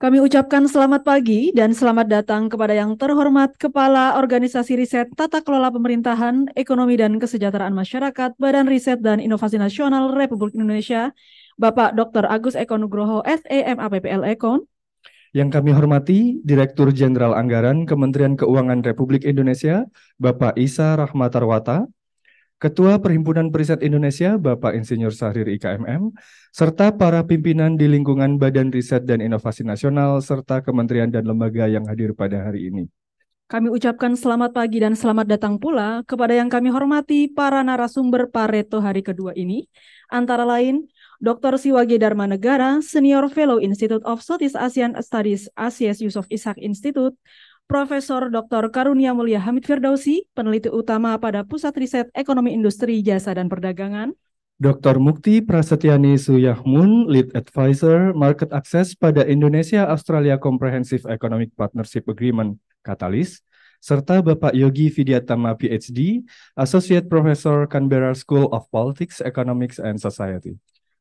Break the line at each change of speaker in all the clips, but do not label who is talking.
Kami ucapkan selamat pagi dan selamat datang kepada yang terhormat Kepala Organisasi Riset Tata Kelola Pemerintahan, Ekonomi dan Kesejahteraan Masyarakat, Badan Riset dan Inovasi Nasional Republik Indonesia, Bapak Dr. Agus Eko Nugroho, e APPL Ekon.
Yang kami hormati Direktur Jenderal Anggaran Kementerian Keuangan Republik Indonesia, Bapak Isa Rahmatarwata. Ketua Perhimpunan Periset Indonesia Bapak Insinyur Sahrir IKMM, serta para pimpinan di lingkungan Badan Riset dan Inovasi Nasional serta kementerian dan lembaga yang hadir pada hari ini.
Kami ucapkan selamat pagi dan selamat datang pula kepada yang kami hormati para narasumber Pareto hari kedua ini, antara lain Dr. Siwagi Dharma Negara, Senior Fellow Institute of Southeast Asian Studies ASIS Yusof Ishak Institute, Profesor Dr. Karunia Mulia Hamid Firdausi, peneliti utama pada Pusat Riset Ekonomi Industri Jasa dan Perdagangan.
Dr. Mukti Prasetyani Suyahmun, Lead Advisor Market Access pada Indonesia Australia Comprehensive Economic Partnership Agreement, Katalis, serta Bapak Yogi Vidyatama PhD, Associate Professor Canberra School of Politics, Economics and Society.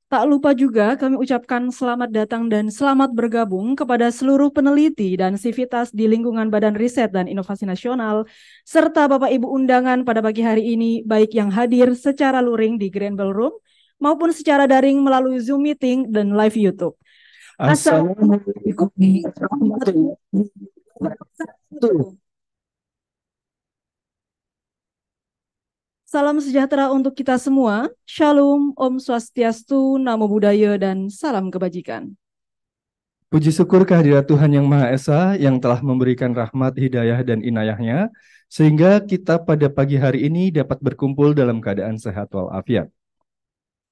Tak lupa juga kami ucapkan selamat datang dan selamat bergabung kepada seluruh peneliti dan sivitas di lingkungan Badan Riset dan Inovasi Nasional, serta Bapak Ibu undangan pada pagi hari ini, baik yang hadir secara luring di Grand Ballroom maupun secara daring melalui Zoom Meeting dan live YouTube.
Assalamualaikum warahmatullahi wabarakatuh.
Salam sejahtera untuk kita semua. Shalom, Om Swastiastu, Namo Buddhaya, dan salam kebajikan.
Puji syukur kehadirat Tuhan Yang Maha Esa yang telah memberikan rahmat, hidayah, dan inayahnya, sehingga kita pada pagi hari ini dapat berkumpul dalam keadaan sehat walafiat.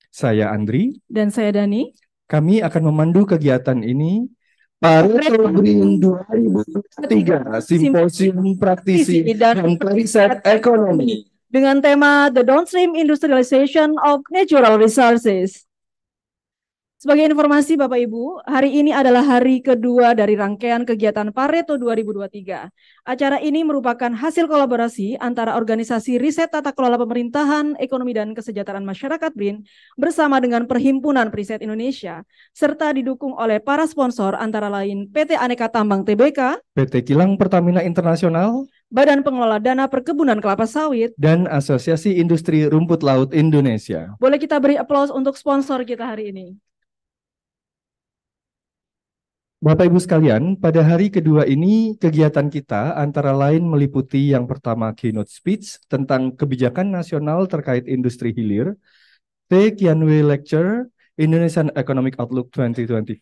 Saya Andri.
Dan saya Dani.
Kami akan memandu kegiatan ini
Parekobrium 2023 Simposium Praktisi dan Periset Ekonomi dengan tema The Downstream Industrialization of Natural Resources. Sebagai informasi Bapak Ibu, hari ini adalah hari kedua dari rangkaian kegiatan Pareto 2023. Acara ini merupakan hasil kolaborasi antara Organisasi Riset Tata Kelola Pemerintahan, Ekonomi dan Kesejahteraan Masyarakat BRIN bersama dengan Perhimpunan Riset Indonesia serta didukung oleh para sponsor antara lain PT Aneka Tambang TBK,
PT Kilang Pertamina Internasional,
Badan Pengelola Dana Perkebunan Kelapa Sawit,
dan Asosiasi Industri Rumput Laut Indonesia.
Boleh kita beri aplaus untuk sponsor kita hari ini.
Bapak Ibu sekalian, pada hari kedua ini kegiatan kita antara lain meliputi yang pertama keynote speech tentang kebijakan nasional terkait industri hilir, P. Kianwei Lecture, Indonesian Economic Outlook 2024,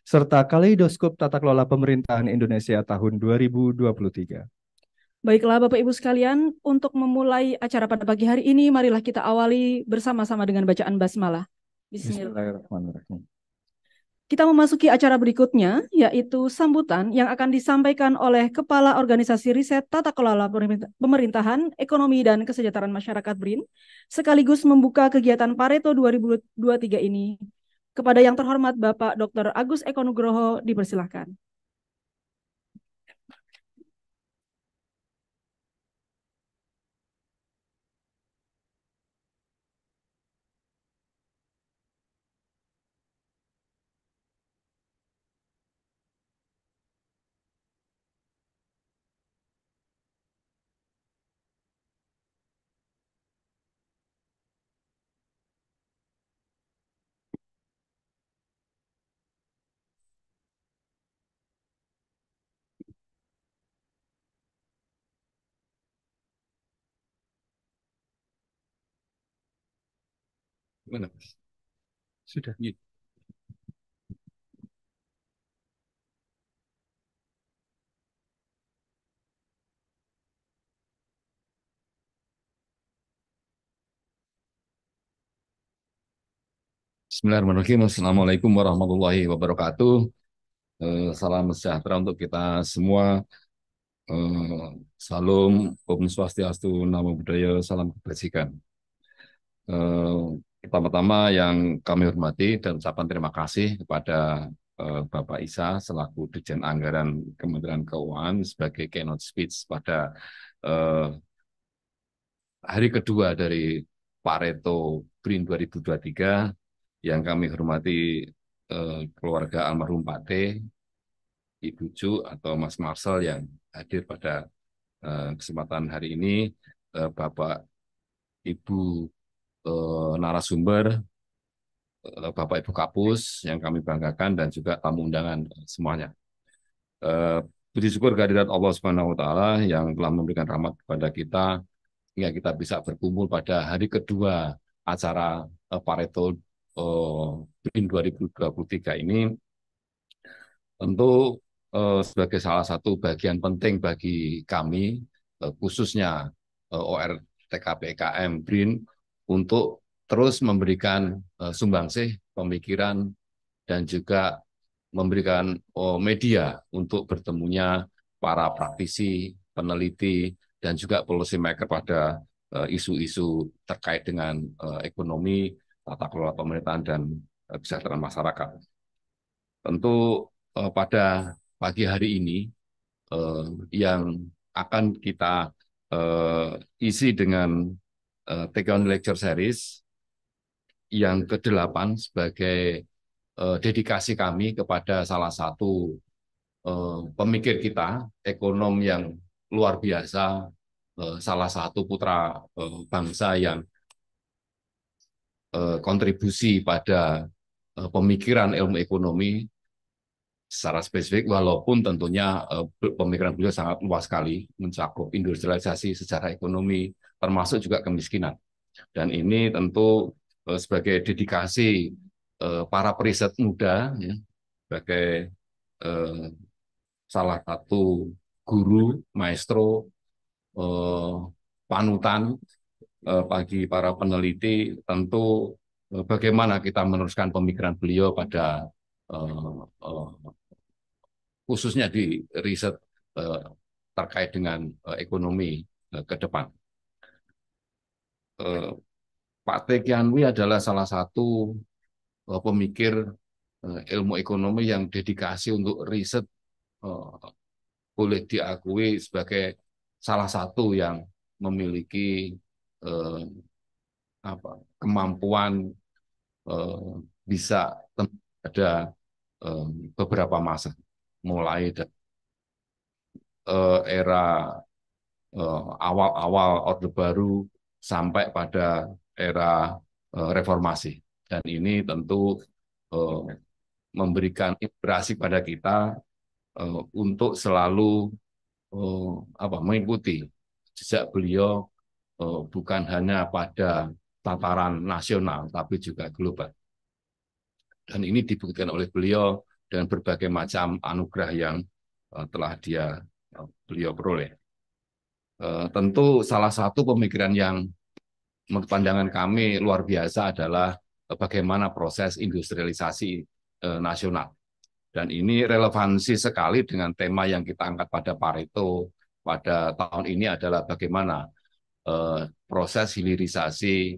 serta Kaleidoskop Tata Kelola Pemerintahan Indonesia tahun 2023.
Baiklah Bapak Ibu sekalian, untuk memulai acara pada pagi hari ini, marilah kita awali bersama-sama dengan bacaan basmalah. Bismillahirrahmanirrahim. Kita memasuki acara berikutnya, yaitu sambutan yang akan disampaikan oleh Kepala Organisasi Riset Tata Kelola Pemerintahan, Ekonomi, dan Kesejahteraan Masyarakat BRIN, sekaligus membuka kegiatan Pareto 2023 ini. Kepada yang terhormat Bapak Dr. Agus Eko Nugroho, dipersilahkan.
Mana? Sudah. Gitu.
Bismillahirrahmanirrahim. Assalamualaikum warahmatullahi wabarakatuh. Eh, salam sejahtera untuk kita semua. Eh, salam, Om Swastiastu, Namo Buddhaya, salam kebajikan. Eh, Pertama-tama yang kami hormati dan ucapan terima kasih kepada eh, Bapak Isa selaku Dirjen Anggaran Kementerian Keuangan sebagai keynote speech pada eh, hari kedua dari Pareto Green 2023 yang kami hormati eh, keluarga almarhum Pak T, Ibu Ju atau Mas Marcel yang hadir pada kesempatan hari ini, Bapak Ibu uh, narasumber uh, Bapak Ibu Kapus yang kami banggakan dan juga tamu undangan semuanya. Uh, puji syukur kehadirat Allah Subhanahu wa taala yang telah memberikan rahmat kepada kita hingga kita bisa berkumpul pada hari kedua acara uh, Pareto BRIN 2023 ini. Tentu uh, sebagai salah satu bagian penting bagi kami uh, khususnya uh, OR TKPKM BRIN untuk terus memberikan eh, sumbangsih pemikiran dan juga memberikan oh, media untuk bertemunya para praktisi, peneliti, dan juga policy maker pada eh, isu-isu terkait dengan eh, ekonomi, tata kelola pemerintahan, dan kesejahteraan masyarakat. Tentu pada pagi hari ini yang akan kita isi dengan uh, Take On Lecture Series yang iya. ke-8 sebagai uh, dedikasi kami kepada salah satu uh, pemikir kita, ekonom yang luar biasa, uh, salah satu putra uh, bangsa yang uh, kontribusi pada uh, pemikiran ilmu ekonomi secara spesifik, walaupun tentunya uh, pemikiran beliau sangat luas sekali, mencakup industrialisasi secara ekonomi, termasuk juga kemiskinan. Dan ini tentu eh, sebagai dedikasi eh, para periset muda, ya, sebagai eh, salah satu guru, maestro, panutan bagi para peneliti, tentu bagaimana kita meneruskan pemikiran beliau pada khususnya di riset terkait dengan ekonomi ke depan eh, Pak Tekianwi adalah salah satu eh, pemikir eh, ilmu ekonomi yang dedikasi untuk riset eh, boleh diakui sebagai salah satu yang memiliki eh, apa kemampuan eh, bisa ada eh, beberapa masa mulai dari eh, era eh, awal-awal eh, Orde Baru sampai pada era eh, reformasi. Dan ini tentu eh, memberikan inspirasi pada kita eh, untuk selalu apa mengikuti jejak beliau bukan hanya pada tataran nasional tapi juga global. Dan ini dibuktikan oleh beliau dengan berbagai macam anugerah yang telah dia beliau peroleh. Eh, tentu salah satu pemikiran yang menurut pandangan kami luar biasa adalah eh, bagaimana proses industrialisasi eh, nasional. Dan ini relevansi sekali dengan tema yang kita angkat pada Pareto pada tahun ini adalah bagaimana proses hilirisasi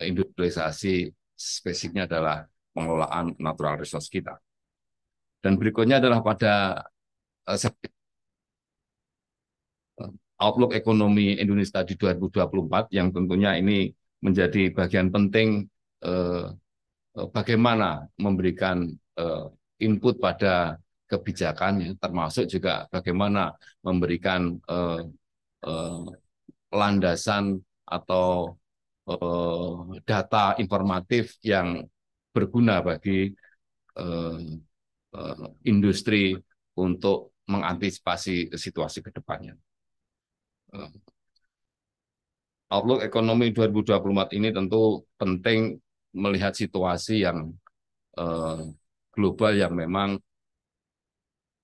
industrialisasi spesifiknya adalah pengelolaan natural resource kita. Dan berikutnya adalah pada outlook ekonomi Indonesia di 2024 yang tentunya ini menjadi bagian penting eh, eh bagaimana memberikan eh, input pada kebijakan ya, termasuk juga bagaimana memberikan eh, eh, landasan atau eh, data informatif yang berguna bagi eh, eh, industri untuk mengantisipasi situasi kedepannya. depannya. Outlook ekonomi 2024 ini tentu penting melihat situasi yang eh, global yang memang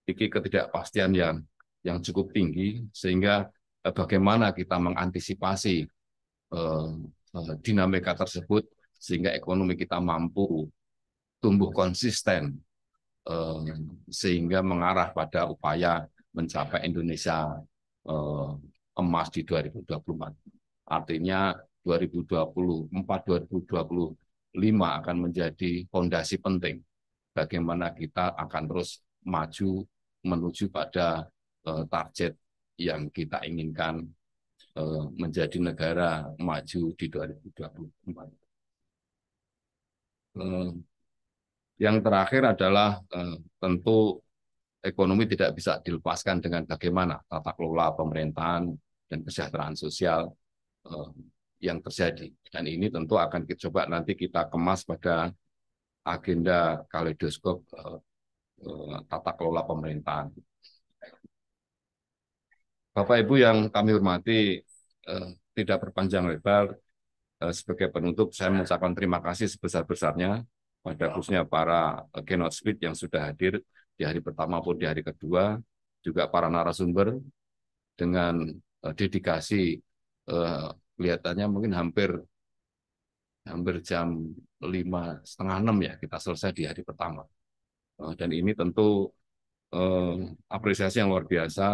memiliki ketidakpastian yang yang cukup tinggi sehingga eh, bagaimana kita mengantisipasi eh, eh dinamika tersebut sehingga ekonomi kita mampu tumbuh konsisten eh, sehingga mengarah pada upaya mencapai Indonesia eh, emas di 2024. Artinya 2024 2025 akan menjadi fondasi penting bagaimana kita akan terus maju menuju pada eh, target yang kita inginkan eh, menjadi negara maju di 2024. Uh, eh, yang terakhir adalah tentu ekonomi tidak bisa dilepaskan dengan bagaimana tata kelola pemerintahan dan kesejahteraan sosial eh, yang terjadi. Dan ini tentu akan kita coba nanti kita kemas pada agenda kaleidoskop eh, eh, tata kelola pemerintahan. Bapak Ibu yang kami hormati, tidak berpanjang lebar, sebagai penutup saya mengucapkan terima kasih sebesar-besarnya pada khususnya para keynote speech yang sudah hadir di hari pertama pun di hari kedua, juga para narasumber dengan Eh, dedikasi uh, eh, kelihatannya mungkin hampir hampir jam lima setengah enam ya kita selesai di hari pertama uh, dan ini tentu uh, apresiasi yang luar biasa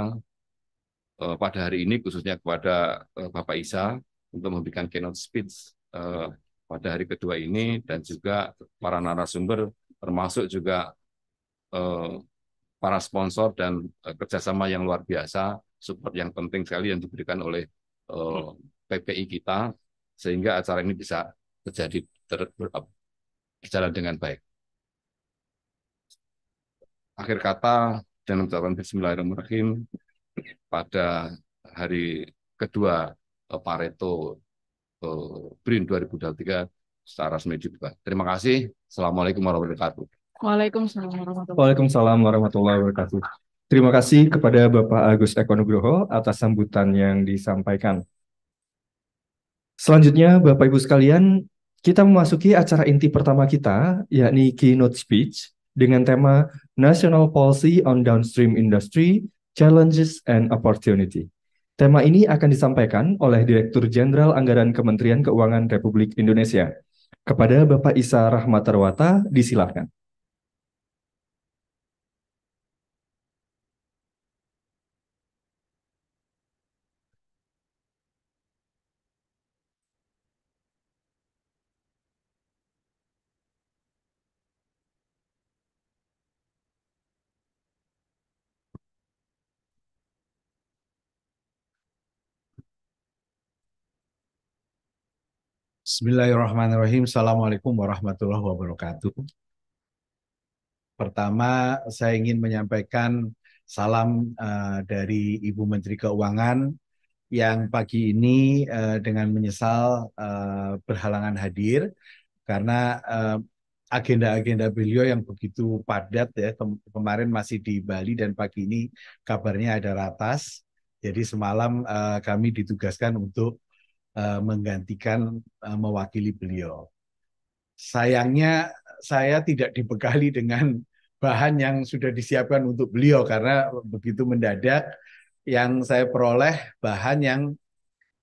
uh, pada hari ini khususnya kepada uh, Bapak Isa untuk memberikan keynote speech uh, pada hari kedua ini dan juga para narasumber termasuk juga uh, para sponsor dan uh, kerjasama yang luar biasa support yang penting sekali yang diberikan oleh uh, eh, hmm. PPI kita sehingga acara ini bisa terjadi ter, berjalan dengan baik. Akhir kata dan ucapan Bismillahirrahmanirrahim pada hari kedua eh, Pareto eh, BRIN 2023 secara resmi dibuka. Terima kasih. Assalamualaikum warahmatullahi wabarakatuh.
Waalaikumsalam warahmatullahi wabarakatuh. Waalaikumsalam
warahmatullahi wabarakatuh. Terima kasih kepada Bapak Agus Eko Nugroho atas
sambutan yang disampaikan. Selanjutnya, Bapak Ibu sekalian, kita memasuki acara inti pertama kita, yakni keynote speech dengan tema National Policy on Downstream Industry, Challenges and Opportunity. Tema ini akan disampaikan oleh Direktur Jenderal Anggaran Kementerian Keuangan Republik Indonesia. Kepada Bapak Isa Rahmatarwata. disilahkan.
Bismillahirrahmanirrahim.
Assalamualaikum warahmatullahi wabarakatuh. Pertama, saya ingin menyampaikan salam uh, dari Ibu Menteri Keuangan yang pagi ini uh, dengan menyesal uh, berhalangan hadir karena agenda-agenda uh, beliau yang begitu padat ya kemarin masih di Bali dan pagi ini kabarnya ada ratas. Jadi semalam uh, kami ditugaskan untuk Eh, menggantikan eh, mewakili beliau. Sayangnya saya tidak dibekali dengan bahan yang sudah disiapkan untuk beliau karena begitu mendadak yang saya peroleh bahan yang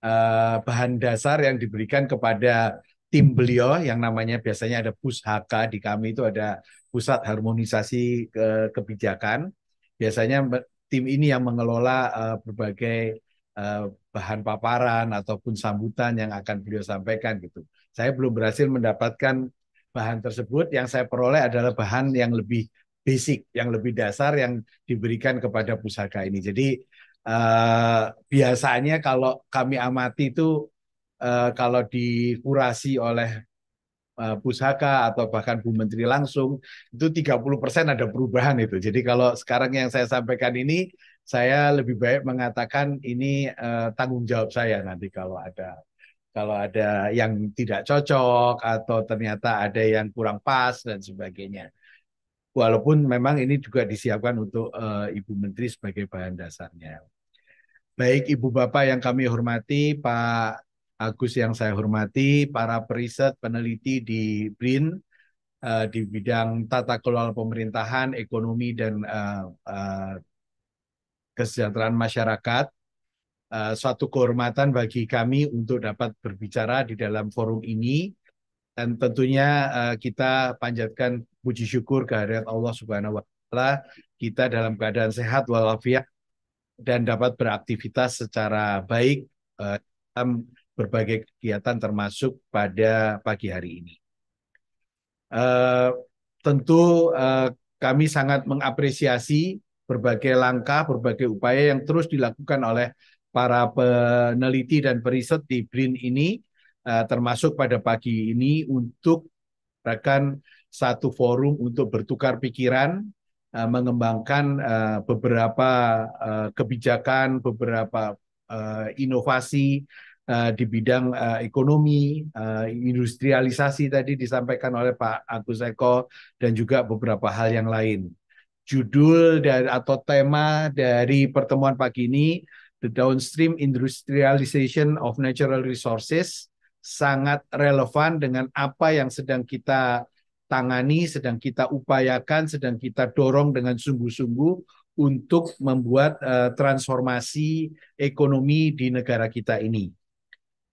eh, bahan dasar yang diberikan kepada tim beliau yang namanya biasanya ada pushaka di kami itu ada pusat harmonisasi kebijakan biasanya tim ini yang mengelola berbagai Eh, bahan paparan ataupun sambutan yang akan beliau sampaikan gitu. Saya belum berhasil mendapatkan bahan tersebut. Yang saya peroleh adalah bahan yang lebih basic, yang lebih dasar yang diberikan kepada pusaka ini. Jadi eh, biasanya kalau kami amati itu eh, kalau dikurasi oleh Eh, pusaka atau bahkan Bu Menteri langsung itu 30% ada perubahan itu. Jadi kalau sekarang yang saya sampaikan ini saya lebih baik mengatakan ini uh, tanggung jawab saya nanti kalau ada kalau ada yang tidak cocok atau ternyata ada yang kurang pas dan sebagainya. Walaupun memang ini juga disiapkan untuk uh, Ibu Menteri sebagai bahan dasarnya. Baik Ibu Bapak yang kami hormati, Pak Agus yang saya hormati, para periset peneliti di BRIN uh, di bidang tata kelola pemerintahan, ekonomi dan uh, uh, kesejahteraan masyarakat. Uh, suatu kehormatan bagi kami untuk dapat berbicara di dalam forum ini dan tentunya uh, kita panjatkan puji syukur kehadirat Allah Subhanahu wa taala kita dalam keadaan sehat walafiat dan dapat beraktivitas secara baik uh, dalam berbagai kegiatan termasuk pada pagi hari ini. Uh, tentu uh, kami sangat mengapresiasi berbagai langkah, berbagai upaya yang terus dilakukan oleh para peneliti dan periset di BRIN ini, uh, termasuk pada pagi ini untuk rekan satu forum untuk bertukar pikiran, uh, mengembangkan uh, beberapa uh, kebijakan, beberapa uh, inovasi Eh, di bidang uh, ekonomi, uh, industrialisasi tadi disampaikan oleh Pak Agus Eko dan juga beberapa hal yang lain. Judul dari atau tema dari pertemuan pagi ini The Downstream Industrialization of Natural Resources sangat relevan dengan apa yang sedang kita tangani, sedang kita upayakan, sedang kita dorong dengan sungguh-sungguh untuk membuat uh, transformasi ekonomi di negara kita ini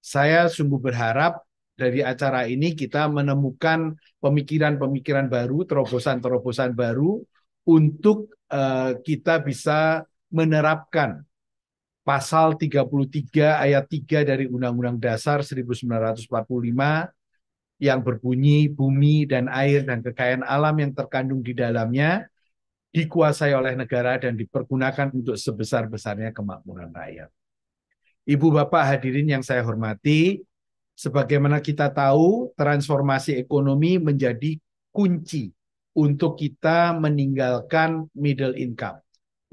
saya sungguh berharap dari acara ini kita menemukan pemikiran-pemikiran baru, terobosan-terobosan baru untuk uh, kita bisa menerapkan pasal 33 ayat 3 dari Undang-Undang Dasar 1945 yang berbunyi bumi dan air dan kekayaan alam yang terkandung di dalamnya dikuasai oleh negara dan dipergunakan untuk sebesar-besarnya kemakmuran rakyat. Ibu Bapak hadirin yang saya hormati, sebagaimana kita tahu, transformasi ekonomi menjadi kunci untuk kita meninggalkan middle income,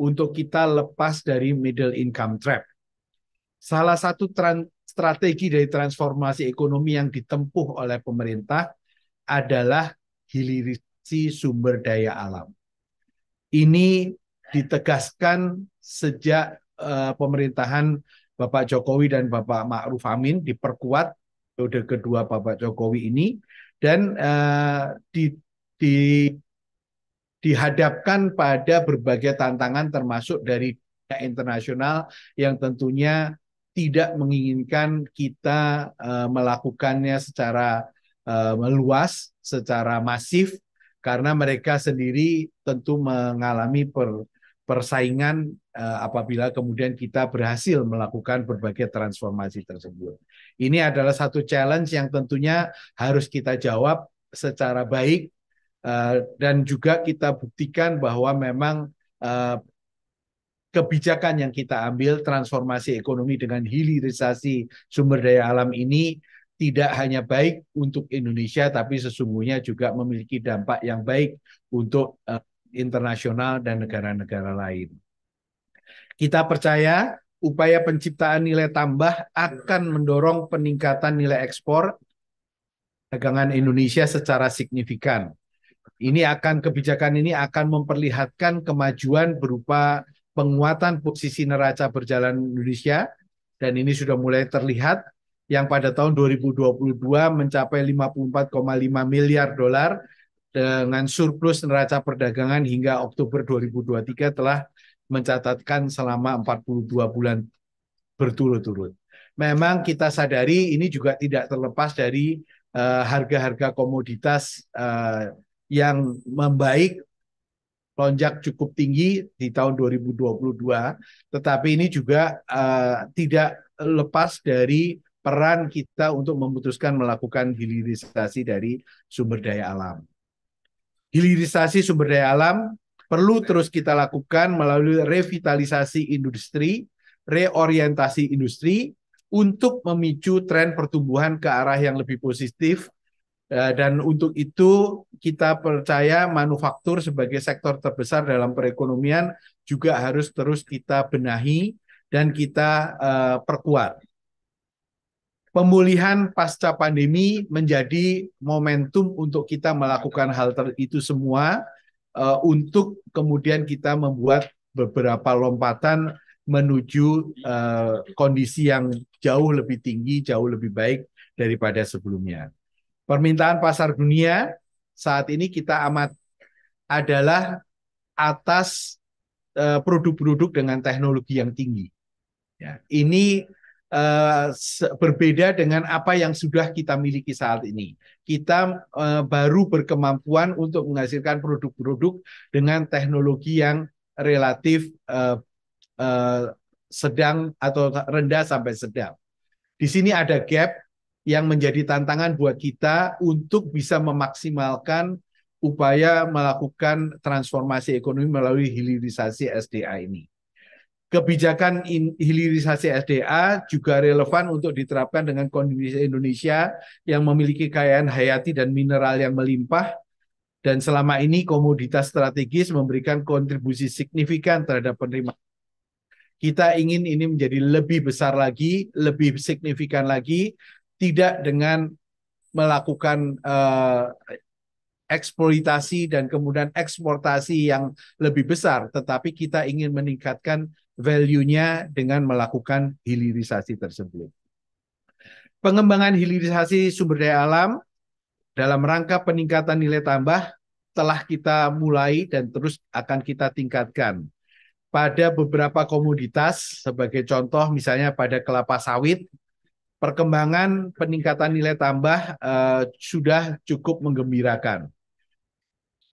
untuk kita lepas dari middle income trap. Salah satu strategi dari transformasi ekonomi yang ditempuh oleh pemerintah adalah hilirisasi sumber daya alam. Ini ditegaskan sejak uh, pemerintahan Bapak Jokowi dan Bapak Ma'ruf Amin diperkuat periode kedua Bapak Jokowi ini dan eh, di, di dihadapkan pada berbagai tantangan termasuk dari internasional yang tentunya tidak menginginkan kita eh, melakukannya secara eh, meluas, secara masif karena mereka sendiri tentu mengalami per, persaingan eh, apabila kemudian kita berhasil melakukan berbagai transformasi tersebut. Ini adalah satu challenge yang tentunya harus kita jawab secara baik eh, dan juga kita buktikan bahwa memang eh, kebijakan yang kita ambil transformasi ekonomi dengan hilirisasi sumber daya alam ini tidak hanya baik untuk Indonesia tapi sesungguhnya juga memiliki dampak yang baik untuk internasional dan negara-negara lain. Kita percaya upaya penciptaan nilai tambah akan mendorong peningkatan nilai ekspor dagangan Indonesia secara signifikan. Ini akan kebijakan ini akan memperlihatkan kemajuan berupa penguatan posisi neraca berjalan Indonesia dan ini sudah mulai terlihat yang pada tahun 2022 mencapai 54,5 miliar dolar dengan surplus neraca perdagangan hingga Oktober 2023 telah mencatatkan selama 42 bulan berturut-turut. Memang kita sadari ini juga tidak terlepas dari eh, harga-harga uh, komoditas uh, yang membaik lonjak cukup tinggi di tahun 2022, tetapi ini juga uh, tidak lepas dari peran kita untuk memutuskan melakukan hilirisasi dari sumber daya alam. Hilirisasi sumber daya alam perlu terus kita lakukan melalui revitalisasi industri, reorientasi industri untuk memicu tren pertumbuhan ke arah yang lebih positif eh, dan untuk itu kita percaya manufaktur sebagai sektor terbesar dalam perekonomian juga harus terus kita benahi dan kita uh, perkuat pemulihan pasca pandemi menjadi momentum untuk kita melakukan hal itu semua uh, untuk kemudian kita membuat beberapa lompatan menuju uh, kondisi yang jauh lebih tinggi, jauh lebih baik daripada sebelumnya. Permintaan pasar dunia saat ini kita amat adalah atas eh, produk-produk uh, dengan teknologi yang tinggi. Ya, ini Eh, berbeda dengan apa yang sudah kita miliki saat ini. Kita eh, baru berkemampuan untuk menghasilkan produk-produk dengan teknologi yang relatif eh, sedang atau rendah sampai sedang. Di sini ada gap yang menjadi tantangan buat kita untuk bisa memaksimalkan upaya melakukan transformasi ekonomi melalui hilirisasi SDA ini. Kebijakan hilirisasi SDA juga relevan untuk diterapkan dengan kondisi Indonesia yang memiliki kekayaan hayati dan mineral yang melimpah dan selama ini komoditas strategis memberikan kontribusi signifikan terhadap penerimaan. Kita ingin ini menjadi lebih besar lagi, lebih signifikan lagi, tidak dengan melakukan uh, eksploitasi dan kemudian eksportasi yang lebih besar, tetapi kita ingin meningkatkan value-nya dengan melakukan hilirisasi tersebut. Pengembangan hilirisasi sumber daya alam dalam rangka peningkatan nilai tambah telah kita mulai dan terus akan kita tingkatkan. Pada beberapa komoditas, sebagai contoh misalnya pada kelapa sawit, perkembangan peningkatan nilai tambah eh, sudah cukup menggembirakan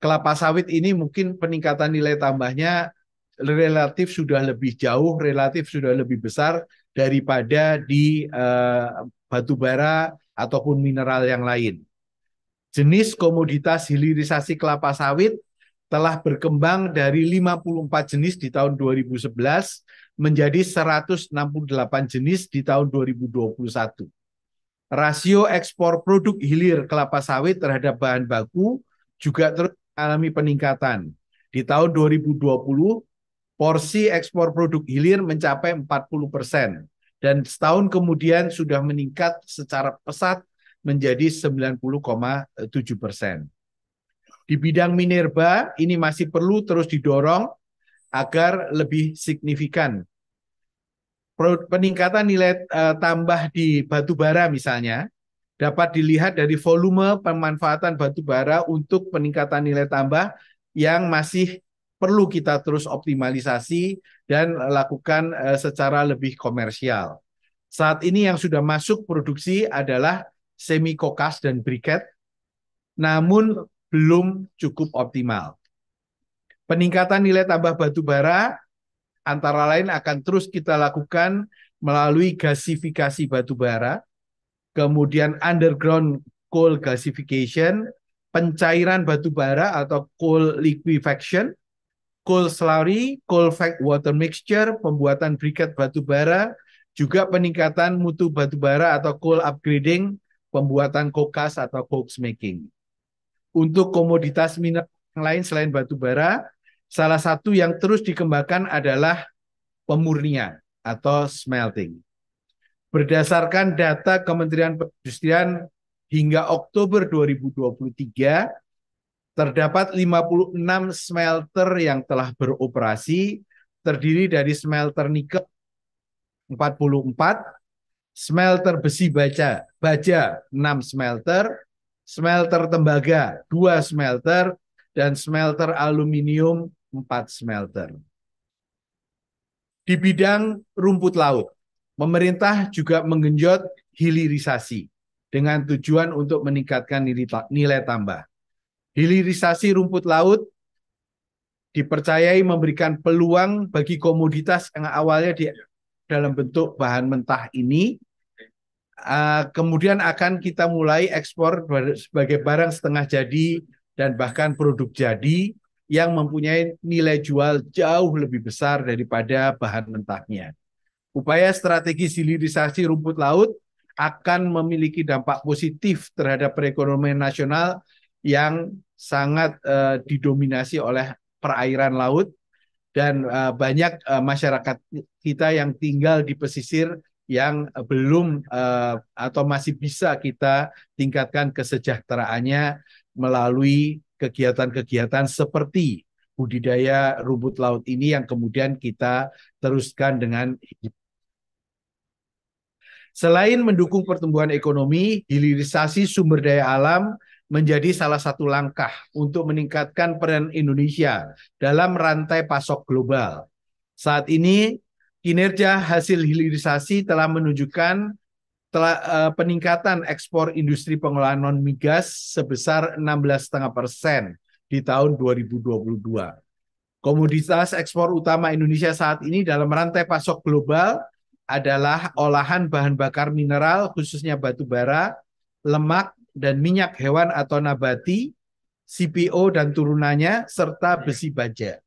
kelapa sawit ini mungkin peningkatan nilai tambahnya relatif sudah lebih jauh, relatif sudah lebih besar daripada di uh, batu bara ataupun mineral yang lain. Jenis komoditas hilirisasi kelapa sawit telah berkembang dari 54 jenis di tahun 2011 menjadi 168 jenis di tahun 2021. Rasio ekspor produk hilir kelapa sawit terhadap bahan baku juga terus mengalami peningkatan. Di tahun 2020 porsi ekspor produk hilir mencapai 40 persen dan setahun kemudian sudah meningkat secara pesat menjadi 90,7 persen. Di bidang minerba ini masih perlu terus didorong agar lebih signifikan. Peningkatan nilai eh, tambah di batu bara misalnya dapat dilihat dari volume pemanfaatan batu bara untuk peningkatan nilai tambah yang masih perlu kita terus optimalisasi dan lakukan eh, secara lebih komersial. Saat ini yang sudah masuk produksi adalah semi kokas dan briket, namun belum cukup optimal. Peningkatan nilai tambah batu bara antara lain akan terus kita lakukan melalui gasifikasi batu bara, kemudian underground coal gasification, pencairan batu bara atau coal liquefaction, coal slurry, coal fact water mixture, pembuatan briket batu bara, juga peningkatan mutu batu bara atau coal upgrading, pembuatan kokas atau coke making. Untuk komoditas minyak lain selain batu bara, salah satu yang terus dikembangkan adalah pemurnian atau smelting. Berdasarkan data Kementerian Perindustrian hingga Oktober 2023, Terdapat 56 smelter yang telah beroperasi, terdiri dari smelter nikel 44, smelter besi baja, baja 6 smelter, smelter tembaga 2 smelter, dan smelter aluminium 4 smelter. Di bidang rumput laut, pemerintah juga menggenjot hilirisasi dengan tujuan untuk meningkatkan nilai tambah. Hilirisasi rumput laut dipercayai memberikan peluang bagi komoditas yang awalnya di dalam bentuk bahan mentah ini uh, kemudian akan kita mulai ekspor sebagai barang setengah jadi dan bahkan produk jadi yang mempunyai nilai jual jauh lebih besar daripada bahan mentahnya. Upaya strategi hilirisasi rumput laut akan memiliki dampak positif terhadap perekonomian nasional yang sangat uh, didominasi oleh perairan laut dan uh, banyak uh, masyarakat kita yang tinggal di pesisir yang belum uh, atau masih bisa kita tingkatkan kesejahteraannya melalui kegiatan-kegiatan seperti budidaya rumput laut ini yang kemudian kita teruskan dengan Selain mendukung pertumbuhan ekonomi, hilirisasi sumber daya alam menjadi salah satu langkah untuk meningkatkan peran Indonesia dalam rantai pasok global. Saat ini, kinerja hasil hilirisasi telah menunjukkan telah, uh, peningkatan ekspor industri pengolahan non migas sebesar 16,5 persen di tahun 2022. Komoditas ekspor utama Indonesia saat ini dalam rantai pasok global adalah olahan bahan bakar mineral khususnya batu bara, lemak, dan minyak hewan atau nabati, CPO dan turunannya, serta hmm. besi baja.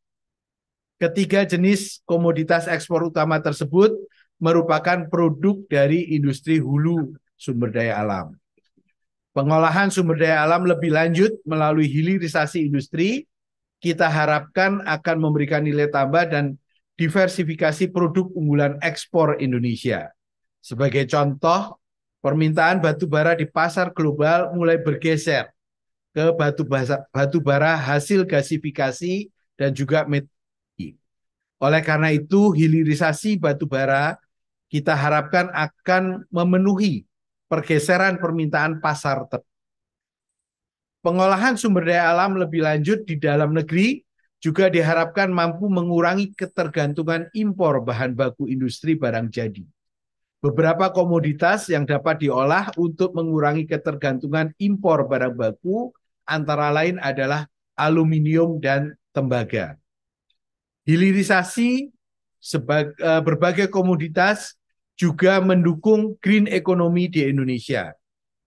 Ketiga jenis komoditas ekspor utama tersebut merupakan produk dari industri hulu sumber daya alam. Pengolahan sumber daya alam lebih lanjut melalui hilirisasi industri, kita harapkan akan memberikan nilai tambah dan diversifikasi produk unggulan ekspor Indonesia. Sebagai contoh, permintaan batu bara di pasar global mulai bergeser ke batu, bara, batu bara hasil gasifikasi dan juga metodi. Oleh karena itu, hilirisasi batu bara kita harapkan akan memenuhi pergeseran permintaan pasar. Pengolahan sumber daya alam lebih lanjut di dalam negeri juga diharapkan mampu mengurangi ketergantungan impor bahan baku industri barang jadi beberapa komoditas yang dapat diolah untuk mengurangi ketergantungan impor barang baku antara lain adalah aluminium dan tembaga. Hilirisasi e, berbagai komoditas juga mendukung green economy di Indonesia.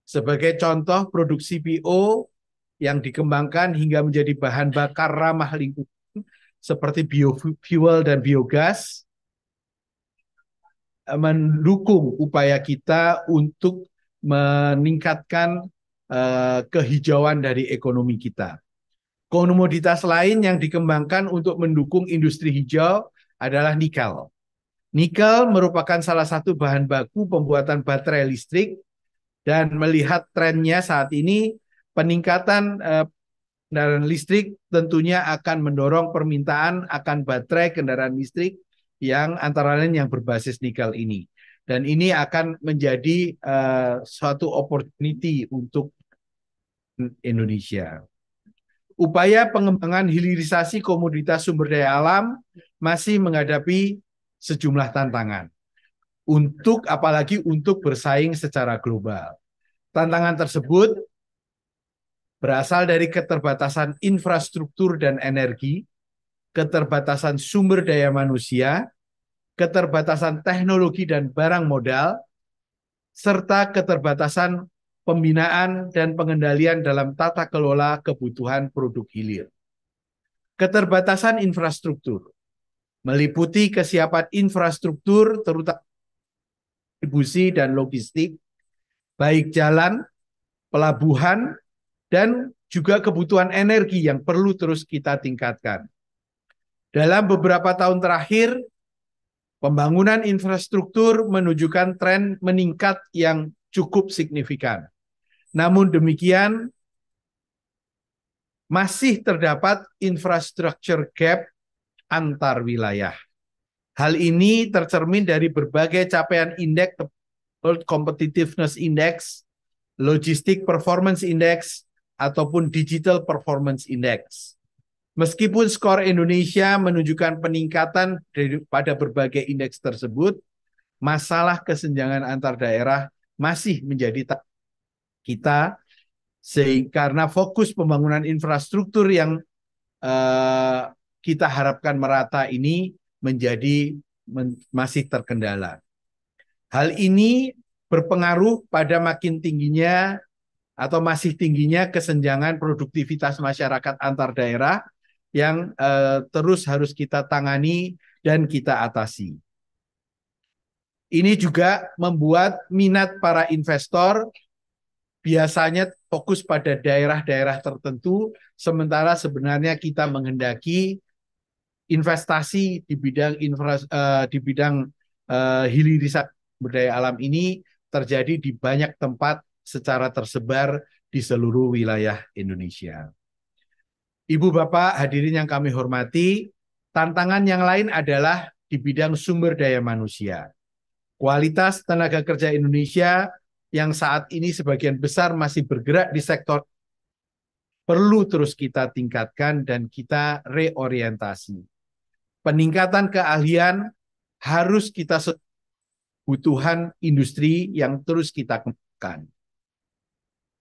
Sebagai contoh produksi PO yang dikembangkan hingga menjadi bahan bakar ramah lingkungan seperti biofuel dan biogas, Eh, mendukung upaya kita untuk meningkatkan uh, kehijauan dari ekonomi kita. Komoditas lain yang dikembangkan untuk mendukung industri hijau adalah nikel. Nikel merupakan salah satu bahan baku pembuatan baterai listrik dan melihat trennya saat ini peningkatan uh, kendaraan listrik tentunya akan mendorong permintaan akan baterai kendaraan listrik yang antara lain yang berbasis nikel ini. Dan ini akan menjadi uh, suatu opportunity untuk Indonesia. Upaya pengembangan hilirisasi komoditas sumber daya alam masih menghadapi sejumlah tantangan. Untuk apalagi untuk bersaing secara global. Tantangan tersebut berasal dari keterbatasan infrastruktur dan energi, keterbatasan sumber daya manusia, keterbatasan teknologi dan barang modal, serta keterbatasan pembinaan dan pengendalian dalam tata kelola kebutuhan produk hilir. Keterbatasan infrastruktur meliputi kesiapan infrastruktur terutama distribusi dan logistik, baik jalan, pelabuhan, dan juga kebutuhan energi yang perlu terus kita tingkatkan. Dalam beberapa tahun terakhir, pembangunan infrastruktur menunjukkan tren meningkat yang cukup signifikan. Namun demikian, masih terdapat infrastructure gap antar wilayah. Hal ini tercermin dari berbagai capaian indeks World Competitiveness Index, Logistic Performance Index, ataupun Digital Performance Index. Meskipun skor Indonesia menunjukkan peningkatan pada berbagai indeks tersebut, masalah kesenjangan antar daerah masih menjadi tak kita sehingga karena fokus pembangunan infrastruktur yang eh, kita harapkan merata ini menjadi men masih terkendala. Hal ini berpengaruh pada makin tingginya atau masih tingginya kesenjangan produktivitas masyarakat antar daerah yang uh, terus harus kita tangani dan kita atasi. Ini juga membuat minat para investor biasanya fokus pada daerah-daerah tertentu, sementara sebenarnya kita menghendaki investasi di bidang infra, uh, di bidang uh, eh, hilirisasi berdaya alam ini terjadi di banyak tempat secara tersebar di seluruh wilayah Indonesia. Ibu Bapak hadirin yang kami hormati, tantangan yang lain adalah di bidang sumber daya manusia. Kualitas tenaga kerja Indonesia yang saat ini sebagian besar masih bergerak di sektor perlu terus kita tingkatkan dan kita reorientasi. Peningkatan keahlian harus kita kebutuhan industri yang terus kita kembangkan.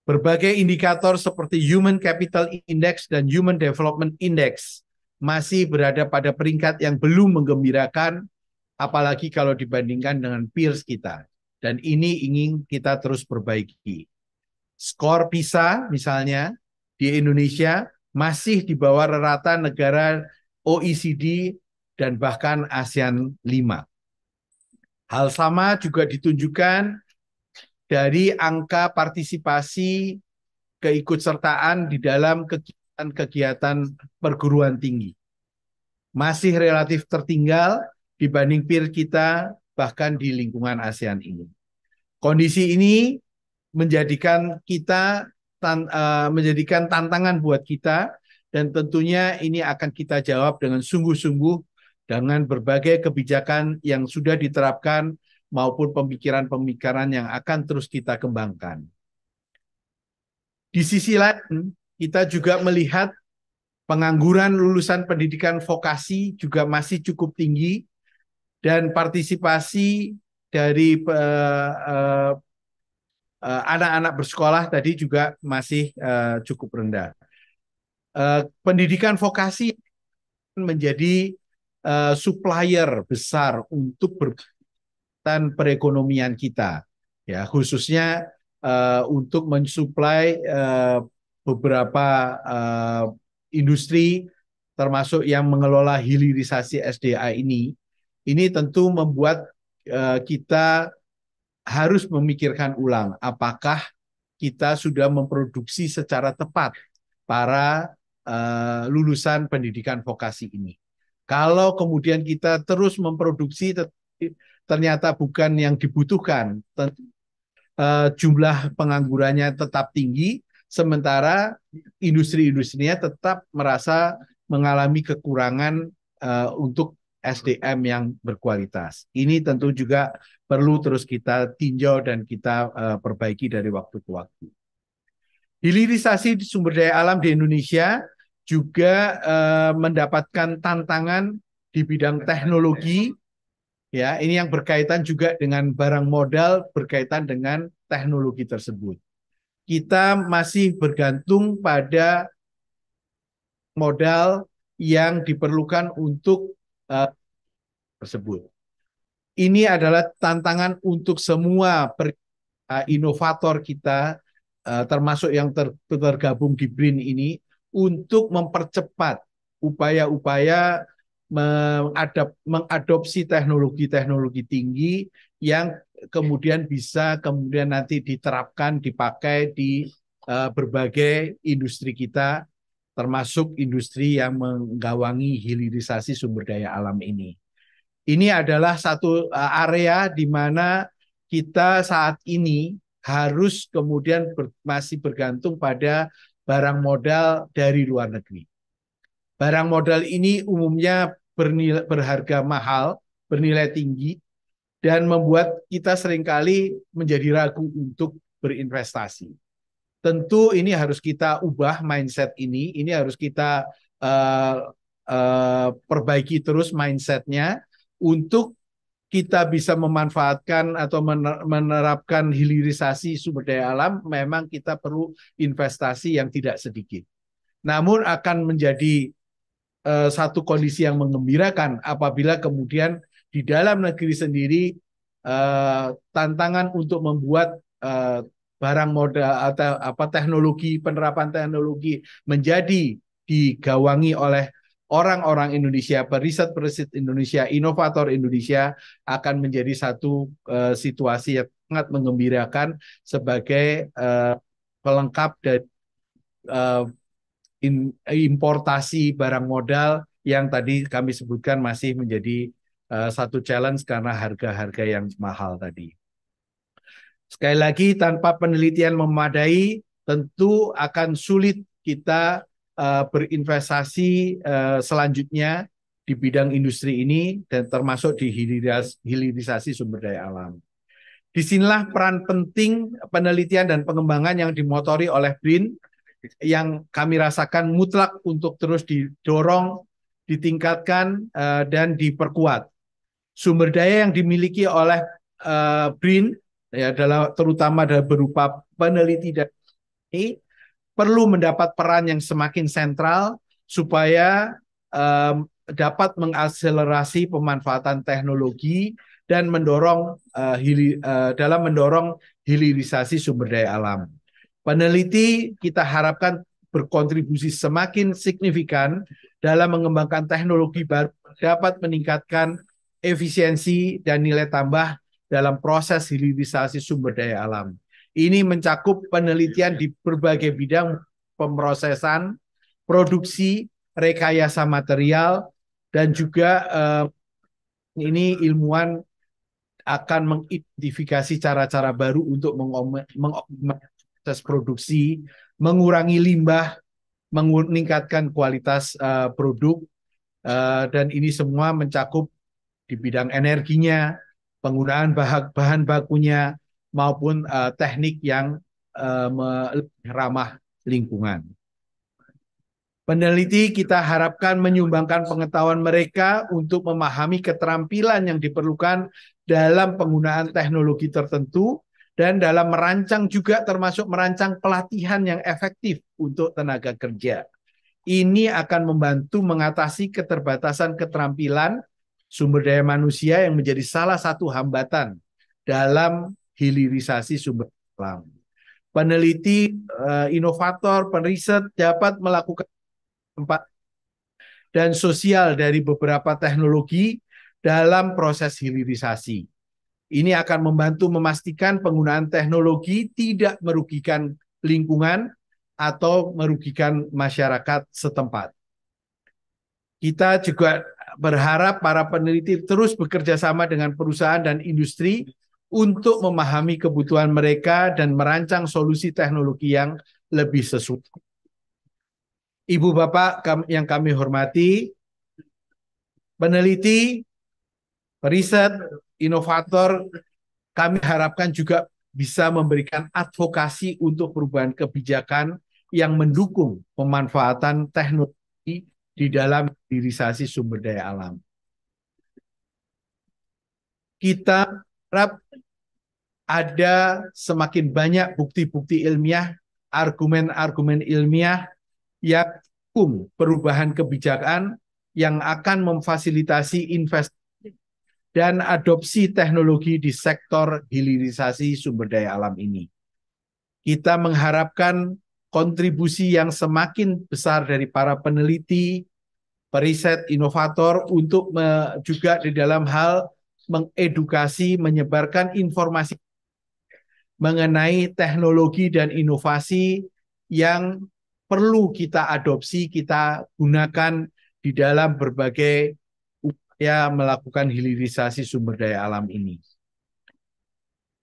Berbagai indikator seperti Human Capital Index dan Human Development Index masih berada pada peringkat yang belum menggembirakan, apalagi kalau dibandingkan dengan peers kita. Dan ini ingin kita terus perbaiki. Skor PISA misalnya di Indonesia masih di bawah rata negara OECD dan bahkan ASEAN 5. Hal sama juga ditunjukkan dari angka partisipasi keikutsertaan di dalam kegiatan-kegiatan perguruan tinggi. Masih relatif tertinggal dibanding peer kita bahkan di lingkungan ASEAN ini. Kondisi ini menjadikan kita tan, uh, menjadikan tantangan buat kita dan tentunya ini akan kita jawab dengan sungguh-sungguh dengan berbagai kebijakan yang sudah diterapkan maupun pemikiran-pemikiran yang akan terus kita kembangkan. Di sisi lain, kita juga melihat pengangguran lulusan pendidikan vokasi juga masih cukup tinggi dan partisipasi dari eh, eh, eh, anak-anak uh, uh, uh, bersekolah tadi juga masih uh, cukup rendah. Uh, pendidikan vokasi menjadi uh, supplier besar untuk ber kegiatan perekonomian kita ya khususnya uh, untuk mensuplai uh, beberapa uh, industri termasuk yang mengelola hilirisasi SDA ini ini tentu membuat uh, kita harus memikirkan ulang apakah kita sudah memproduksi secara tepat para uh, lulusan pendidikan vokasi ini. Kalau kemudian kita terus memproduksi ternyata bukan yang dibutuhkan. Uh, jumlah penganggurannya tetap tinggi, sementara industri-industrinya tetap merasa mengalami kekurangan eh, untuk SDM yang berkualitas. Ini tentu juga perlu terus kita tinjau dan kita eh, perbaiki dari waktu ke waktu. Hilirisasi sumber daya alam di Indonesia juga uh, mendapatkan tantangan di bidang teknologi Ya, ini yang berkaitan juga dengan barang modal berkaitan dengan teknologi tersebut. Kita masih bergantung pada modal yang diperlukan untuk uh, tersebut. Ini adalah tantangan untuk semua per, uh, inovator kita, uh, termasuk yang ter, tergabung di BRIN ini, untuk mempercepat upaya-upaya mengadop mengadopsi teknologi-teknologi tinggi yang kemudian bisa kemudian nanti diterapkan dipakai di uh, berbagai industri kita termasuk industri yang menggawangi hilirisasi sumber daya alam ini. Ini adalah satu eh, area di mana kita saat ini harus kemudian ber, masih bergantung pada barang modal dari luar negeri. Barang modal ini umumnya bernilai, berharga mahal, bernilai tinggi, dan membuat kita seringkali menjadi ragu untuk berinvestasi. Tentu ini harus kita ubah mindset ini, ini harus kita uh, uh, perbaiki terus mindsetnya untuk kita bisa memanfaatkan atau menerapkan hilirisasi sumber daya alam, memang kita perlu investasi yang tidak sedikit. Namun akan menjadi Eh, satu kondisi yang mengembirakan apabila kemudian di dalam negeri sendiri eh, tantangan untuk membuat eh, barang modal atau apa teknologi penerapan teknologi menjadi digawangi oleh orang-orang Indonesia, periset-periset Indonesia, inovator Indonesia akan menjadi satu uh, situasi yang sangat mengembirakan sebagai uh, pelengkap dan uh, Eh, importasi barang modal yang tadi kami sebutkan masih menjadi eh, satu challenge karena harga-harga yang mahal tadi. Sekali lagi tanpa penelitian memadai tentu akan sulit kita eh, berinvestasi selanjutnya di bidang industri ini dan termasuk di hilirisasi sumber daya alam. Disinilah peran penting penelitian dan pengembangan yang dimotori oleh BRIN yang kami rasakan mutlak untuk terus didorong, ditingkatkan, eh, dan diperkuat. Sumber daya yang dimiliki oleh eh, BRIN, ya, adalah, terutama adalah berupa peneliti dan ini, perlu mendapat peran yang semakin sentral supaya um, dapat mengakselerasi pemanfaatan teknologi dan mendorong uh, hili, uh, dalam mendorong hilirisasi sumber daya alam. Peneliti kita harapkan berkontribusi semakin signifikan dalam mengembangkan teknologi baru dapat meningkatkan efisiensi dan nilai tambah dalam proses hilirisasi sumber daya alam. Ini mencakup penelitian di berbagai bidang pemrosesan, produksi, rekayasa material, dan juga eh, ini ilmuwan akan mengidentifikasi cara-cara baru untuk mengoptimalkan proses produksi, mengurangi limbah, meningkatkan kualitas uh, produk, uh, dan ini semua mencakup di bidang energinya, penggunaan bahan, bahan bakunya, maupun uh, teknik yang uh, ramah lingkungan. Peneliti kita harapkan menyumbangkan pengetahuan mereka untuk memahami keterampilan yang diperlukan dalam penggunaan teknologi tertentu dan dalam merancang juga termasuk merancang pelatihan yang efektif untuk tenaga kerja. Ini akan membantu mengatasi keterbatasan keterampilan sumber daya manusia yang menjadi salah satu hambatan dalam hilirisasi sumber alam. Peneliti, eh, inovator, penriset dapat melakukan tempat dan sosial dari beberapa teknologi dalam proses hilirisasi ini akan membantu memastikan penggunaan teknologi tidak merugikan lingkungan atau merugikan masyarakat setempat. Kita juga berharap para peneliti terus bekerja sama dengan perusahaan dan industri untuk memahami kebutuhan mereka dan merancang solusi teknologi yang lebih sesuai. Ibu Bapak yang kami hormati, peneliti, riset, inovator, kami harapkan juga bisa memberikan advokasi untuk perubahan kebijakan yang mendukung pemanfaatan teknologi di dalam dirisasi sumber daya alam. Kita harap ada semakin banyak bukti-bukti ilmiah, argumen-argumen ilmiah yang perubahan kebijakan yang akan memfasilitasi investasi dan adopsi teknologi di sektor hilirisasi sumber daya alam ini. Kita mengharapkan kontribusi yang semakin besar dari para peneliti, periset, inovator untuk juga di dalam hal mengedukasi, menyebarkan informasi mengenai teknologi dan inovasi yang perlu kita adopsi, kita gunakan di dalam berbagai ya melakukan hilirisasi sumber daya alam ini.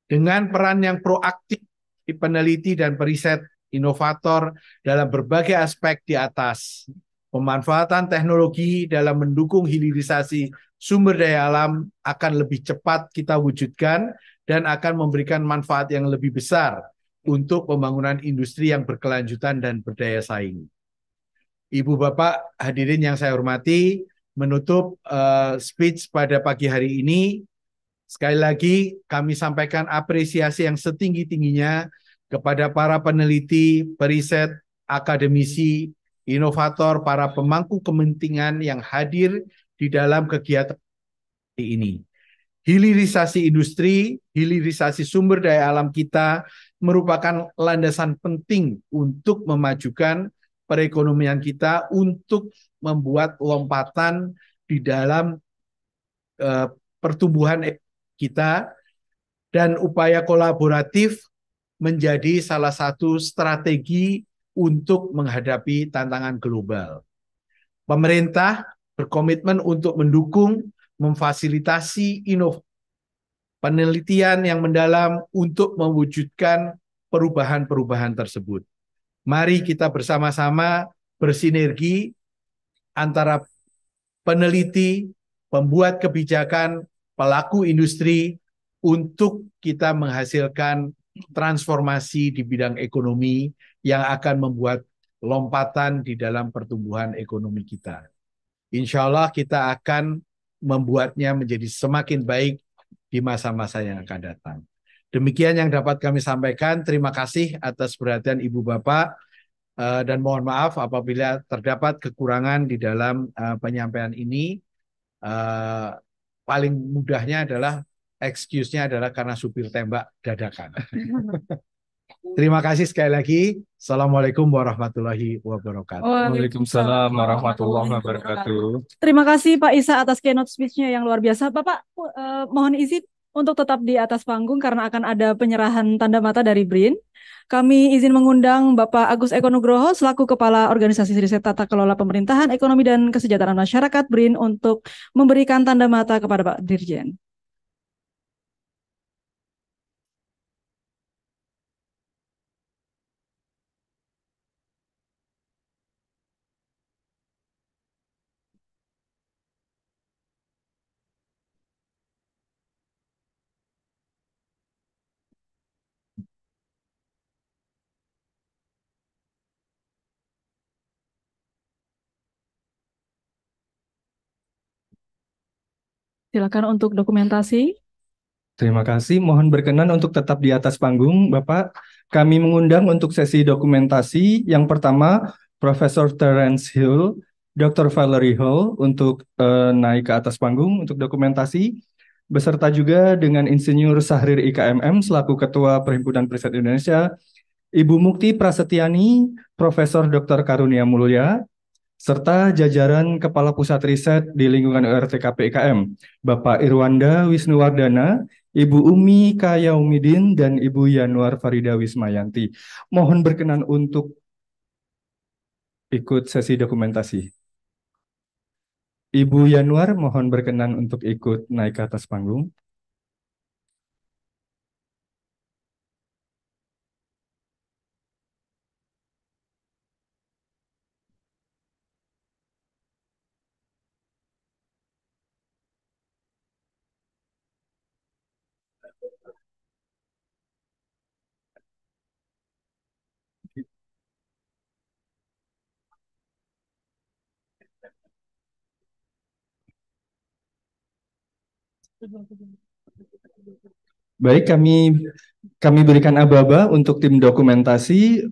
Dengan peran yang proaktif di peneliti dan periset inovator dalam berbagai aspek di atas, pemanfaatan teknologi dalam mendukung hilirisasi sumber daya alam akan lebih cepat kita wujudkan dan akan memberikan manfaat yang lebih besar untuk pembangunan industri yang berkelanjutan dan berdaya saing. Ibu Bapak hadirin yang saya hormati, menutup uh, speech pada pagi hari ini. Sekali lagi kami sampaikan apresiasi yang setinggi-tingginya kepada para peneliti, periset, akademisi, inovator, para pemangku kepentingan yang hadir di dalam kegiatan ini. Hilirisasi industri, hilirisasi sumber daya alam kita merupakan landasan penting untuk memajukan perekonomian kita, untuk membuat lompatan di dalam eh, pertumbuhan e-, kita dan upaya kolaboratif menjadi salah satu strategi untuk menghadapi tantangan global. Pemerintah berkomitmen untuk mendukung, memfasilitasi inovasi penelitian yang mendalam untuk mewujudkan perubahan-perubahan tersebut. Mari kita bersama-sama bersinergi antara peneliti, pembuat kebijakan, pelaku industri untuk kita menghasilkan transformasi di bidang ekonomi yang akan membuat lompatan di dalam pertumbuhan ekonomi kita. Insya Allah kita akan membuatnya menjadi semakin baik di masa-masa yang akan datang. Demikian yang dapat kami sampaikan. Terima kasih atas perhatian Ibu Bapak. Eh, dan mohon maaf apabila terdapat kekurangan di dalam uh, penyampaian ini. Uh, paling mudahnya adalah excuse-nya adalah karena supir tembak dadakan. Terima kasih sekali lagi. Assalamualaikum warahmatullahi wabarakatuh. Waalaikumsalam warahmatullahi
wabarakatuh.
Terima kasih Pak Isa atas keynote speech-nya yang luar biasa. Bapak uh, mohon izin untuk tetap di atas panggung karena akan ada penyerahan tanda mata dari BRIN, kami izin mengundang Bapak Agus Eko Nugroho selaku Kepala Organisasi Riset Tata Kelola Pemerintahan Ekonomi dan Kesejahteraan Masyarakat BRIN untuk memberikan tanda mata kepada Pak Dirjen. Silakan untuk dokumentasi.
Terima kasih. Mohon berkenan untuk tetap di atas panggung, Bapak. Kami mengundang untuk sesi dokumentasi yang pertama Profesor Terence Hill, Dr. Valerie Hall untuk uh, naik ke atas panggung untuk dokumentasi beserta juga dengan Insinyur Sahrir IKMM selaku Ketua Perhimpunan Presiden Indonesia, Ibu Mukti Prasetyani, Profesor Dr. Karunia Mulya, serta jajaran Kepala Pusat Riset di lingkungan URTKP IKM, Bapak Irwanda Wisnuwardana, Ibu Umi Kayaumidin, dan Ibu Yanuar Farida Wismayanti. Mohon berkenan untuk ikut sesi dokumentasi. Ibu Yanuar, mohon berkenan untuk ikut naik ke atas panggung. Baik, kami kami berikan ababa untuk tim dokumentasi.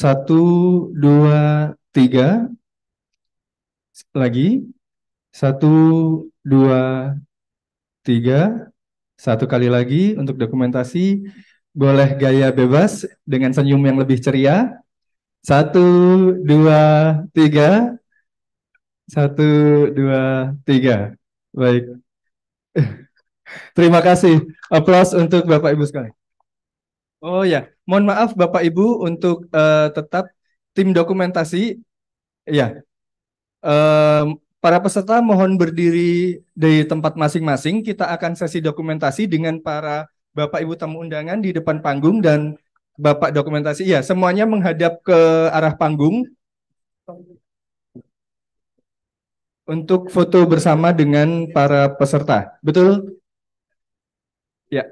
Satu, dua, tiga. Lagi. Satu, dua, tiga. Satu kali lagi untuk dokumentasi. Boleh gaya bebas dengan senyum yang lebih ceria. Satu, dua, tiga. Satu, dua, tiga. Baik. Terima kasih. Aplaus untuk Bapak Ibu sekali. Oh ya, mohon maaf Bapak Ibu untuk uh, tetap tim dokumentasi. Ya, uh, para peserta mohon berdiri di tempat masing-masing. Kita akan sesi dokumentasi dengan para Bapak Ibu tamu undangan di depan panggung dan Bapak dokumentasi. Ya, semuanya menghadap ke arah panggung untuk foto bersama dengan para peserta. Betul? Ya.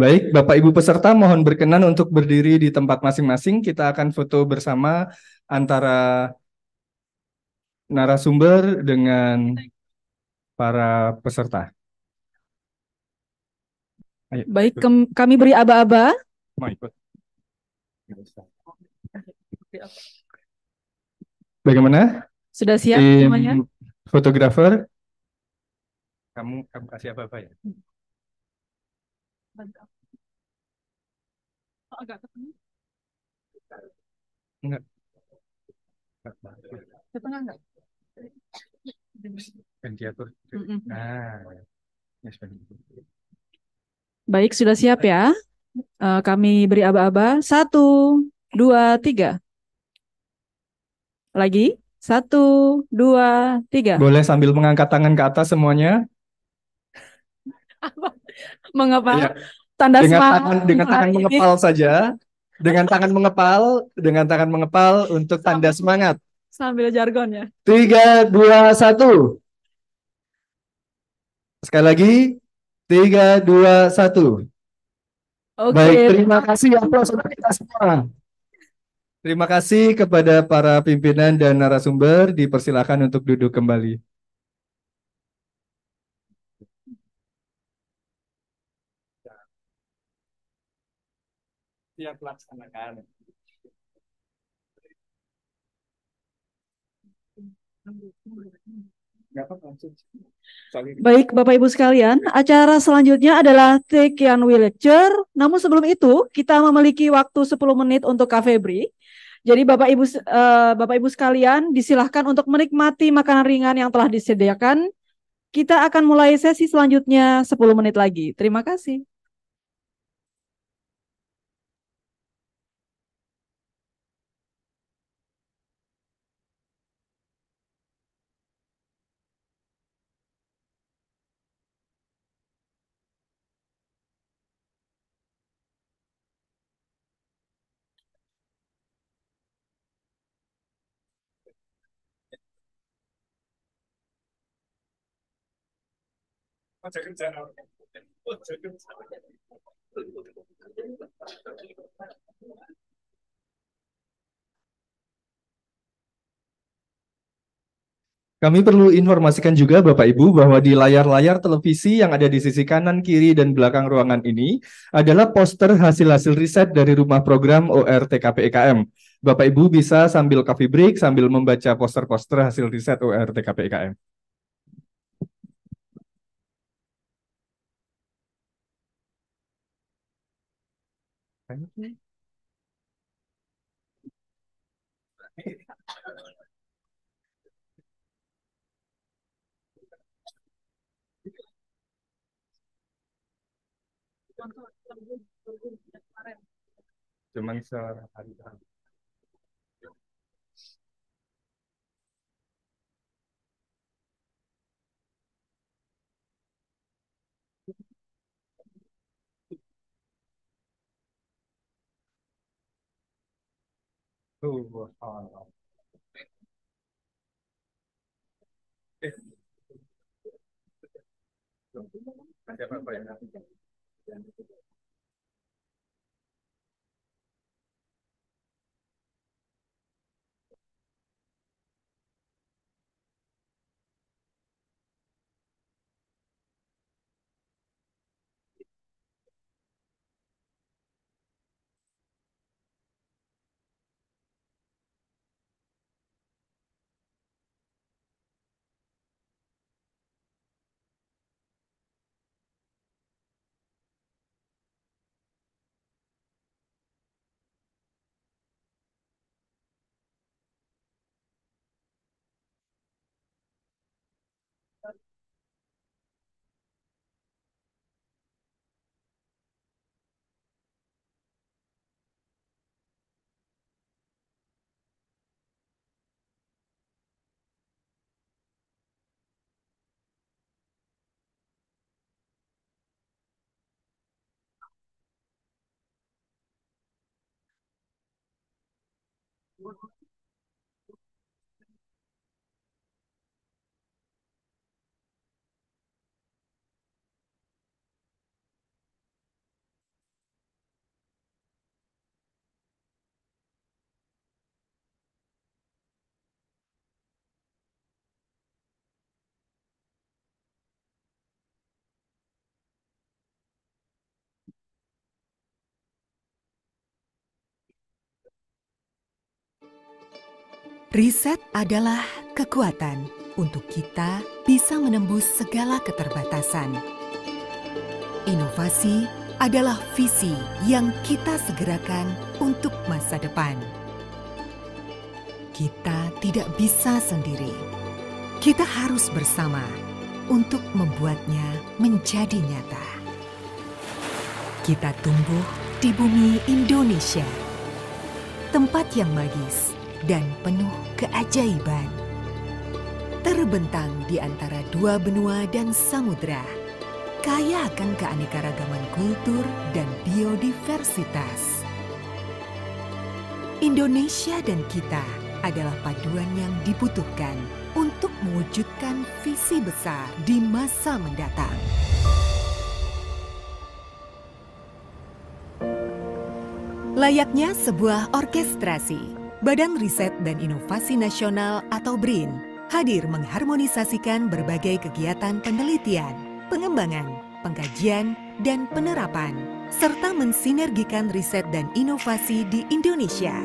Baik, Bapak Ibu peserta mohon berkenan untuk berdiri di tempat masing-masing. Kita akan foto bersama antara narasumber dengan para peserta. Ayo. Baik,
kami beri aba-aba.
Mau ikut. Bagaimana? Sudah siap Tim
Fotografer,
kamu kamu kasih apa apa ya?
Oh, agak ketemu. Enggak. Ke enggak? Kan diatur. Mm -mm. Nah, yes,
Baik, sudah siap ya? uh, kami beri aba-aba. Satu, dua, tiga. Lagi. Satu, dua, tiga. Boleh
sambil mengangkat tangan ke atas semuanya.
Apa? Mengapa? Ya. Tanda dengan semangat. Tangan, dengan tangan mengepal
saja. Dengan tangan mengepal. Dengan tangan mengepal untuk tanda semangat.
Sambil jargon ya.
Tiga, dua, satu. Sekali lagi. Tiga, dua,
satu.
Oke. Baik, terima kasih aplaus untuk kita semua.
Terima kasih kepada para pimpinan dan narasumber. Dipersilakan untuk duduk kembali.
Siap laksanakan. Gak apa-apa,
Baik Bapak Ibu sekalian, acara selanjutnya adalah Take We Lecture. Namun sebelum itu, kita memiliki waktu 10 menit untuk Cafe Break. Jadi Bapak Ibu uh, Bapak Ibu sekalian disilahkan untuk menikmati makanan ringan yang telah disediakan. Kita akan mulai sesi selanjutnya 10 menit lagi. Terima kasih.
Kami
perlu informasikan juga Bapak Ibu bahwa di layar-layar televisi yang ada di sisi kanan, kiri, dan belakang ruangan ini adalah poster hasil-hasil riset dari rumah program ORTKPEKM. Bapak Ibu bisa sambil coffee break sambil membaca poster-poster hasil riset ORTKPEKM.
Thank you. Cuman sehari-hari.
who are
Gracias por Thank you.
Riset adalah kekuatan untuk kita bisa menembus segala keterbatasan. Inovasi adalah visi yang kita segerakan untuk masa depan. Kita tidak bisa sendiri. Kita harus bersama untuk membuatnya menjadi nyata. Kita tumbuh di bumi Indonesia, tempat yang magis dan penuh keajaiban. Terbentang di antara dua benua dan samudera, kaya akan keanekaragaman kultur dan biodiversitas. Indonesia dan kita adalah paduan yang dibutuhkan untuk mewujudkan visi besar di masa mendatang. Layaknya sebuah orkestrasi, Badan Riset dan Inovasi Nasional atau BRIN hadir mengharmonisasikan berbagai kegiatan penelitian, pengembangan, pengkajian, dan penerapan, serta mensinergikan riset dan inovasi di Indonesia.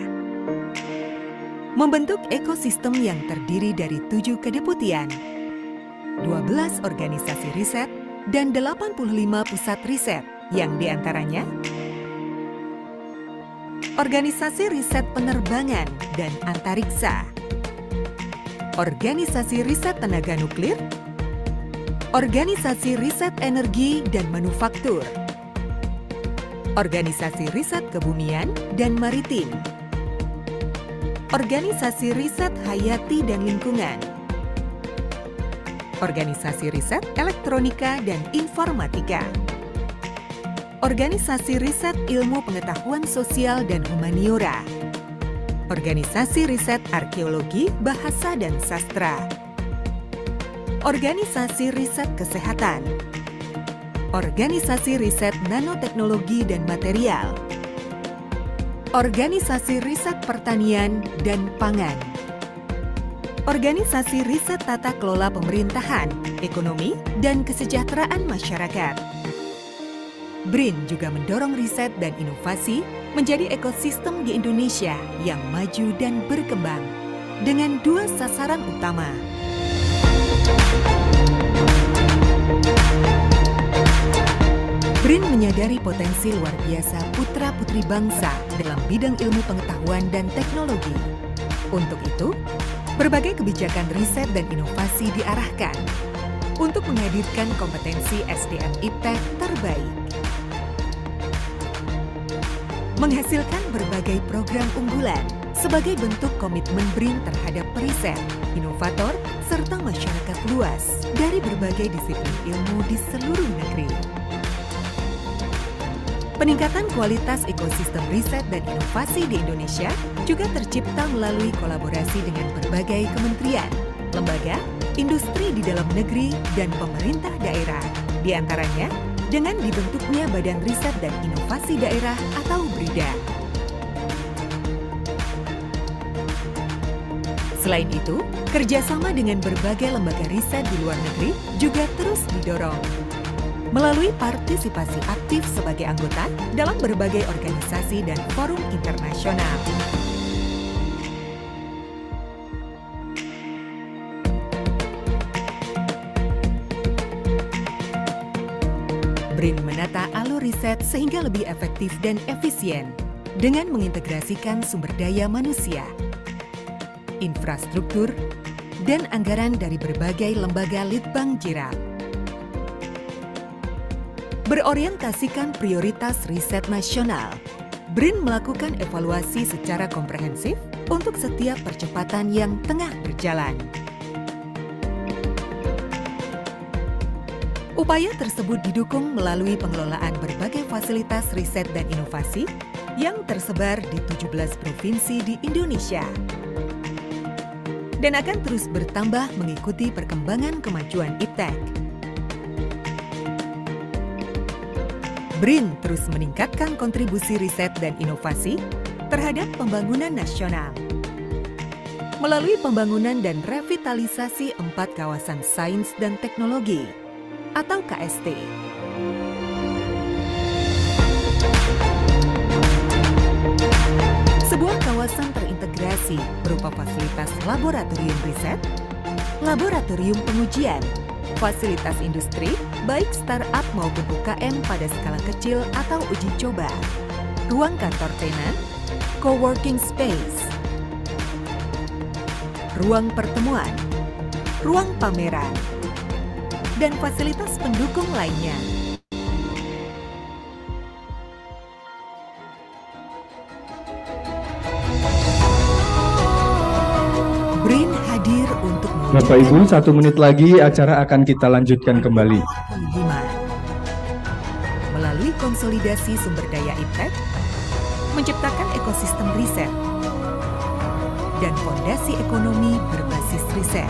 Membentuk ekosistem yang terdiri dari tujuh kedeputian, 12 organisasi riset, dan 85 pusat riset yang diantaranya Organisasi Riset Penerbangan dan Antariksa, Organisasi Riset Tenaga Nuklir, Organisasi Riset Energi dan Manufaktur, Organisasi Riset Kebumian dan Maritim, Organisasi Riset Hayati dan Lingkungan, Organisasi Riset Elektronika dan Informatika. Organisasi Riset Ilmu Pengetahuan Sosial dan Humaniora, Organisasi Riset Arkeologi, Bahasa dan Sastra, Organisasi Riset Kesehatan, Organisasi Riset Nanoteknologi dan Material, Organisasi Riset Pertanian dan Pangan, Organisasi Riset Tata Kelola Pemerintahan, Ekonomi, dan Kesejahteraan Masyarakat. BRIN juga mendorong riset dan inovasi menjadi ekosistem di Indonesia yang maju dan berkembang dengan dua sasaran utama. BRIN menyadari potensi luar biasa putra-putri bangsa dalam bidang ilmu pengetahuan dan teknologi. Untuk itu, berbagai kebijakan riset dan inovasi diarahkan untuk menghadirkan kompetensi SDM IPTEK e terbaik menghasilkan berbagai program unggulan sebagai bentuk komitmen BRIN terhadap periset, inovator, serta masyarakat luas dari berbagai disiplin ilmu di seluruh negeri. Peningkatan kualitas ekosistem riset dan inovasi di Indonesia juga tercipta melalui kolaborasi dengan berbagai kementerian, lembaga, industri di dalam negeri, dan pemerintah daerah. Di antaranya, dengan dibentuknya Badan Riset dan Inovasi Daerah atau BRIDA. Selain itu, kerjasama dengan berbagai lembaga riset di luar negeri juga terus didorong melalui partisipasi aktif sebagai anggota dalam berbagai organisasi dan forum internasional. data alur riset sehingga lebih efektif dan efisien dengan mengintegrasikan sumber daya manusia, infrastruktur, dan anggaran dari berbagai lembaga litbang jirat. Berorientasikan prioritas riset nasional, BRIN melakukan evaluasi secara komprehensif untuk setiap percepatan yang tengah berjalan. Upaya tersebut didukung melalui pengelolaan berbagai fasilitas riset dan inovasi yang tersebar di 17 provinsi di Indonesia dan akan terus bertambah mengikuti perkembangan kemajuan iptek. BRIN terus meningkatkan kontribusi riset dan inovasi terhadap pembangunan nasional. Melalui pembangunan dan revitalisasi empat kawasan sains dan teknologi, atau KST. Sebuah kawasan terintegrasi berupa fasilitas laboratorium riset, laboratorium pengujian, fasilitas industri, baik startup maupun UKM pada skala kecil atau uji coba, ruang kantor tenan, co-working space, ruang pertemuan, ruang pameran, dan fasilitas pendukung lainnya. BRIN hadir untuk Bapak Ibu,
satu menit lagi acara akan kita lanjutkan kembali.
Melalui konsolidasi sumber daya IPTEK, menciptakan ekosistem riset, dan fondasi ekonomi berbasis riset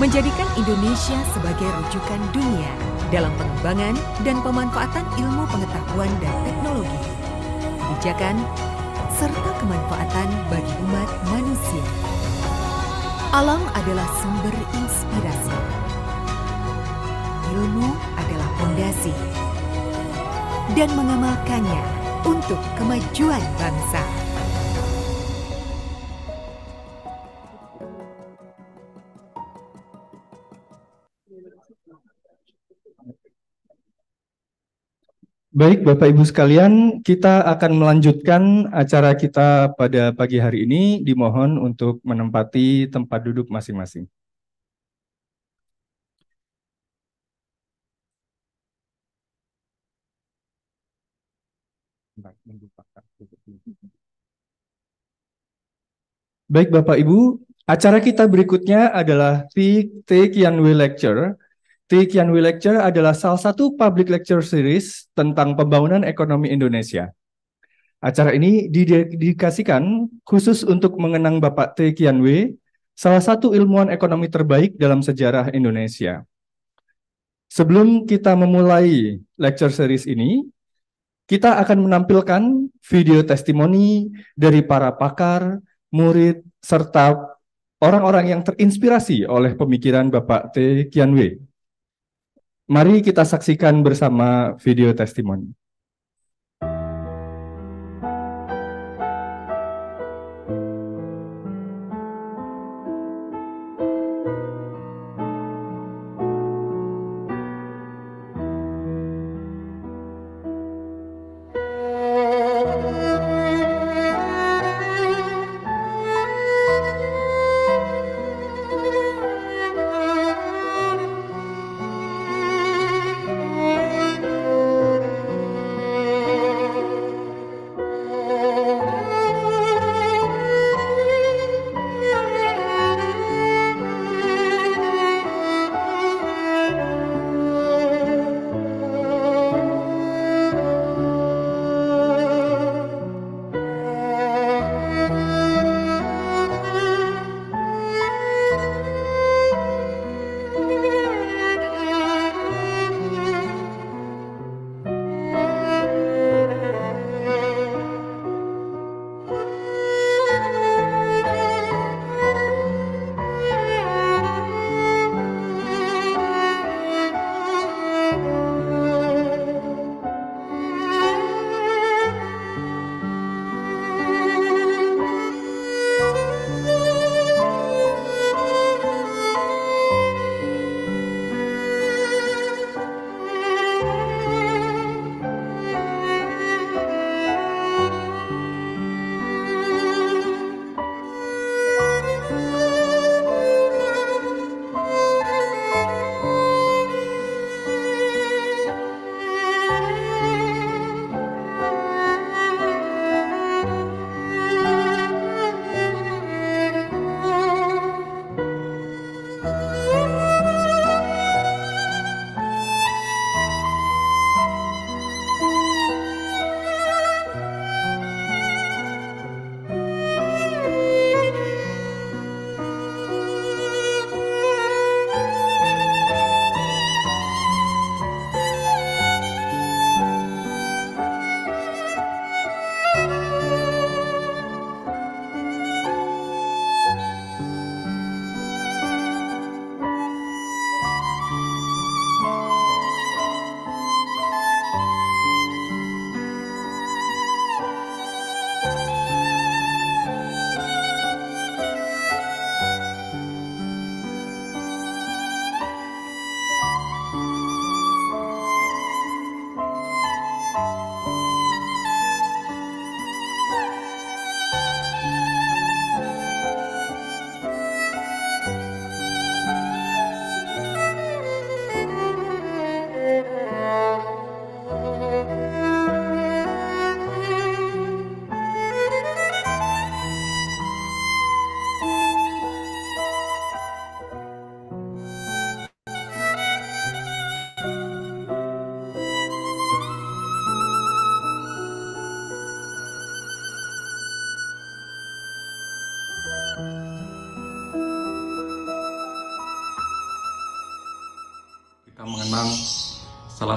menjadikan Indonesia sebagai rujukan dunia dalam pengembangan dan pemanfaatan ilmu pengetahuan dan teknologi, kebijakan, serta kemanfaatan bagi umat manusia. Alam adalah sumber inspirasi. Ilmu adalah fondasi, dan mengamalkannya untuk kemajuan bangsa.
Baik, Bapak Ibu sekalian, kita akan melanjutkan acara kita pada pagi hari ini. Dimohon untuk menempati tempat duduk masing-masing.
Baik Bapak Ibu, acara kita
berikutnya adalah Fiqh Tekianwi Lecture Tikian We Lecture adalah salah satu public lecture series tentang pembangunan ekonomi Indonesia. Acara ini didedikasikan khusus untuk mengenang Bapak T. Wei, salah satu ilmuwan ekonomi terbaik dalam sejarah Indonesia. Sebelum kita memulai lecture series ini, kita akan menampilkan video testimoni dari para pakar, murid, serta orang-orang yang terinspirasi oleh pemikiran Bapak T. Wei. Mari kita saksikan bersama video testimoni.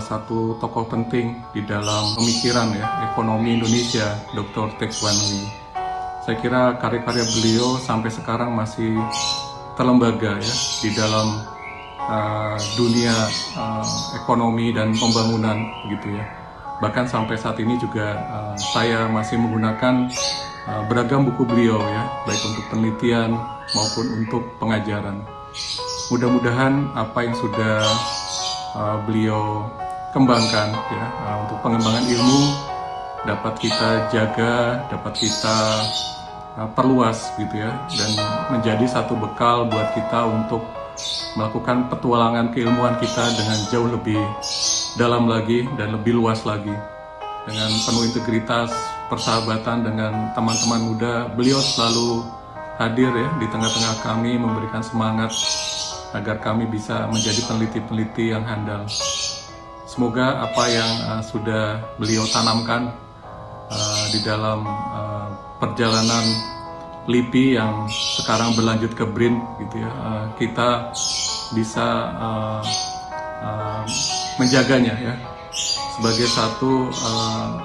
satu tokoh penting di dalam pemikiran ya ekonomi Indonesia, Dr. Wan Tekwanwi. Saya kira karya-karya beliau sampai sekarang masih terlembaga ya di dalam uh, dunia uh, ekonomi dan pembangunan gitu ya. Bahkan sampai saat ini juga uh, saya masih menggunakan uh, beragam buku beliau ya, baik untuk penelitian maupun untuk pengajaran. Mudah-mudahan apa yang sudah uh, beliau kembangkan ya nah, untuk pengembangan ilmu dapat kita jaga dapat kita nah, perluas gitu ya dan menjadi satu bekal buat kita untuk melakukan petualangan keilmuan kita dengan jauh lebih dalam lagi dan lebih luas lagi dengan penuh integritas persahabatan dengan teman-teman muda beliau selalu hadir ya di tengah-tengah kami memberikan semangat agar kami bisa menjadi peneliti-peneliti yang handal. Semoga apa yang uh, sudah beliau tanamkan uh, di dalam uh, perjalanan LIPI yang sekarang berlanjut ke BRIN gitu ya, uh, kita bisa uh, uh, menjaganya ya sebagai satu uh,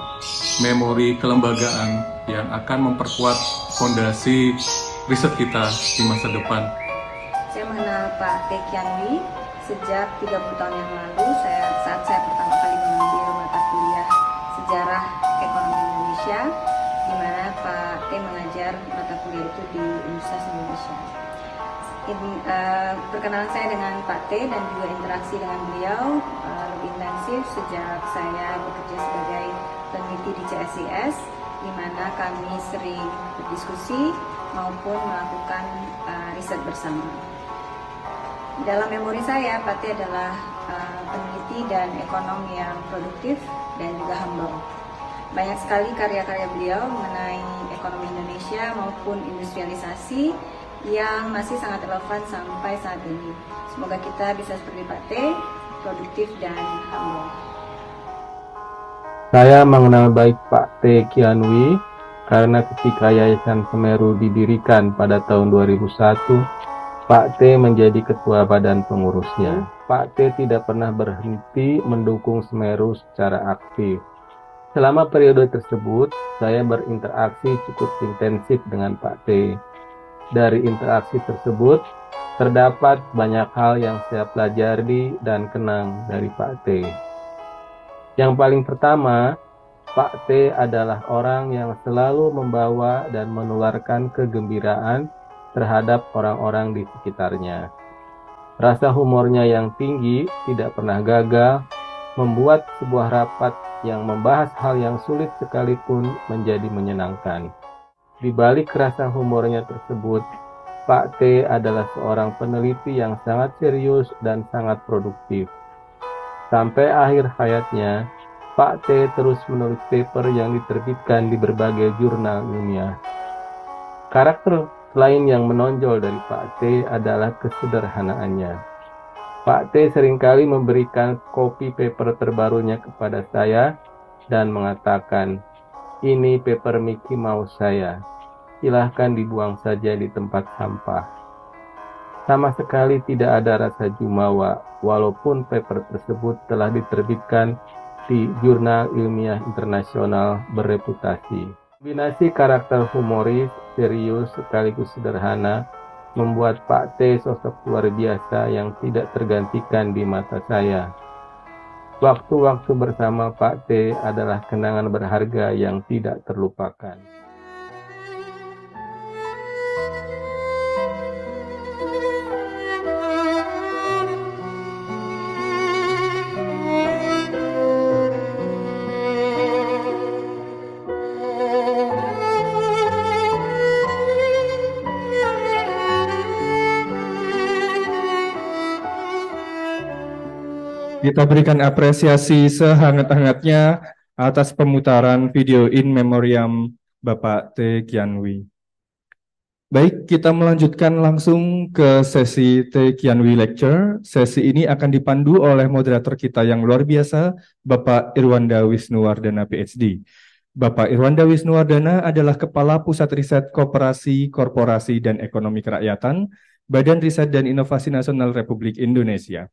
memori kelembagaan yang akan memperkuat fondasi riset kita di masa depan
mengenal Pak Tek Yang Lee sejak 30 tahun yang lalu saya saat saya pertama kali mengambil mata kuliah sejarah ekonomi Indonesia di mana Pak T mengajar mata kuliah itu di Universitas Indonesia. Ini, uh, perkenalan saya dengan Pak T dan juga interaksi dengan beliau uh, lebih intensif sejak saya bekerja sebagai peneliti di CSIS di mana kami sering berdiskusi maupun melakukan uh, riset bersama dalam memori saya Pati adalah eh, peneliti dan ekonom yang produktif dan juga humble. Banyak sekali karya-karya beliau mengenai ekonomi Indonesia maupun industrialisasi yang masih sangat relevan sampai saat ini. Semoga kita bisa seperti Pate, produktif dan humble.
Saya mengenal baik Pak T. Kianwi karena ketika Yayasan Semeru didirikan pada tahun 2001, Pak T menjadi ketua badan pengurusnya. Hmm. Pak T tidak pernah berhenti mendukung Semeru secara aktif. Selama periode tersebut, saya berinteraksi cukup intensif dengan Pak T. Dari interaksi tersebut, terdapat banyak hal yang saya pelajari dan kenang dari Pak T. Yang paling pertama, Pak T adalah orang yang selalu membawa dan menularkan kegembiraan terhadap orang-orang di sekitarnya. Rasa humornya yang tinggi tidak pernah gagal membuat sebuah rapat yang membahas hal yang sulit sekalipun menjadi menyenangkan. Di balik rasa humornya tersebut, Pak T adalah seorang peneliti yang sangat serius dan sangat produktif. Sampai akhir hayatnya, Pak T terus menulis paper yang diterbitkan di berbagai jurnal ilmiah. Karakter Selain yang menonjol dari Pak T adalah kesederhanaannya. Pak T seringkali memberikan kopi paper terbarunya kepada saya dan mengatakan, ini paper Mickey Mouse saya. Silahkan dibuang saja di tempat sampah. Sama sekali tidak ada rasa jumawa, walaupun paper tersebut telah diterbitkan di jurnal ilmiah internasional bereputasi. Kombinasi karakter humoris, serius, sekaligus sederhana, membuat Pak T sosok luar biasa yang tidak tergantikan di mata saya. Waktu-waktu bersama Pak T adalah kenangan berharga yang tidak terlupakan.
Kita berikan apresiasi sehangat-hangatnya atas pemutaran video in memoriam Bapak T. Kianwi. Baik, kita melanjutkan langsung ke sesi T. Kianwi Lecture. Sesi ini akan dipandu oleh moderator kita yang luar biasa, Bapak Irwanda Wisnuwardana, PhD. Bapak Irwanda Wisnuwardana adalah Kepala Pusat Riset Kooperasi, Korporasi, dan Ekonomi Kerakyatan, Badan Riset dan Inovasi Nasional Republik Indonesia.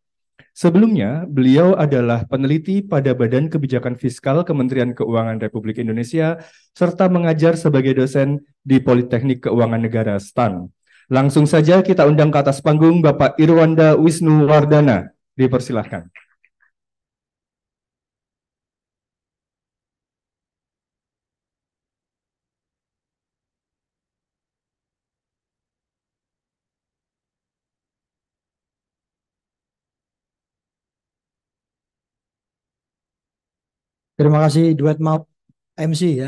Sebelumnya, beliau adalah peneliti pada Badan Kebijakan Fiskal Kementerian Keuangan Republik Indonesia serta mengajar sebagai dosen di Politeknik Keuangan Negara STAN. Langsung saja kita undang ke atas panggung Bapak Irwanda Wisnu Wardana. Dipersilahkan.
Terima kasih duet mau MC ya.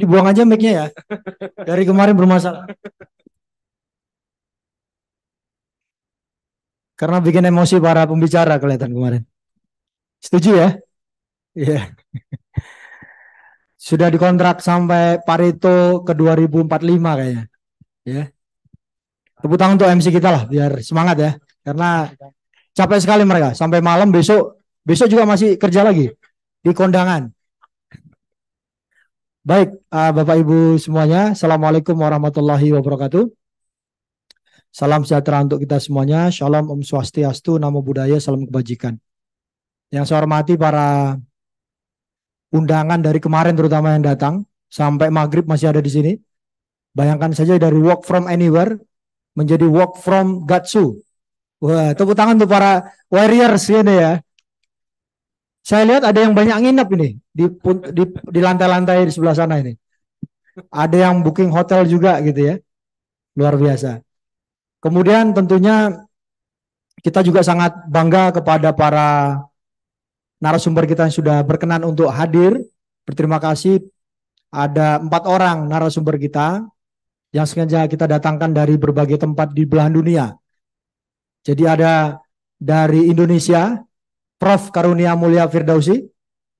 Dibuang aja mic-nya ya. Dari kemarin bermasalah.
Karena bikin emosi para pembicara kelihatan kemarin. Setuju ya? Iya. Yeah. Sudah dikontrak sampai parito ke 2045 kayaknya. Ya. Yeah. Tepuk tangan untuk MC kita lah biar semangat ya. Karena capek sekali mereka sampai malam besok besok juga masih kerja lagi di kondangan. Baik, uh, Bapak Ibu semuanya, Assalamualaikum warahmatullahi wabarakatuh. Salam sejahtera untuk kita semuanya. Shalom Om Swastiastu, Namo Buddhaya, Salam Kebajikan. Yang saya hormati para undangan dari kemarin terutama yang datang, sampai maghrib masih ada di sini. Bayangkan saja dari work from anywhere, menjadi work from Gatsu. Wah, tepuk tangan tuh para warriors ini ya. Saya lihat ada yang banyak nginep ini di di di lantai-lantai di sebelah sana ini. Ada yang booking hotel juga gitu ya. Luar biasa. Kemudian tentunya kita juga sangat bangga kepada para narasumber kita yang sudah berkenan untuk hadir. Berterima kasih. Ada empat orang narasumber kita yang sengaja kita datangkan dari berbagai tempat di belahan dunia. Jadi ada dari Indonesia, Prof. Karunia Mulia Firdausi.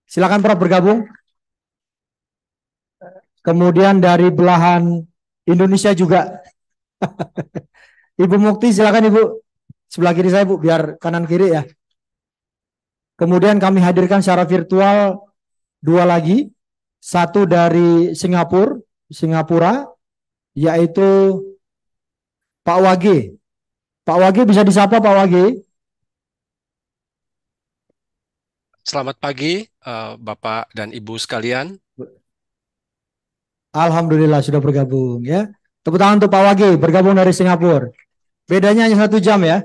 Silakan Prof bergabung. Kemudian dari belahan Indonesia juga. Ibu Mukti silakan Ibu. Sebelah kiri saya Bu, biar kanan kiri ya. Kemudian kami hadirkan secara virtual dua lagi. Satu dari Singapura, Singapura, yaitu Pak Wage. Pak Wage bisa disapa Pak Wage?
Selamat pagi eh, Bapak dan Ibu sekalian.
Alhamdulillah sudah bergabung ya. Tepuk tangan untuk Pak Wage bergabung dari Singapura. Bedanya hanya satu jam ya.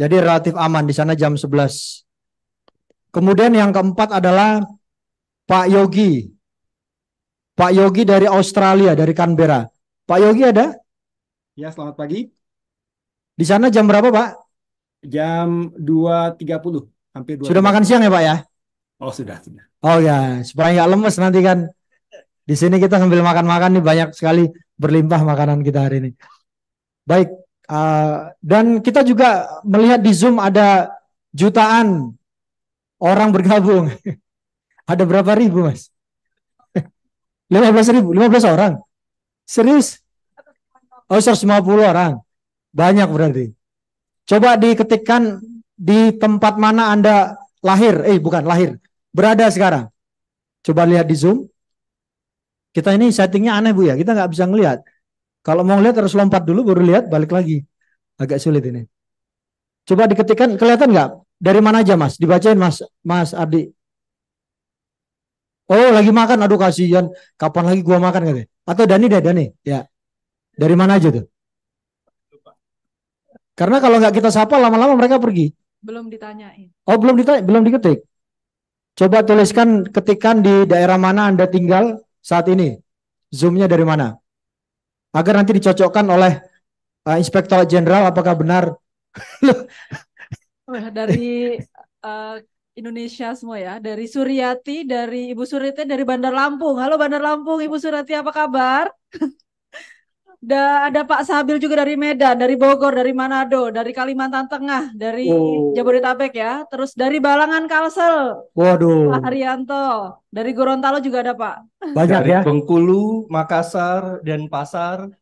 Jadi relatif aman di sana jam 11. Kemudian yang keempat adalah Pak Yogi. Pak Yogi dari Australia, dari Canberra. Pak Yogi ada?
Ya, selamat pagi.
Di sana jam berapa, Pak?
Jam 2.30, hampir 2. Sudah makan siang ya, Pak ya? Oh, sudah, sudah.
Oh ya, supaya nggak lemes nanti kan. Di sini kita sambil makan-makan nih banyak sekali berlimpah makanan kita hari ini. Baik, uh, dan kita juga melihat di Zoom ada jutaan orang bergabung. ada berapa ribu, Mas? 15 ribu, 15 orang. Serius? Oh 150 orang. Banyak berarti. Coba diketikkan di tempat mana Anda lahir. Eh bukan lahir. Berada sekarang. Coba lihat di Zoom. Kita ini settingnya aneh Bu ya. Kita nggak bisa ngelihat. Kalau mau lihat harus lompat dulu baru lihat balik lagi. Agak sulit ini. Coba diketikkan kelihatan nggak? Dari mana aja Mas? Dibacain Mas Mas Ardi. Oh lagi makan, aduh kasihan. Kapan lagi gua makan katanya? Atau Dani deh Dani, ya. Dari mana aja tuh? Karena kalau nggak kita sapa lama-lama mereka pergi.
Belum ditanyain.
Oh belum ditanya, belum diketik. Coba tuliskan ketikan di daerah mana Anda tinggal saat ini. Zoomnya dari mana? Agar nanti dicocokkan oleh uh, eh, Inspektor Jenderal apakah benar.
dari uh, Indonesia semua ya. Dari Suryati, dari Ibu Suryati, dari Bandar Lampung. Halo Bandar Lampung, Ibu Suryati apa kabar? Da, ada Pak Sabil juga dari Medan, dari Bogor, dari Manado, dari Kalimantan Tengah, dari oh. Jabodetabek ya. Terus dari Balangan Kalsel.
Waduh.
Pak
Haryanto. Dari Gorontalo juga ada Pak. Banyak dari ya.
Bengkulu, Makassar, dan Pasar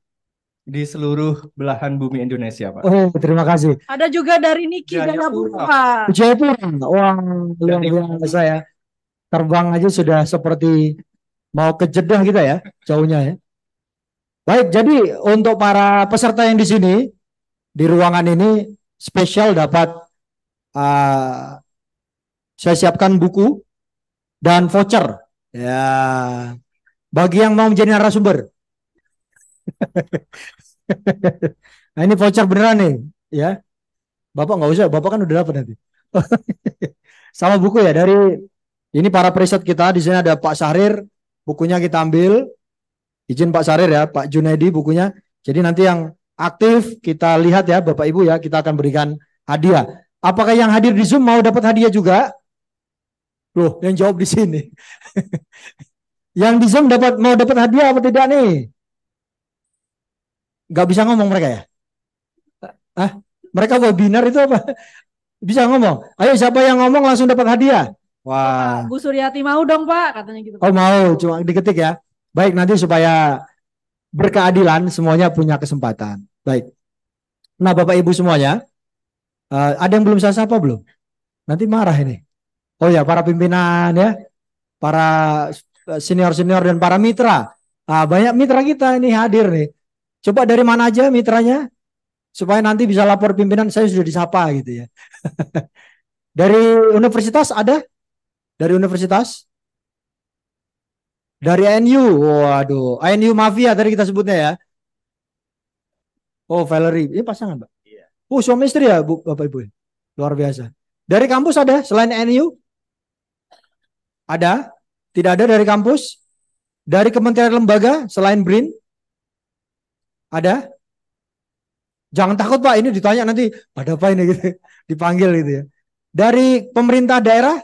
di seluruh belahan bumi Indonesia Pak. Oh terima kasih.
Ada juga dari Niki Jayapura. Pak.
Jayapura.
Wah luar biasa ya. Terbang aja sudah seperti mau ke Jeddah kita ya jauhnya ya. Baik, jadi untuk para peserta yang di sini di ruangan ini spesial dapat uh, saya siapkan buku dan voucher. Ya, bagi yang mau menjadi narasumber. nah, ini voucher beneran nih, ya. Bapak nggak usah, Bapak kan udah dapat nanti. Sama buku ya dari ini para preset kita di sini ada Pak Syahrir, bukunya kita ambil izin Pak Sarir ya, Pak Junedi bukunya. Jadi nanti yang aktif kita lihat ya Bapak Ibu ya, kita akan berikan hadiah. Apakah yang hadir di Zoom mau dapat hadiah juga? Loh, yang jawab di sini. yang di Zoom dapat mau dapat hadiah apa tidak nih? Gak bisa ngomong mereka ya? Ah, mereka webinar itu apa? Bisa ngomong. Ayo siapa yang ngomong langsung dapat hadiah. Wah.
Bu Suryati mau dong Pak katanya gitu.
Oh mau, cuma diketik ya. Baik, nanti supaya berkeadilan semuanya punya kesempatan. Baik. Nah, Bapak Ibu semuanya, uh, ada yang belum saya sapa belum? Nanti marah ini. Oh ya, para pimpinan ya, para senior-senior dan para mitra. Uh, banyak mitra kita ini hadir nih. Coba dari mana aja mitranya? Supaya nanti bisa lapor pimpinan saya sudah disapa gitu ya. dari universitas ada? Dari universitas? Dari NU, waduh, NU Mafia tadi kita sebutnya ya. Oh, Valerie, ini pasangan, Pak. Iya. Oh, suami istri ya, Bu, Bapak Ibu. Ya? Luar biasa. Dari kampus ada selain NU? Ada? Tidak ada dari kampus? Dari kementerian lembaga selain BRIN? Ada? Jangan takut Pak, ini ditanya nanti pada apa ini gitu. Dipanggil gitu ya. Dari pemerintah daerah?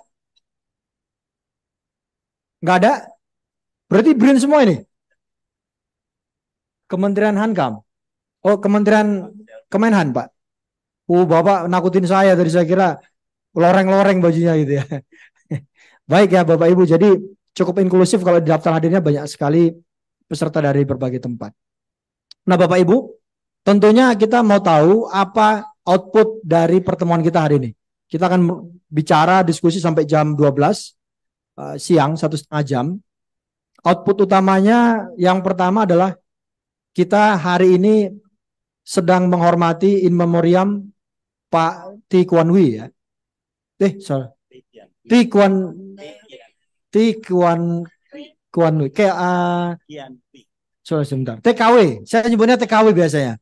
Nggak ada? Berarti BRIN semua ini? Kementerian Hankam? Oh, Kementerian Kemenhan, Pak. Uh, Bapak nakutin saya tadi saya kira loreng-loreng bajunya gitu ya. Baik ya Bapak Ibu, jadi cukup inklusif kalau di daftar hadirnya banyak sekali peserta dari berbagai tempat. Nah Bapak Ibu, tentunya kita mau tahu apa output dari pertemuan kita hari ini. Kita akan bicara, diskusi sampai jam 12 uh, eh, siang, satu setengah jam. Output utamanya yang pertama adalah kita hari ini sedang menghormati in memoriam Pak Ti Kuan Wi ya. Eh, sorry. Ti Kuan Ti Kuan Kuan Wi. Kayak uh, sorry sebentar. TKW. Saya nyebutnya TKW biasanya.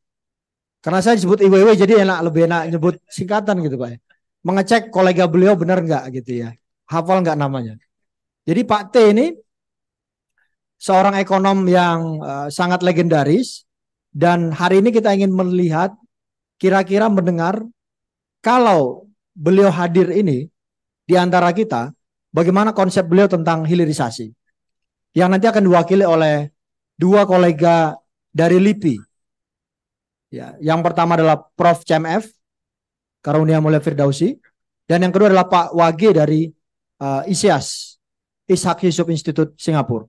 Karena saya disebut IWW jadi enak lebih enak nyebut singkatan gitu Pak. Ya. Mengecek kolega beliau benar nggak gitu ya. Hafal nggak namanya. Jadi Pak T ini seorang ekonom yang uh, sangat legendaris dan hari ini kita ingin melihat kira-kira mendengar kalau beliau hadir ini di antara kita bagaimana konsep beliau tentang hilirisasi yang nanti akan diwakili oleh dua kolega dari LIPI. Ya, yang pertama adalah Prof. CMF Karunia Mulia Firdausi dan yang kedua adalah Pak Wage dari uh, eh, ISIAS e Ishak Yusuf Institute Singapura.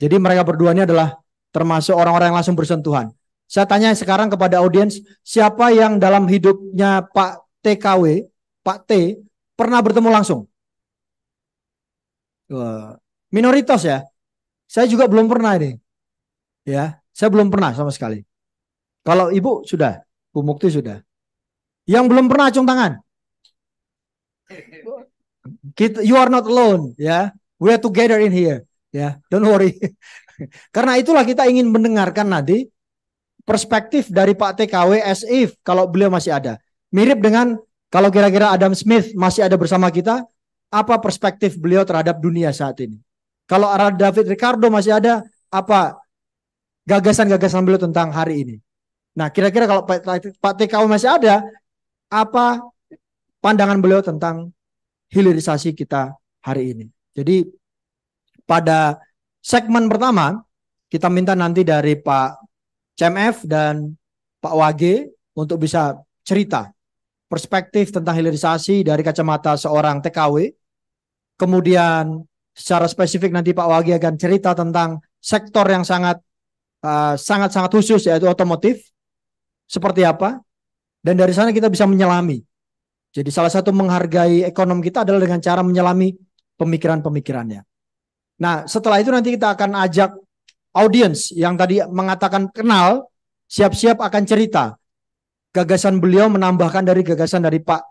Jadi mereka berdua ini adalah termasuk orang-orang yang langsung bersentuhan. Saya tanya sekarang kepada audiens, siapa yang dalam hidupnya Pak TKW, Pak T, pernah bertemu langsung? Minoritas ya. Saya juga belum pernah ini. Ya, saya belum pernah sama sekali. Kalau Ibu sudah, Bu Mukti sudah. Yang belum pernah acung tangan. you are not alone, ya. Yeah. We are together in here. Ya, don't worry. Karena itulah kita ingin mendengarkan nanti perspektif dari Pak TKW as if kalau beliau masih ada. Mirip dengan kalau kira-kira Adam Smith masih ada bersama kita, apa perspektif beliau terhadap dunia saat ini? Kalau arah David Ricardo masih ada, apa gagasan-gagasan beliau tentang hari ini? Nah, kira-kira kalau Pak TKW masih ada, apa pandangan beliau tentang hilirisasi kita hari ini? Jadi pada segmen pertama kita minta nanti dari Pak CMF dan Pak Wage untuk bisa cerita perspektif tentang hilirisasi dari kacamata seorang TKW. Kemudian secara spesifik nanti Pak Wage akan cerita tentang sektor yang sangat uh, eh, sangat sangat khusus yaitu otomotif seperti apa dan dari sana kita bisa menyelami. Jadi salah satu menghargai ekonom kita adalah dengan cara menyelami pemikiran-pemikirannya. Nah, setelah itu nanti kita akan ajak audiens yang tadi mengatakan kenal, siap-siap akan cerita. Gagasan beliau menambahkan dari gagasan dari Pak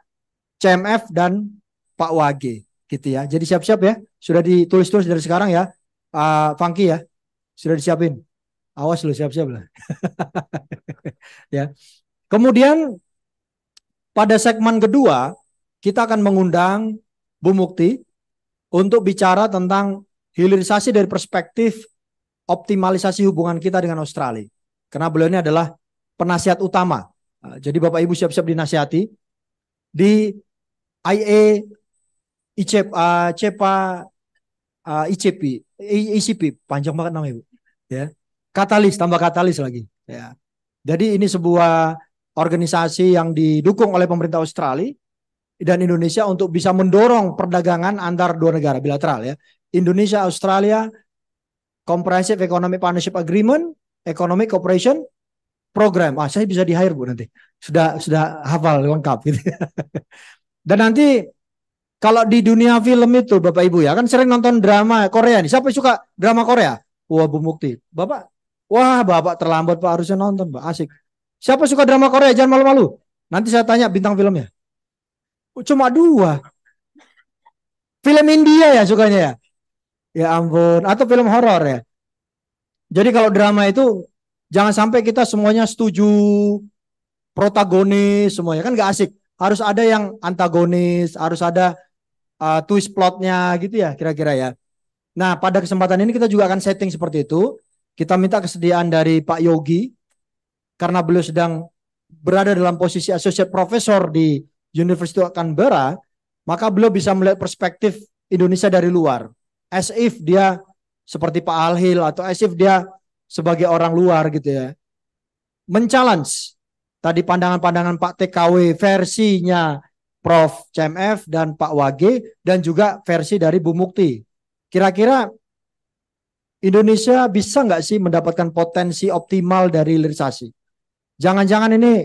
CMF dan Pak Wage gitu ya. Jadi siap-siap ya, sudah ditulis-tulis dari sekarang ya. Uh, ah, Fangki ya, sudah disiapin. Awas lu siap-siap lah. ya. Kemudian pada segmen kedua kita akan mengundang Bu Mukti untuk bicara tentang Hilirisasi dari perspektif optimalisasi hubungan kita dengan Australia. Karena beliau ini adalah penasihat utama. Nah, jadi Bapak Ibu siap-siap dinasihati. Di IA, ICP ICP ICP, ICP, panjang banget namanya Ibu. Ya. Katalis, tambah katalis lagi. Ya. Jadi ini sebuah organisasi yang didukung oleh pemerintah Australia dan Indonesia untuk bisa mendorong perdagangan antar dua negara bilateral ya. Indonesia Australia Comprehensive Economic Partnership Agreement, Economic Cooperation Program. Ah, saya bisa di hire Bu nanti. Sudah sudah hafal lengkap gitu. Dan nanti kalau di dunia film itu Bapak Ibu ya kan sering nonton drama Korea nih. Siapa suka drama Korea? Wah Bu Mukti. Bapak, wah Bapak terlambat Pak harusnya nonton Pak. Asik. Siapa suka drama Korea? Jangan malu-malu. Nanti saya tanya bintang filmnya. Cuma dua. Film India ya sukanya ya. Ya ampun, atau film horor ya. Jadi kalau drama itu jangan sampai kita semuanya setuju protagonis semuanya kan gak asik. Harus ada yang antagonis, harus ada uh, twist plotnya gitu ya kira-kira ya. Nah pada kesempatan ini kita juga akan setting seperti itu. Kita minta kesediaan dari Pak Yogi karena beliau sedang berada dalam posisi associate professor di University of Canberra, maka beliau bisa melihat perspektif Indonesia dari luar as if dia seperti Pak Alhil atau as if dia sebagai orang luar gitu ya. Menchallenge tadi pandangan-pandangan Pak TKW versinya Prof CMF dan Pak Wage dan juga versi dari Bu Mukti. Kira-kira Indonesia bisa nggak sih mendapatkan potensi optimal dari hilirisasi? Jangan-jangan ini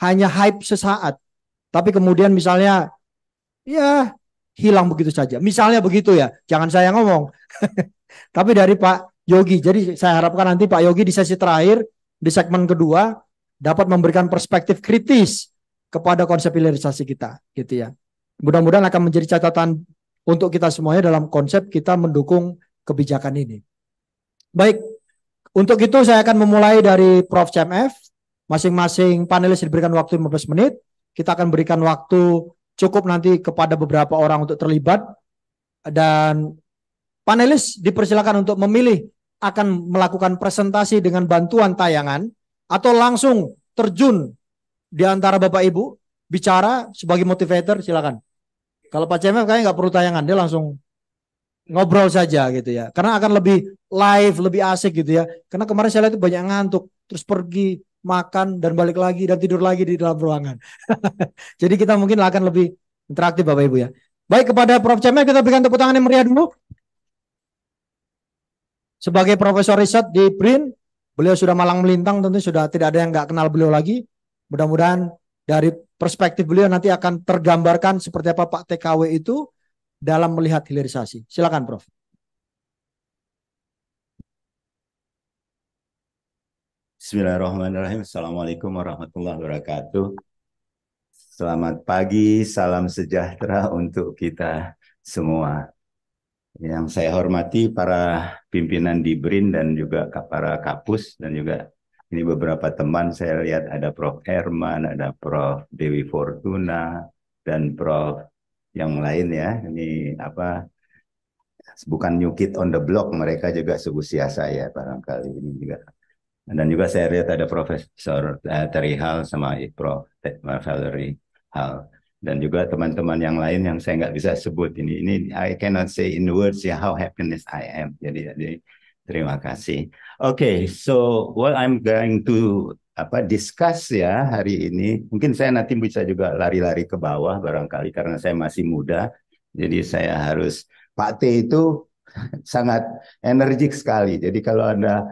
hanya hype sesaat, tapi kemudian misalnya, ya hilang begitu saja. Misalnya begitu ya, jangan saya ngomong. Tapi dari Pak Yogi, jadi saya harapkan nanti Pak Yogi di sesi terakhir, di segmen kedua, dapat memberikan perspektif kritis kepada konsep hilirisasi kita, gitu ya. Mudah-mudahan akan menjadi catatan untuk kita semuanya dalam konsep kita mendukung kebijakan ini. Baik, untuk itu saya akan memulai dari Prof. CMF. Masing-masing panelis diberikan waktu 15 menit. Kita akan berikan waktu cukup nanti kepada beberapa orang untuk terlibat dan panelis dipersilakan untuk memilih akan melakukan presentasi dengan bantuan tayangan atau langsung terjun di antara Bapak Ibu bicara sebagai motivator silakan. Kalau Pak CMF kayaknya nggak perlu tayangan, dia langsung ngobrol saja gitu ya. Karena akan lebih live, lebih asik gitu ya. Karena kemarin saya lihat itu banyak ngantuk, terus pergi, makan dan balik lagi dan tidur lagi di dalam ruangan. Jadi kita mungkin akan lebih interaktif Bapak Ibu ya. Baik kepada Prof. Cemek kita berikan tepuk tangan yang meriah dulu. Sebagai profesor riset di PRIN, beliau sudah malang melintang tentu sudah tidak ada yang nggak kenal beliau lagi. Mudah-mudahan dari perspektif beliau nanti akan tergambarkan seperti apa Pak TKW itu dalam melihat hilirisasi. Silakan Prof.
Bismillahirrahmanirrahim. Assalamualaikum warahmatullahi wabarakatuh. Selamat pagi, salam sejahtera untuk kita semua. Yang saya hormati para pimpinan di BRIN dan juga para kapus dan juga ini beberapa teman saya lihat ada Prof. Herman, ada Prof. Dewi Fortuna, dan Prof. yang lain ya. Ini apa bukan new kid on the block mereka juga siasa ya barangkali ini juga dan juga saya lihat ada Profesor uh, Terry Hall sama Prof. Valerie Hall dan juga teman-teman yang lain yang saya nggak bisa sebut ini ini I cannot say in words ya how happiness I am jadi jadi terima kasih oke okay, so what I'm going to apa discuss ya hari ini mungkin saya nanti bisa juga lari-lari ke bawah barangkali karena saya masih muda jadi saya harus Pak T itu sangat energik sekali jadi kalau ada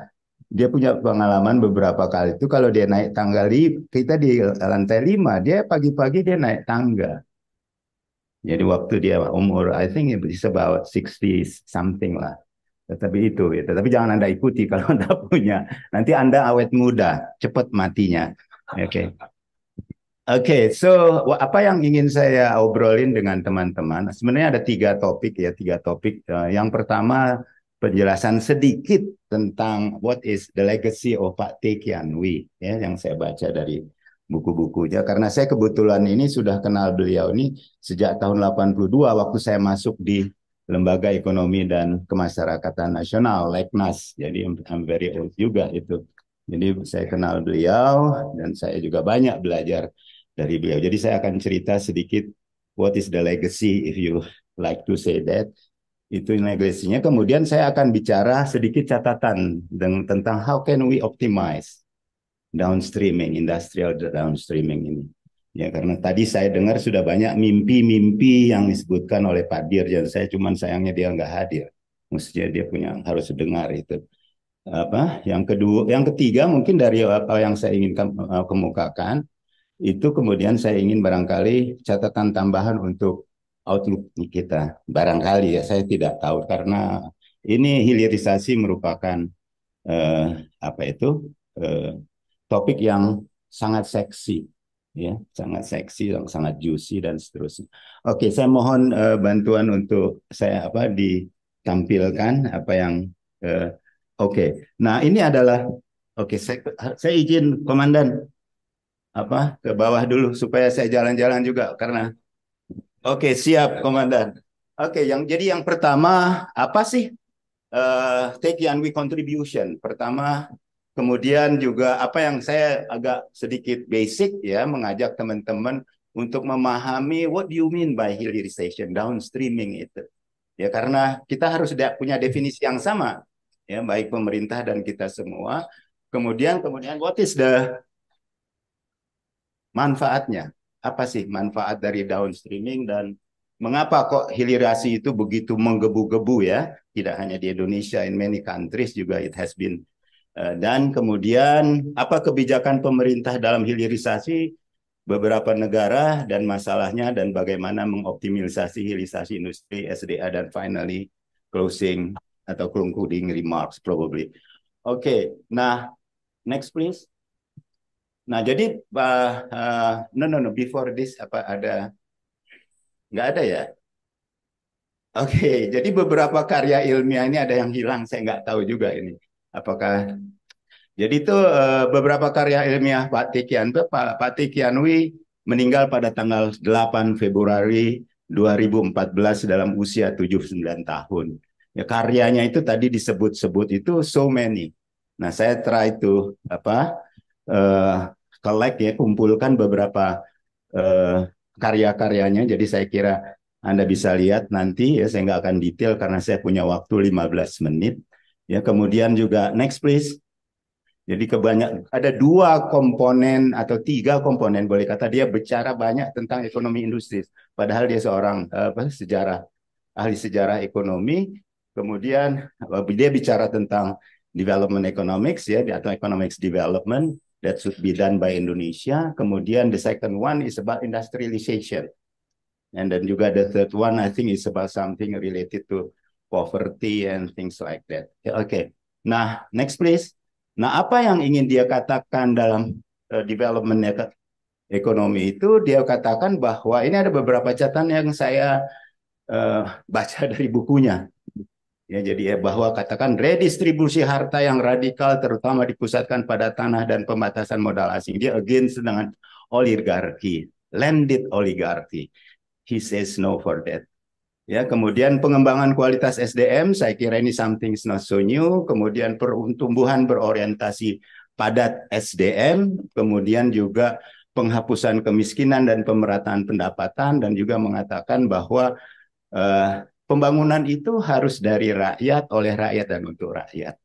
dia punya pengalaman beberapa kali itu kalau dia naik tangga li, kita di lantai lima dia pagi-pagi dia naik tangga jadi waktu dia umur I think it's about 60 something lah tetapi itu ya. Gitu. tetapi jangan anda ikuti kalau anda punya nanti anda awet muda cepat matinya oke okay. oke okay, so apa yang ingin saya obrolin dengan teman-teman sebenarnya ada tiga topik ya tiga topik eh, yang pertama penjelasan sedikit tentang what is the legacy of Pak T. Kianwi ya yang saya baca dari buku-bukunya karena saya kebetulan ini sudah kenal beliau ini sejak tahun 82 waktu saya masuk di Lembaga Ekonomi dan Kemasyarakatan Nasional Leknas jadi I'm very old juga itu jadi saya kenal beliau dan saya juga banyak belajar dari beliau jadi saya akan cerita sedikit what is the legacy if you like to say that itu negasinya. Kemudian saya akan bicara sedikit catatan dengan, tentang how can we optimize downstreaming, industrial downstreaming ini. Ya karena tadi saya dengar sudah banyak mimpi-mimpi yang disebutkan oleh Pak Dir dan saya cuman sayangnya dia nggak hadir. Maksudnya dia punya harus dengar itu. Apa? Yang kedua, yang ketiga mungkin dari apa yang saya ingin eh, kemukakan itu kemudian saya ingin barangkali catatan tambahan untuk outlook kita. Barangkali ya saya tidak tahu karena ini hilirisasi merupakan eh, apa itu eh, topik yang sangat seksi ya sangat seksi yang sangat juicy dan seterusnya. Oke, saya mohon eh, bantuan untuk saya apa ditampilkan apa yang eh, oke. Nah, ini adalah oke saya saya izin komandan apa ke bawah dulu supaya saya jalan-jalan juga karena Oke, siap Komandan. Oke, yang jadi yang pertama apa sih uh, take and we contribution? Pertama, kemudian juga apa yang saya agak sedikit basic ya mengajak teman-teman untuk memahami what do you mean by hilirisation, downstreaming itu. Ya karena kita harus punya definisi yang sama ya baik pemerintah dan kita semua. Kemudian kemudian what is the manfaatnya? apa sih manfaat dari downstreaming dan mengapa kok hilirasi itu begitu menggebu-gebu ya? Tidak hanya di Indonesia, in many countries juga it has been. Eh, dan kemudian apa kebijakan pemerintah dalam hilirisasi beberapa negara dan masalahnya dan bagaimana mengoptimisasi hilirisasi industri SDA dan finally closing atau concluding remarks probably. Oke, okay, nah next please. Nah, jadi uh, uh, no no no before this apa ada nggak ada ya? Oke, okay, jadi beberapa karya ilmiah ini ada yang hilang, saya nggak tahu juga ini. Apakah jadi itu uh, beberapa karya ilmiah Pak Tikian Pak, Pak Tikianwi meninggal pada tanggal 8 Februari 2014 dalam usia 79 tahun. Ya karyanya itu tadi disebut-sebut itu so many. Nah, saya try to apa? uh, eh, collect ya kumpulkan beberapa uh, karya-karyanya. Jadi saya kira Anda bisa lihat nanti ya saya nggak akan detail karena saya punya waktu 15 menit. Ya kemudian juga next please. Jadi kebanyak ada dua komponen atau tiga komponen boleh kata dia bicara banyak tentang ekonomi industri. Padahal dia seorang eh, apa sejarah ahli sejarah ekonomi. Kemudian dia bicara tentang development economics ya atau economics development that should be done by Indonesia. Kemudian the second one is about industrialization. And then juga the third one I think is about something related to poverty and things like that. Oke. Okay. Nah, next please. Nah, apa yang ingin dia katakan dalam uh, development ekonomi itu dia katakan bahwa ini ada beberapa catatan yang saya uh, baca dari bukunya. Ya, jadi ya bahwa katakan redistribusi harta yang radikal terutama dipusatkan pada tanah dan pembatasan modal asing. Dia against dengan oligarki, landed oligarki. He says no for that. Ya, kemudian pengembangan kualitas SDM, saya kira ini something not so new. Kemudian pertumbuhan berorientasi padat SDM, kemudian juga penghapusan kemiskinan dan pemerataan pendapatan, dan juga mengatakan bahwa uh, pembangunan itu harus dari rakyat oleh rakyat dan untuk rakyat.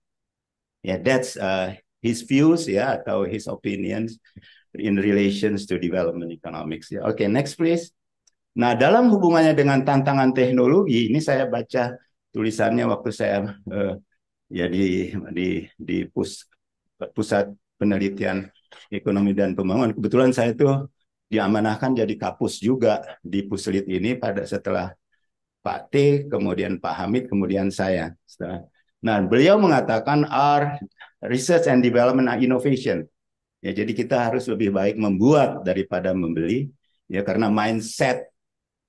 Ya, yeah, that's uh, his views ya yeah, atau his opinions in relations to development economics. Ya, yeah. oke, okay, next please. Nah, dalam hubungannya dengan tantangan teknologi ini saya baca tulisannya waktu saya uh, ya di di di pus, pusat penelitian ekonomi dan pembangunan. Kebetulan saya itu diamanahkan jadi kapus juga di Puslit ini pada setelah Pak T, kemudian Pak Hamid, kemudian saya. Nah, beliau mengatakan R research and development and innovation. Ya, jadi kita harus lebih baik membuat daripada membeli. Ya, karena mindset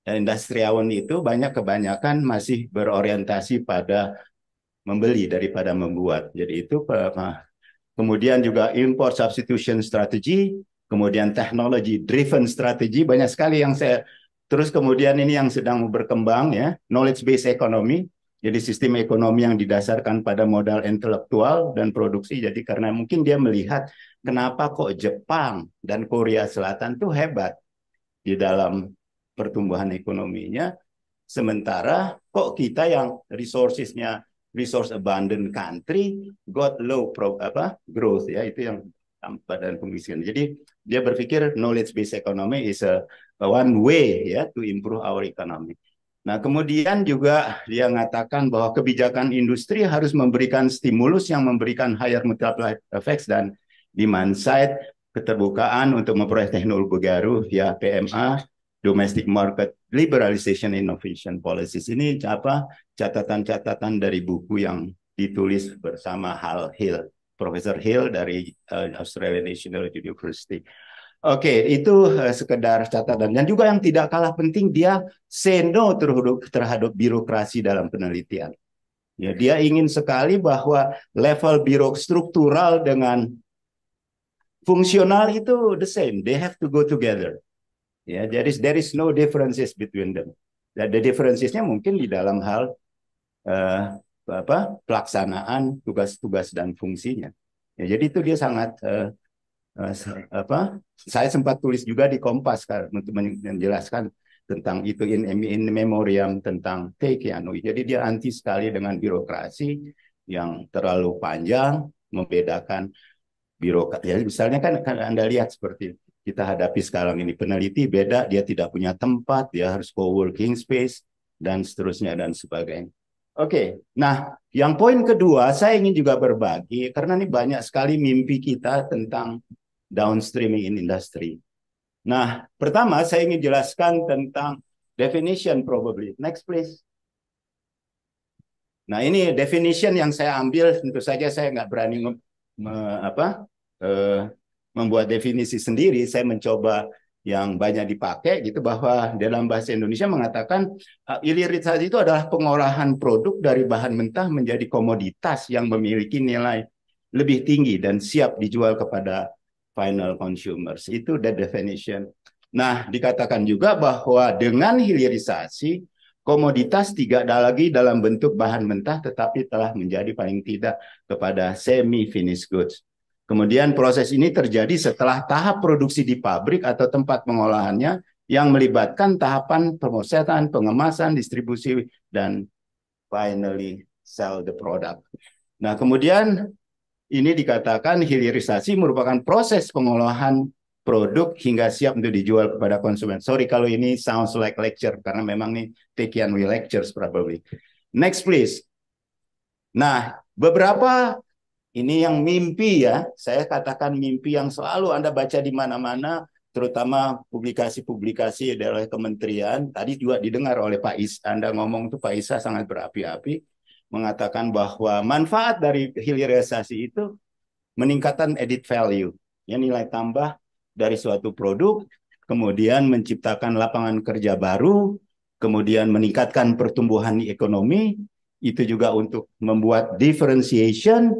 industriawan itu banyak kebanyakan masih berorientasi pada membeli daripada membuat. Jadi itu kemudian juga import substitution strategy, kemudian technology driven strategy banyak sekali yang saya Terus kemudian ini yang sedang berkembang ya, knowledge based economy. Jadi sistem ekonomi yang didasarkan pada modal intelektual dan produksi. Jadi karena mungkin dia melihat kenapa kok Jepang dan Korea Selatan tuh hebat di dalam pertumbuhan ekonominya, sementara kok kita yang resourcesnya resource abundant country got low pro, apa growth ya itu yang tanpa dan kemiskinan. Jadi dia berpikir knowledge based economy is a one way ya to improve our economy. Nah, kemudian juga dia mengatakan bahwa kebijakan industri harus memberikan stimulus yang memberikan higher multiplier effects dan demand side keterbukaan untuk memperoleh teknologi baru ya PMA, domestic market liberalization innovation policies. Ini apa? Catatan-catatan dari buku yang ditulis bersama Hal Hill, Profesor Hill dari uh, Australian National University. Oke, okay, itu uh, sekedar catatan. Dan juga yang tidak kalah penting, dia say no terhadap, terhadap birokrasi dalam penelitian. Ya, dia ingin sekali bahwa level birok struktural dengan fungsional itu the same. They have to go together. Ya, jadi there is no differences between them. Nah, the differencesnya mungkin di dalam hal uh, apa pelaksanaan tugas-tugas dan fungsinya. Ya, jadi itu dia sangat uh, Eh, apa saya sempat tulis juga di Kompas kan untuk menjelaskan tentang itu in, in memoriam tentang Teikianui. Jadi dia anti sekali dengan birokrasi yang terlalu panjang membedakan birokrasi. Ya, misalnya kan, kan Anda lihat seperti kita hadapi sekarang ini peneliti beda dia tidak punya tempat dia harus co-working space dan seterusnya dan sebagainya. Oke, okay. nah yang poin kedua saya ingin juga berbagi karena ini banyak sekali mimpi kita tentang downstreaming in industry. Nah, pertama saya ingin jelaskan tentang definition probably. Next please. Nah, ini definition yang saya ambil tentu saja saya nggak berani me, apa eh, membuat definisi sendiri. Saya mencoba yang banyak dipakai gitu bahwa dalam bahasa Indonesia mengatakan uh, eh, ilirisasi itu adalah pengolahan produk dari bahan mentah menjadi komoditas yang memiliki nilai lebih tinggi dan siap dijual kepada final consumers. Itu the definition. Nah, dikatakan juga bahwa dengan hilirisasi, komoditas tidak ada lagi dalam bentuk bahan mentah, tetapi telah menjadi paling tidak kepada semi-finished goods. Kemudian proses ini terjadi setelah tahap produksi di pabrik atau tempat pengolahannya yang melibatkan tahapan pemrosesan, pengemasan, distribusi, dan finally sell the product. Nah, kemudian ini dikatakan hilirisasi merupakan proses pengolahan produk hingga siap untuk dijual kepada konsumen. Sorry kalau ini sounds like lecture karena memang nih take and we lectures probably. Next please. Nah, beberapa ini yang mimpi ya. Saya katakan mimpi yang selalu Anda baca di mana-mana terutama publikasi-publikasi dari kementerian. Tadi juga didengar oleh Pak Is, Anda ngomong tuh Pak Isa sangat berapi-api mengatakan bahwa manfaat dari hilirisasi itu meningkatkan edit value, ya nilai tambah dari suatu produk, kemudian menciptakan lapangan kerja baru, kemudian meningkatkan pertumbuhan ekonomi, itu juga untuk membuat differentiation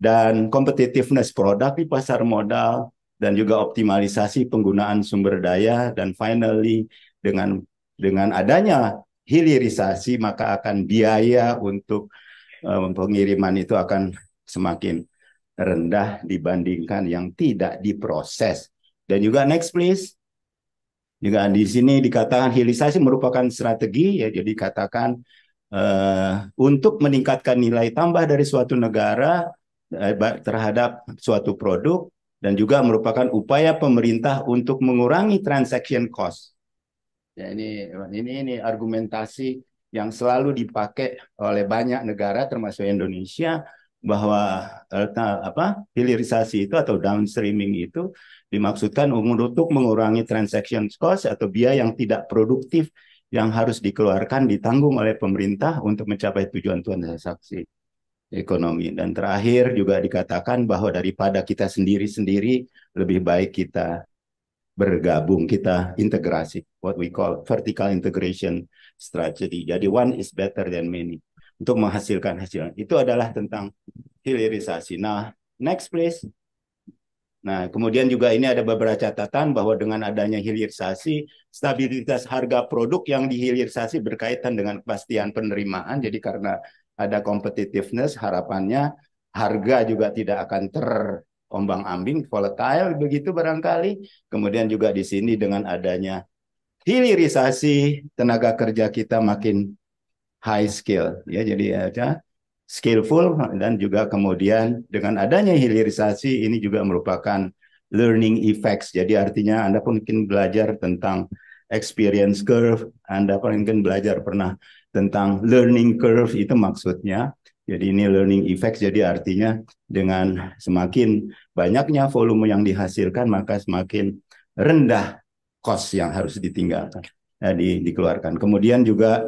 dan competitiveness produk di pasar modal dan juga optimalisasi penggunaan sumber daya dan finally dengan dengan adanya hilirisasi maka akan biaya untuk uh, pengiriman itu akan semakin rendah dibandingkan yang tidak diproses. Dan juga next please. Juga di sini dikatakan hilirisasi merupakan strategi ya jadi katakan uh, untuk meningkatkan nilai tambah dari suatu negara eh, terhadap suatu produk dan juga merupakan upaya pemerintah untuk mengurangi transaction cost Ya, ini ini ini argumentasi yang selalu dipakai oleh banyak negara termasuk Indonesia bahwa eh, apa hilirisasi itu atau downstreaming itu dimaksudkan um, untuk mengurangi transaction cost atau biaya yang tidak produktif yang harus dikeluarkan ditanggung oleh pemerintah untuk mencapai tujuan tuan transaksi ekonomi dan terakhir juga dikatakan bahwa daripada kita sendiri-sendiri lebih baik kita bergabung kita integrasi what we call vertical integration strategy jadi one is better than many untuk menghasilkan hasil itu adalah tentang hilirisasi nah next please nah kemudian juga ini ada beberapa catatan bahwa dengan adanya hilirisasi stabilitas harga produk yang dihilirisasi berkaitan dengan kepastian penerimaan jadi karena ada competitiveness harapannya harga juga tidak akan ter ombang ambing volatile begitu barangkali kemudian juga di sini dengan adanya hilirisasi tenaga kerja kita makin high skill ya jadi ada ya, ya, skillful dan juga kemudian dengan adanya hilirisasi ini juga merupakan learning effects jadi artinya Anda pun mungkin belajar tentang experience curve Anda pun mungkin belajar pernah tentang learning curve itu maksudnya jadi ini learning effect jadi artinya dengan semakin banyaknya volume yang dihasilkan maka semakin rendah cost yang harus ditinggalkan eh, di, dikeluarkan. Kemudian juga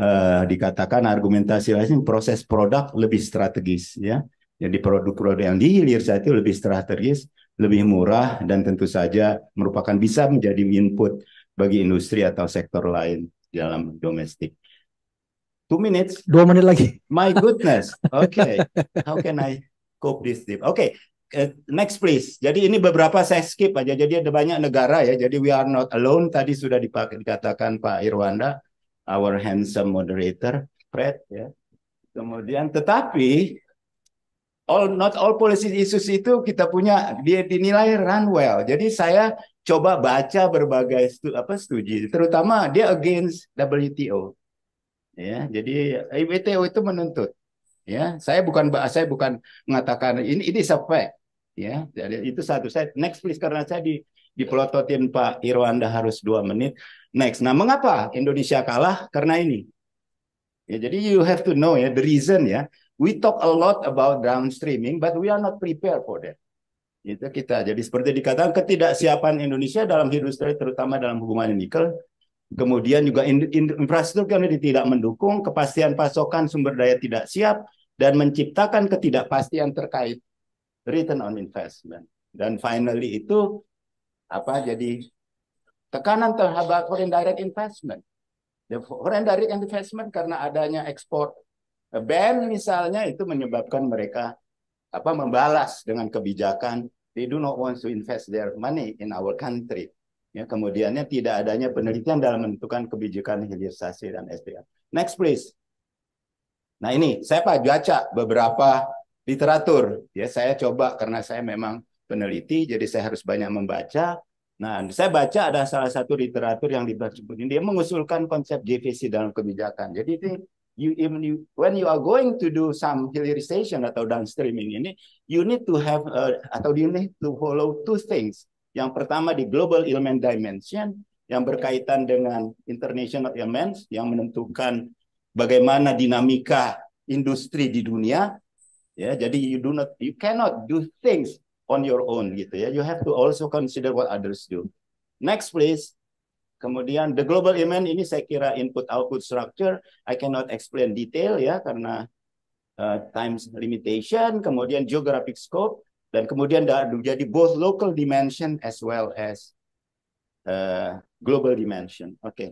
eh, dikatakan argumentasi lain proses produk lebih strategis ya. Jadi produk-produk yang dihilir saat itu lebih strategis, lebih murah dan tentu saja merupakan bisa menjadi input bagi industri atau sektor lain dalam domestik. Two minutes. Dua menit lagi. My goodness. Okay. How can I cope this deep? Okay. Uh, next please. Jadi ini beberapa saya skip aja. Jadi ada banyak negara ya. Jadi we are not alone. Tadi sudah dipakai dikatakan Pak Irwanda, our handsome moderator, Fred ya. Kemudian tetapi all not all policy issues itu kita punya dia dinilai run well. Jadi saya coba baca berbagai stu, apa studi, terutama dia against WTO. Ya, jadi WTO eh, itu menuntut. Ya, saya bukan saya bukan mengatakan ini ini sampai Ya, jadi itu satu saya next please karena saya di dipelototin Pak Irwanda harus dua menit. Next. Nah, mengapa Indonesia kalah? Karena ini. Ya, jadi you have to know ya the reason ya. We talk a lot about downstreaming, but we are not prepared for that itu kita jadi seperti dikatakan ketidaksiapan Indonesia dalam industri terutama dalam hubungan nikel kemudian juga infrastruktur yang tidak mendukung, kepastian pasokan sumber daya tidak siap, dan menciptakan ketidakpastian terkait return on investment. Dan finally itu apa jadi tekanan terhadap foreign direct investment. The foreign direct investment karena adanya ekspor ban misalnya itu menyebabkan mereka apa membalas dengan kebijakan they do not want to invest their money in our country. Ya, kemudiannya tidak adanya penelitian dalam menentukan kebijakan hilirisasi dan SDM. Next please. Nah ini saya pak baca beberapa literatur. Ya saya coba karena saya memang peneliti, jadi saya harus banyak membaca. Nah saya baca ada salah satu literatur yang ini dia mengusulkan konsep JVC dalam kebijakan. Jadi ini you you, when you are going to do some hilirisation atau downstreaming ini you need to have uh, atau you need to follow two things yang pertama di Global Element Dimension yang berkaitan dengan international elements yang menentukan bagaimana dinamika industri di dunia. Ya, jadi you do not you cannot do things on your own gitu ya. You have to also consider what others do. Next please. Kemudian the global element ini saya kira input output structure. I cannot explain detail ya karena uh, times limitation. Kemudian geographic scope dan kemudian jadi both local dimension as well as uh, global dimension. Oke. Okay.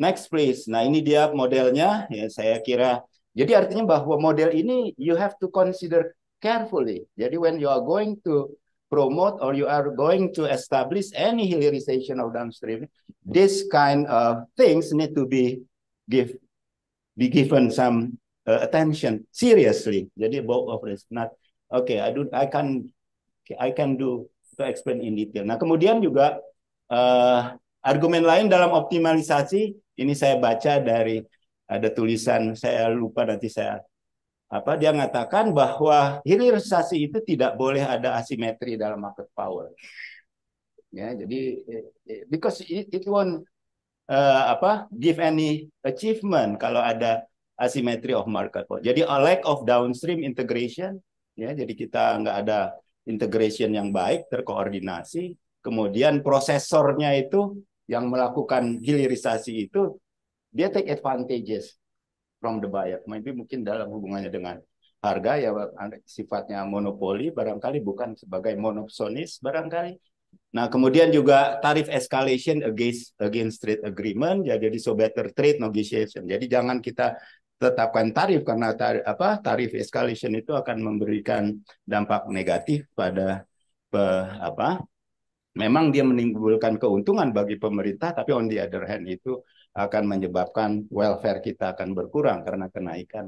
Next please. Nah, ini dia modelnya ya saya kira. Jadi artinya bahwa model ini you have to consider carefully. Jadi when you are going to promote or you are going to establish any hilarization of downstream, this kind of things need to be give be given some uh, attention seriously. Jadi both of this not okay, I do, I can, I can do to explain in detail. Nah, kemudian juga uh, argumen lain dalam optimalisasi ini saya baca dari ada tulisan saya lupa nanti saya apa dia mengatakan bahwa hilirisasi itu tidak boleh ada asimetri dalam market power. Ya, jadi eh, eh, because it, it won't uh, apa give any achievement kalau ada asimetri of market power. Jadi a lack of downstream integration ya jadi kita nggak ada integration yang baik terkoordinasi kemudian prosesornya itu yang melakukan hilirisasi itu dia take advantages from the buyer maybe mungkin dalam hubungannya dengan harga ya sifatnya monopoli barangkali bukan sebagai monopsonis barangkali Nah, kemudian juga tarif escalation against against trade agreement, ya jadi so better trade negotiation. Jadi jangan kita tetapkan tarif karena tarif, apa tarif escalation itu akan memberikan dampak negatif pada pe, apa memang dia menimbulkan keuntungan bagi pemerintah tapi on the other hand itu akan menyebabkan welfare kita akan berkurang karena kenaikan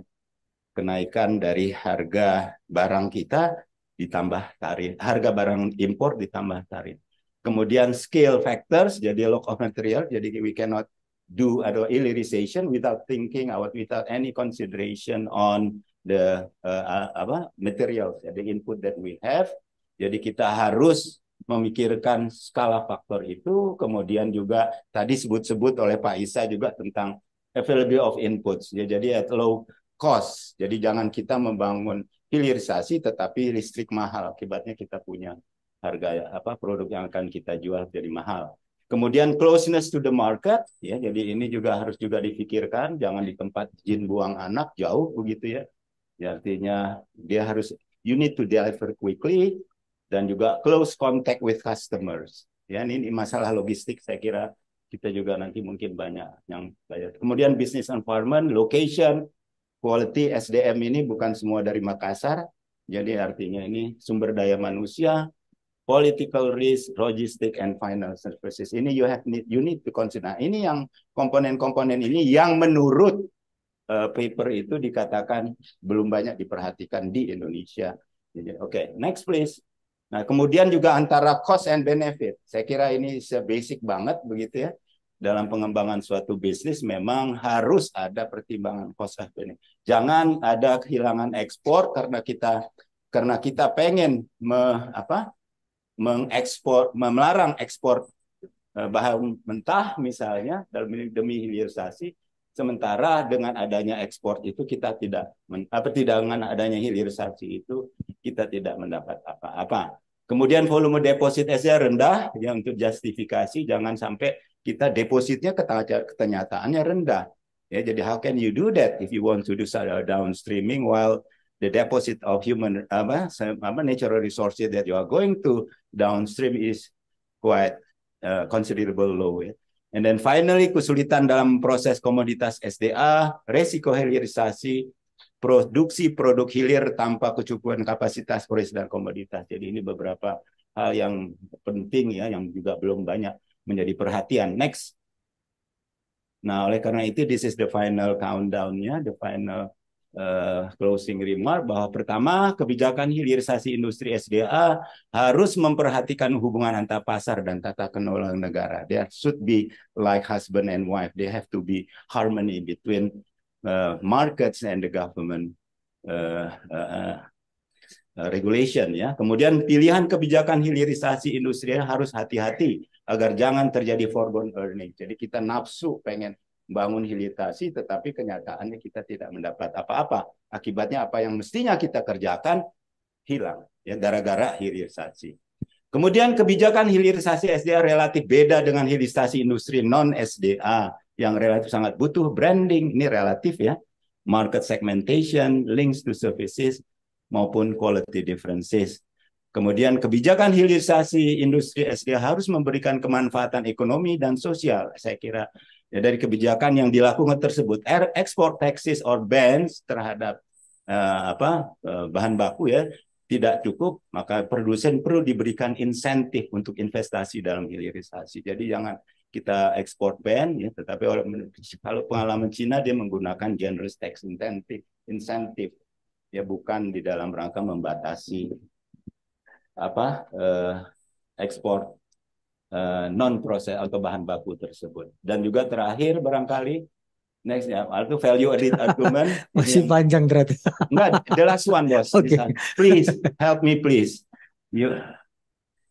kenaikan dari harga barang kita ditambah tarif harga barang impor ditambah tarif kemudian scale factors jadi of material jadi we cannot do atau illyrization without thinking or without any consideration on the uh, uh apa materials, ya, the input that we have. Jadi kita harus memikirkan skala faktor itu, kemudian juga tadi sebut-sebut oleh Pak Isa juga tentang availability of inputs. Ya, jadi at low cost. Jadi jangan kita membangun hilirisasi tetapi listrik mahal. Akibatnya kita punya harga apa produk yang akan kita jual jadi mahal. Kemudian closeness to the market, ya. Jadi ini juga harus juga dipikirkan, jangan di tempat jin buang anak jauh begitu ya. ya artinya dia harus you need to deliver quickly dan juga close contact with customers. Ya, ini masalah logistik saya kira kita juga nanti mungkin banyak yang belajar. Kemudian business environment, location, quality SDM ini bukan semua dari Makassar. Jadi artinya ini sumber daya manusia, political risk, logistic, and financial services. Ini you have need, you need to consider. Nah, ini yang komponen-komponen ini yang menurut uh, paper itu dikatakan belum banyak diperhatikan di Indonesia. Oke, okay, next please. Nah, kemudian juga antara cost and benefit. Saya kira ini basic banget begitu ya. Dalam pengembangan suatu bisnis memang harus ada pertimbangan cost and benefit. Jangan ada kehilangan ekspor karena kita karena kita pengen me, apa mengekspor melarang ekspor eh, bahan mentah misalnya dalam demi hilirisasi sementara dengan adanya ekspor itu kita tidak apa tidak dengan adanya hilirisasi itu kita tidak mendapat apa-apa kemudian volume deposit SDR rendah yang untuk justifikasi jangan sampai kita depositnya kenyataannya rendah ya jadi how can you do that if you want to do downstreaming while the deposit of human apa, apa natural resources that you are going to downstream is quite uh, considerable low. Yeah. And then finally kesulitan dalam proses komoditas SDA, resiko hilirisasi, produksi produk hilir tanpa kecukupan kapasitas proses dan komoditas. Jadi ini beberapa hal yang penting ya yang juga belum banyak menjadi perhatian. Next. Nah, oleh karena itu this is the final countdown-nya, the final uh, closing remark bahwa pertama kebijakan hilirisasi industri SDA harus memperhatikan hubungan antar pasar dan tata kelola negara. They should be like husband and wife. They have to be harmony between uh, markets and the government uh, uh, regulation ya. Kemudian pilihan kebijakan hilirisasi industri harus hati-hati agar jangan terjadi foregone earning. Jadi kita nafsu pengen bangun hilirisasi, tetapi kenyataannya kita tidak mendapat apa-apa. Akibatnya apa yang mestinya kita kerjakan hilang ya gara-gara hilirisasi. Kemudian kebijakan hilirisasi SDA relatif beda dengan hilirisasi industri non SDA yang relatif sangat butuh branding ini relatif ya market segmentation, links to services maupun quality differences. Kemudian kebijakan hilirisasi industri SDA harus memberikan kemanfaatan ekonomi dan sosial. Saya kira ya, dari kebijakan yang dilakukan tersebut ekspor taxes or bans terhadap uh, apa uh, bahan baku ya tidak cukup maka produsen perlu diberikan insentif untuk investasi dalam hilirisasi jadi jangan kita ekspor ban ya tetapi kalau pengalaman Cina dia menggunakan generous tax incentive insentif ya bukan di dalam rangka membatasi apa eh, ekspor Eh, non proses atau bahan baku tersebut. Dan juga terakhir barangkali nextnya ya itu value added argument
masih yang, panjang berarti.
Enggak, the last one bos. Okay. Please help me please. You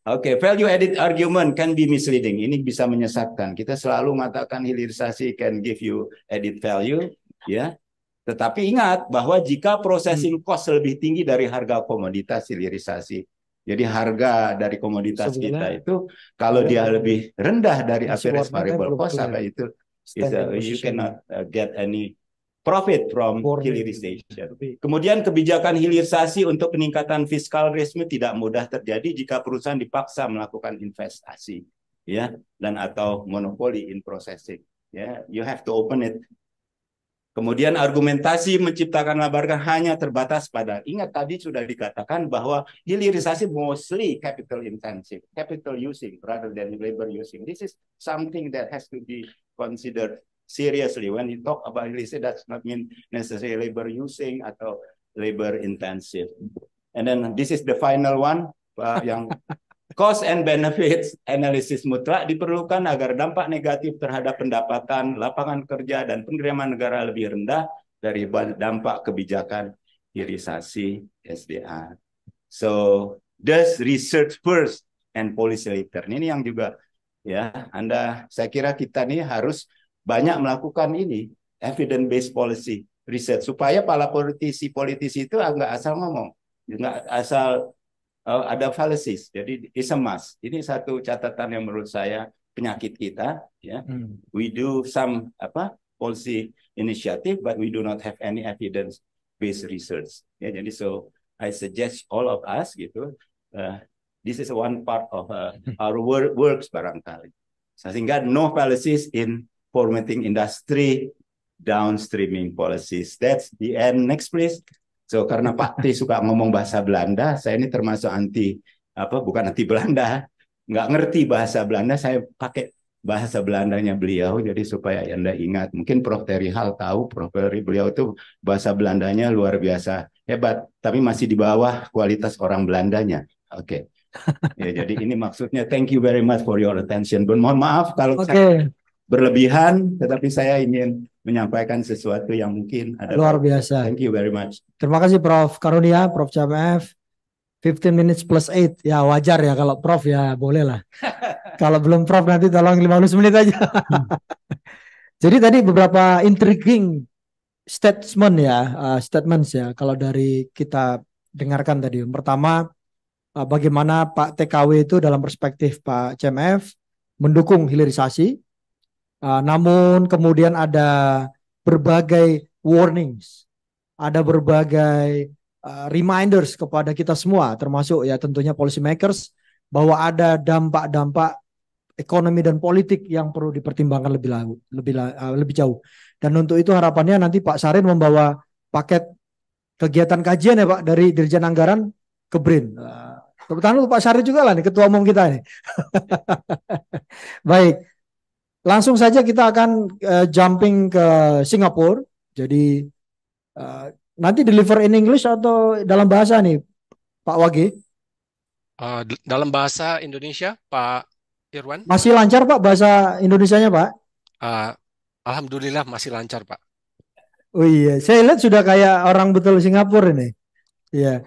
Oke, okay, value added argument can be misleading. Ini bisa menyesatkan. Kita selalu mengatakan hilirisasi can give you added value, ya. Tetapi ingat bahwa jika processing hmm. cost lebih tinggi dari harga komoditas, hilirisasi jadi harga dari komoditas Sebenarnya, kita itu kalau dia lebih rendah dari average variable cost apa itu is a, you cannot uh, get any profit from hilirisation. Kemudian kebijakan hilirisasi untuk peningkatan fiskal resmi tidak mudah terjadi jika perusahaan dipaksa melakukan investasi ya dan atau monopoli in processing. Ya, yeah, you have to open it Kemudian argumentasi menciptakan labarkan hanya terbatas pada ingat tadi sudah dikatakan bahwa hilirisasi mostly capital intensive, capital using rather than labor using. This is something that has to be considered seriously when you talk about hilirisasi. That's not mean necessarily labor using atau labor intensive. And then this is the final one uh, yang Cost and benefits analysis mutlak diperlukan agar dampak negatif terhadap pendapatan, lapangan kerja, dan penerimaan negara lebih rendah dari dampak kebijakan hilirisasi SDA. So, does research first and policy later. Ini yang juga ya, Anda saya kira kita nih harus banyak melakukan ini evidence based policy research, supaya para politisi politisi itu nggak asal ngomong, nggak asal uh, ada fallacies. Jadi it's a must. Ini satu catatan yang menurut saya penyakit kita.
Ya, hmm.
we do some apa policy initiative, but we do not have any evidence based research. Ya, jadi so I suggest all of us gitu. Uh, this is one part of uh, our work, works barangkali. Sehingga no policies in formatting industry downstreaming policies. That's the end. Next please. So karena Pak Tri suka ngomong bahasa Belanda, saya ini termasuk anti apa bukan anti Belanda, nggak ngerti bahasa Belanda, saya pakai bahasa Belandanya beliau jadi supaya Anda ingat. Mungkin Prof Terry Hal tahu Prof Terry beliau itu bahasa Belandanya luar biasa hebat, tapi masih di bawah kualitas orang Belandanya. Oke. Okay. ya jadi ini maksudnya thank you very much for your attention. Mohon maaf kalau okay. saya berlebihan, tetapi saya ingin menyampaikan sesuatu yang mungkin ada luar biasa. Thank you very much.
Terima kasih Prof Karunia, Prof CMF. 15 minutes plus 8 ya wajar ya kalau prof ya boleh lah kalau belum prof nanti tolong 50 menit aja hmm. jadi tadi beberapa intriguing statement ya uh, statements ya kalau dari kita dengarkan tadi pertama uh, bagaimana Pak TKW itu dalam perspektif Pak CMF mendukung hilirisasi Uh, namun kemudian ada berbagai warnings, ada berbagai uh, reminders kepada kita semua, termasuk ya tentunya policy makers bahwa ada dampak-dampak ekonomi dan politik yang perlu dipertimbangkan lebih lalu, lebih uh, lebih jauh. Dan untuk itu harapannya nanti Pak Sarin membawa paket kegiatan kajian ya Pak dari Dirjen Anggaran ke BRIN. Uh, Tepuk tangan untuk Pak Sarin juga lah nih, ketua umum kita ini. Baik, Langsung saja kita akan uh, jumping ke Singapura. Jadi uh, nanti deliver in English atau dalam bahasa nih, Pak Wage?
Uh, dalam bahasa Indonesia, Pak Irwan. Masih
lancar Pak bahasa Indonesianya Pak?
Uh, Alhamdulillah masih lancar Pak.
Oh iya, saya lihat sudah kayak orang betul Singapura ini. Iya.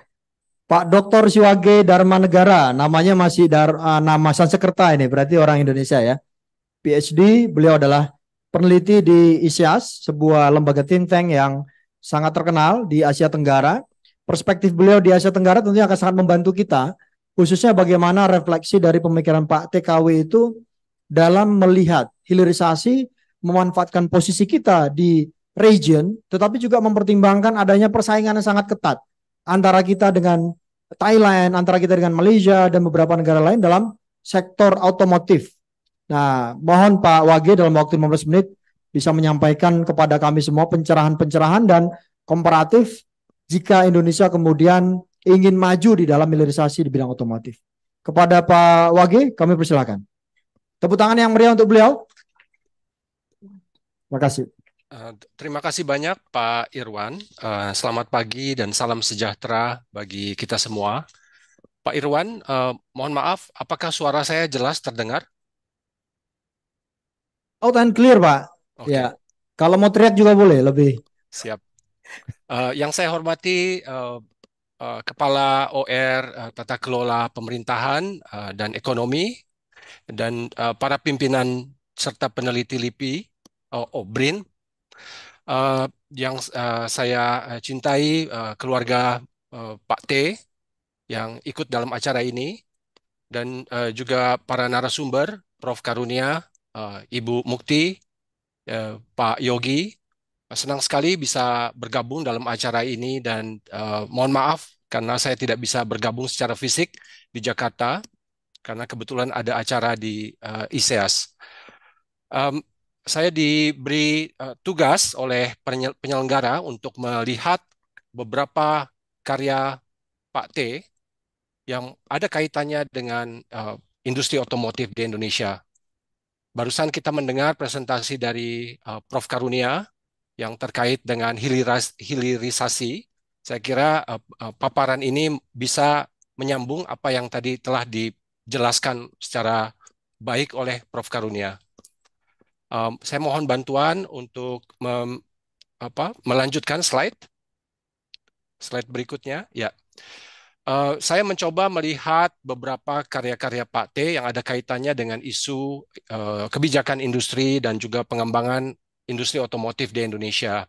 Pak Dr. Siwage Dharma Negara, namanya masih dar, uh, nama Sansekerta ini, berarti orang Indonesia ya. PhD, beliau adalah peneliti di ISIAS, e sebuah lembaga think tank yang sangat terkenal di Asia Tenggara. Perspektif beliau di Asia Tenggara tentunya akan sangat membantu kita, khususnya bagaimana refleksi dari pemikiran Pak TKW itu dalam melihat hilirisasi memanfaatkan posisi kita di region, tetapi juga mempertimbangkan adanya persaingan yang sangat ketat antara kita dengan Thailand, antara kita dengan Malaysia dan beberapa negara lain dalam sektor otomotif Nah, mohon Pak Wage dalam waktu 15 menit bisa menyampaikan kepada kami semua pencerahan-pencerahan dan komparatif jika Indonesia kemudian ingin maju di dalam hilirisasi di bidang otomotif. Kepada Pak Wage, kami persilakan. Tepuk tangan yang meriah untuk beliau. Terima kasih.
Eh, terima kasih banyak Pak Irwan. Eh, selamat pagi dan salam sejahtera bagi kita semua. Pak Irwan, eh, mohon maaf, apakah suara saya jelas terdengar?
Out oh, and clear, Pak. Okay. Ya. Kalau mau teriak juga boleh lebih.
Siap. Uh, yang saya hormati uh, uh, Kepala OR uh, Tata Kelola Pemerintahan uh, dan Ekonomi dan uh, para pimpinan serta peneliti LIPI uh, oh, OBRIN oh, uh, yang uh, saya cintai uh, keluarga uh, Pak T yang ikut dalam acara ini dan uh, juga para narasumber Prof Karunia uh, Ibu Mukti, uh, Pak Yogi. Eh, senang sekali bisa bergabung dalam acara ini dan uh, mohon maaf karena saya tidak bisa bergabung secara fisik di Jakarta karena kebetulan ada acara di uh, ISEAS. Um, e saya diberi uh, tugas oleh penyelenggara untuk melihat beberapa karya Pak T yang ada kaitannya dengan uh, industri otomotif di Indonesia Barusan kita mendengar presentasi dari uh, Prof. Karunia yang terkait dengan hiliras, hilirisasi. Saya kira uh, uh, paparan ini bisa menyambung apa yang tadi telah dijelaskan secara baik oleh Prof. Karunia. Um, saya mohon bantuan untuk mem, apa, melanjutkan slide. Slide berikutnya, ya. Uh, saya mencoba melihat beberapa karya-karya Pak T yang ada kaitannya dengan isu uh, kebijakan industri dan juga pengembangan industri otomotif di Indonesia.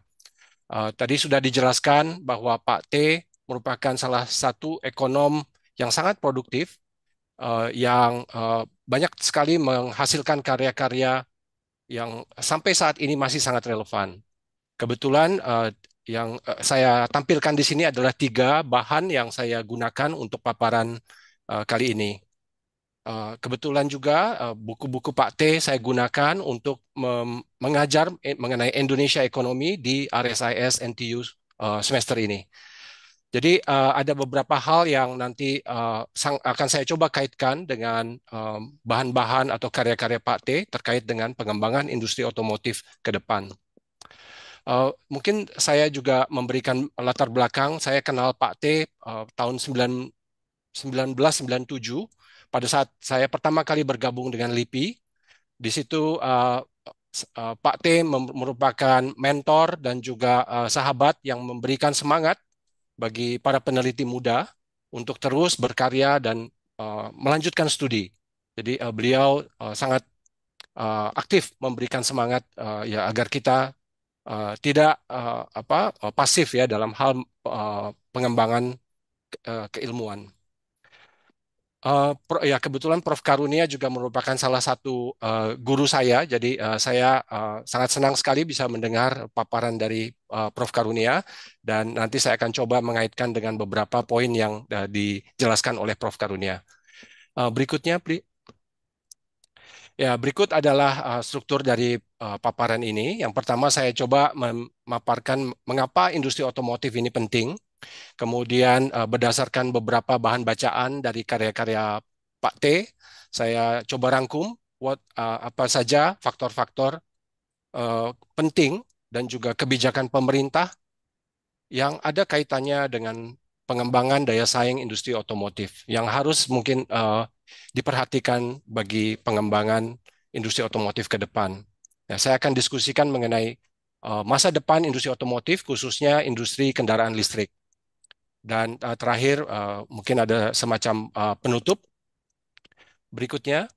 Uh, tadi sudah dijelaskan bahwa Pak T merupakan salah satu ekonom yang sangat produktif, uh, yang uh, banyak sekali menghasilkan karya-karya yang sampai saat ini masih sangat relevan. Kebetulan uh, yang eh, saya tampilkan di sini adalah tiga bahan yang saya gunakan untuk paparan eh, kali ini. Eh, kebetulan juga buku-buku Pak T saya gunakan untuk mengajar mengenai Indonesia ekonomi di RSIS NTU semester ini. Jadi ada beberapa hal yang nanti akan saya coba kaitkan dengan bahan-bahan atau karya-karya Pak T terkait dengan pengembangan industri otomotif ke depan. Eh, mungkin saya juga memberikan latar belakang. Saya kenal Pak T uh, tahun 9, 1997 pada saat saya pertama kali bergabung dengan LIPI. Di situ uh, Pak T merupakan mentor dan juga sahabat yang memberikan semangat bagi para peneliti muda untuk terus berkarya dan melanjutkan studi. Jadi beliau sangat aktif memberikan semangat ya agar kita Eh, tidak uh, apa uh, pasif ya dalam hal uh, pengembangan uh, keilmuan. Uh, ya kebetulan Prof Karunia juga merupakan salah satu uh, guru saya, jadi uh, saya uh, sangat senang sekali bisa mendengar paparan dari uh, Prof Karunia dan nanti saya akan coba mengaitkan dengan beberapa poin yang uh, dijelaskan oleh Prof Karunia. Uh, berikutnya, please. Ya, berikut adalah uh, struktur dari uh, paparan ini. Yang pertama saya coba memaparkan mengapa industri otomotif ini penting. Kemudian uh, berdasarkan beberapa bahan bacaan dari karya-karya Pak T, saya coba rangkum what uh, apa saja faktor-faktor uh, penting dan juga kebijakan pemerintah yang ada kaitannya dengan pengembangan daya saing industri otomotif yang harus mungkin uh, diperhatikan bagi pengembangan industri otomotif ke depan. Ya, saya akan diskusikan mengenai uh, masa depan industri otomotif, khususnya industri kendaraan listrik. Dan uh, terakhir, uh, mungkin ada semacam uh, penutup. Berikutnya,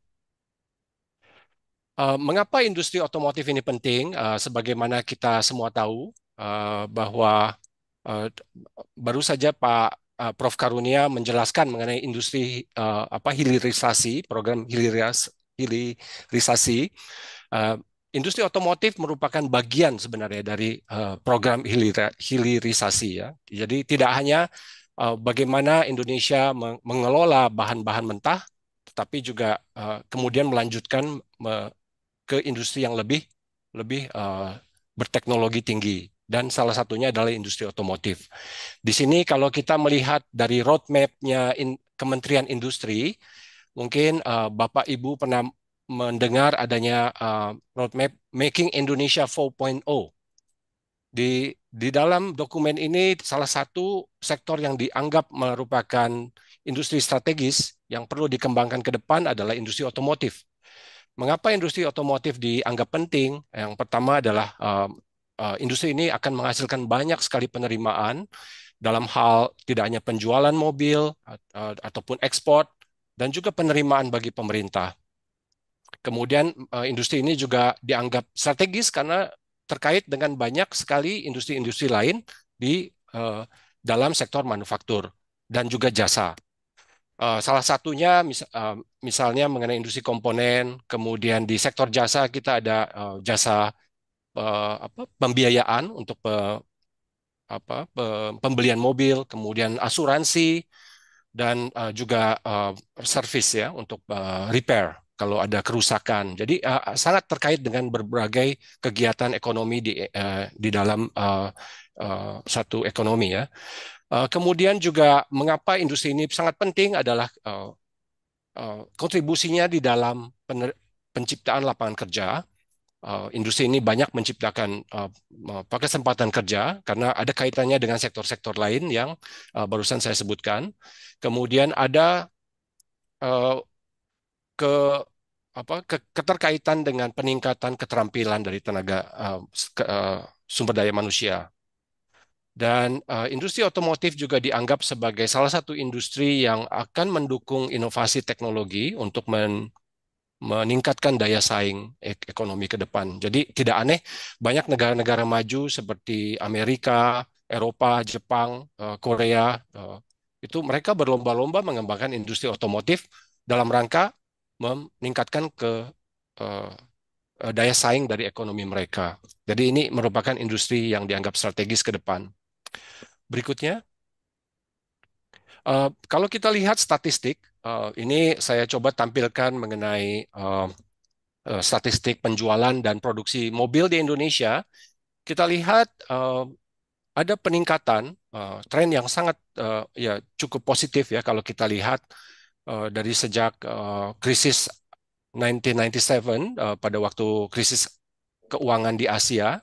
uh, mengapa industri otomotif ini penting? Uh, sebagaimana kita semua tahu uh, bahwa Eh, baru saja Pak uh, Prof Karunia menjelaskan mengenai industri uh, apa hilirisasi program hiliras, hilirisasi uh, industri otomotif merupakan bagian sebenarnya dari uh, program hilir, hilirisasi ya jadi tidak hanya uh, bagaimana Indonesia mengelola bahan-bahan mentah tetapi juga uh, kemudian melanjutkan me, ke industri yang lebih lebih uh, berteknologi tinggi dan salah satunya adalah industri otomotif. Di sini kalau kita melihat dari roadmapnya in, Kementerian Industri, mungkin uh, Bapak Ibu pernah mendengar adanya uh, roadmap Making Indonesia 4.0. Di di dalam dokumen ini salah satu sektor yang dianggap merupakan industri strategis yang perlu dikembangkan ke depan adalah industri otomotif. Mengapa industri otomotif dianggap penting? Yang pertama adalah eh, Eh, industri ini akan menghasilkan banyak sekali penerimaan dalam hal tidak hanya penjualan mobil eh, ataupun ekspor dan juga penerimaan bagi pemerintah. Kemudian eh, industri ini juga dianggap strategis karena terkait dengan banyak sekali industri-industri lain di dalam sektor manufaktur dan juga jasa. Salah satunya misalnya mengenai industri komponen, kemudian di sektor jasa kita ada jasa uh, apa, pembiayaan untuk pe, apa, pembelian mobil, kemudian asuransi dan uh, juga uh, service ya untuk uh, repair kalau ada kerusakan. Jadi uh, sangat terkait dengan berbagai kegiatan ekonomi di uh, di dalam uh, uh, satu ekonomi ya. Uh, kemudian juga mengapa industri ini sangat penting adalah uh, uh, kontribusinya di dalam penciptaan lapangan kerja, Uh, industri ini banyak menciptakan uh, uh kesempatan kerja karena ada kaitannya dengan sektor-sektor lain yang uh, barusan saya sebutkan. Kemudian ada ke apa ke, keterkaitan dengan peningkatan keterampilan dari tenaga ke, sumber daya manusia. Dan uh, industri otomotif juga dianggap sebagai salah satu industri yang akan mendukung inovasi teknologi untuk men meningkatkan daya saing ekonomi ke depan. Jadi tidak aneh banyak negara-negara maju seperti Amerika, Eropa, Jepang, eh, Korea eh, itu mereka berlomba-lomba mengembangkan industri otomotif dalam rangka meningkatkan ke eh, daya saing dari ekonomi mereka. Jadi ini merupakan industri yang dianggap strategis ke depan. Berikutnya Eh, kalau kita lihat statistik, uh, ini saya coba tampilkan mengenai uh, statistik penjualan dan produksi mobil di Indonesia. Kita lihat uh, ada peningkatan uh, tren yang sangat uh, ya cukup positif ya kalau kita lihat uh, dari sejak uh, krisis 1997 uh, pada waktu krisis keuangan di Asia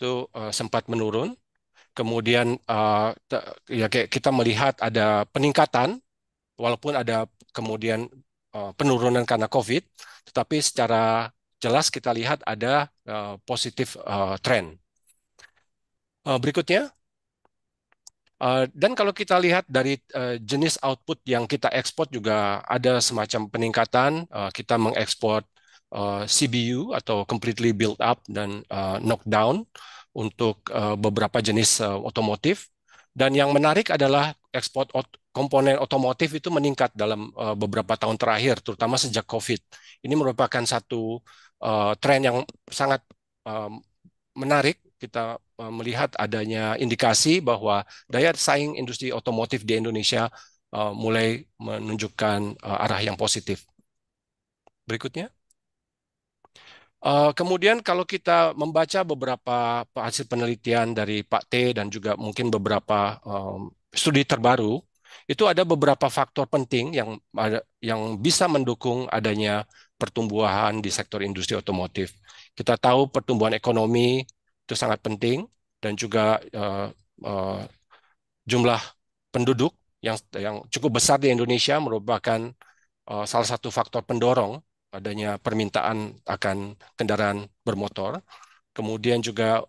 itu uh, sempat menurun kemudian uh, ya kita melihat ada peningkatan walaupun ada kemudian uh, penurunan karena COVID, tetapi secara jelas kita lihat ada uh, positif uh, trend. Uh, berikutnya, uh, dan kalau kita lihat dari uh, jenis output yang kita ekspor juga ada semacam peningkatan. Uh, kita mengekspor uh, CBU atau completely built up dan uh, knockdown. down untuk eh, beberapa jenis eh, otomotif. Dan yang menarik adalah ekspor komponen otomotif itu meningkat dalam eh, beberapa tahun terakhir, terutama sejak COVID. Ini merupakan satu tren yang sangat menarik. Kita melihat adanya indikasi bahwa daya saing industri otomotif di Indonesia mulai menunjukkan arah yang positif. Berikutnya. Uh, kemudian kalau kita membaca beberapa hasil penelitian dari Pak T dan juga mungkin beberapa um, studi terbaru, itu ada beberapa faktor penting yang yang bisa mendukung adanya pertumbuhan di sektor industri otomotif. Kita tahu pertumbuhan ekonomi itu sangat penting dan juga uh, uh, jumlah penduduk yang yang cukup besar di Indonesia merupakan uh, salah satu faktor pendorong adanya permintaan akan kendaraan bermotor, kemudian juga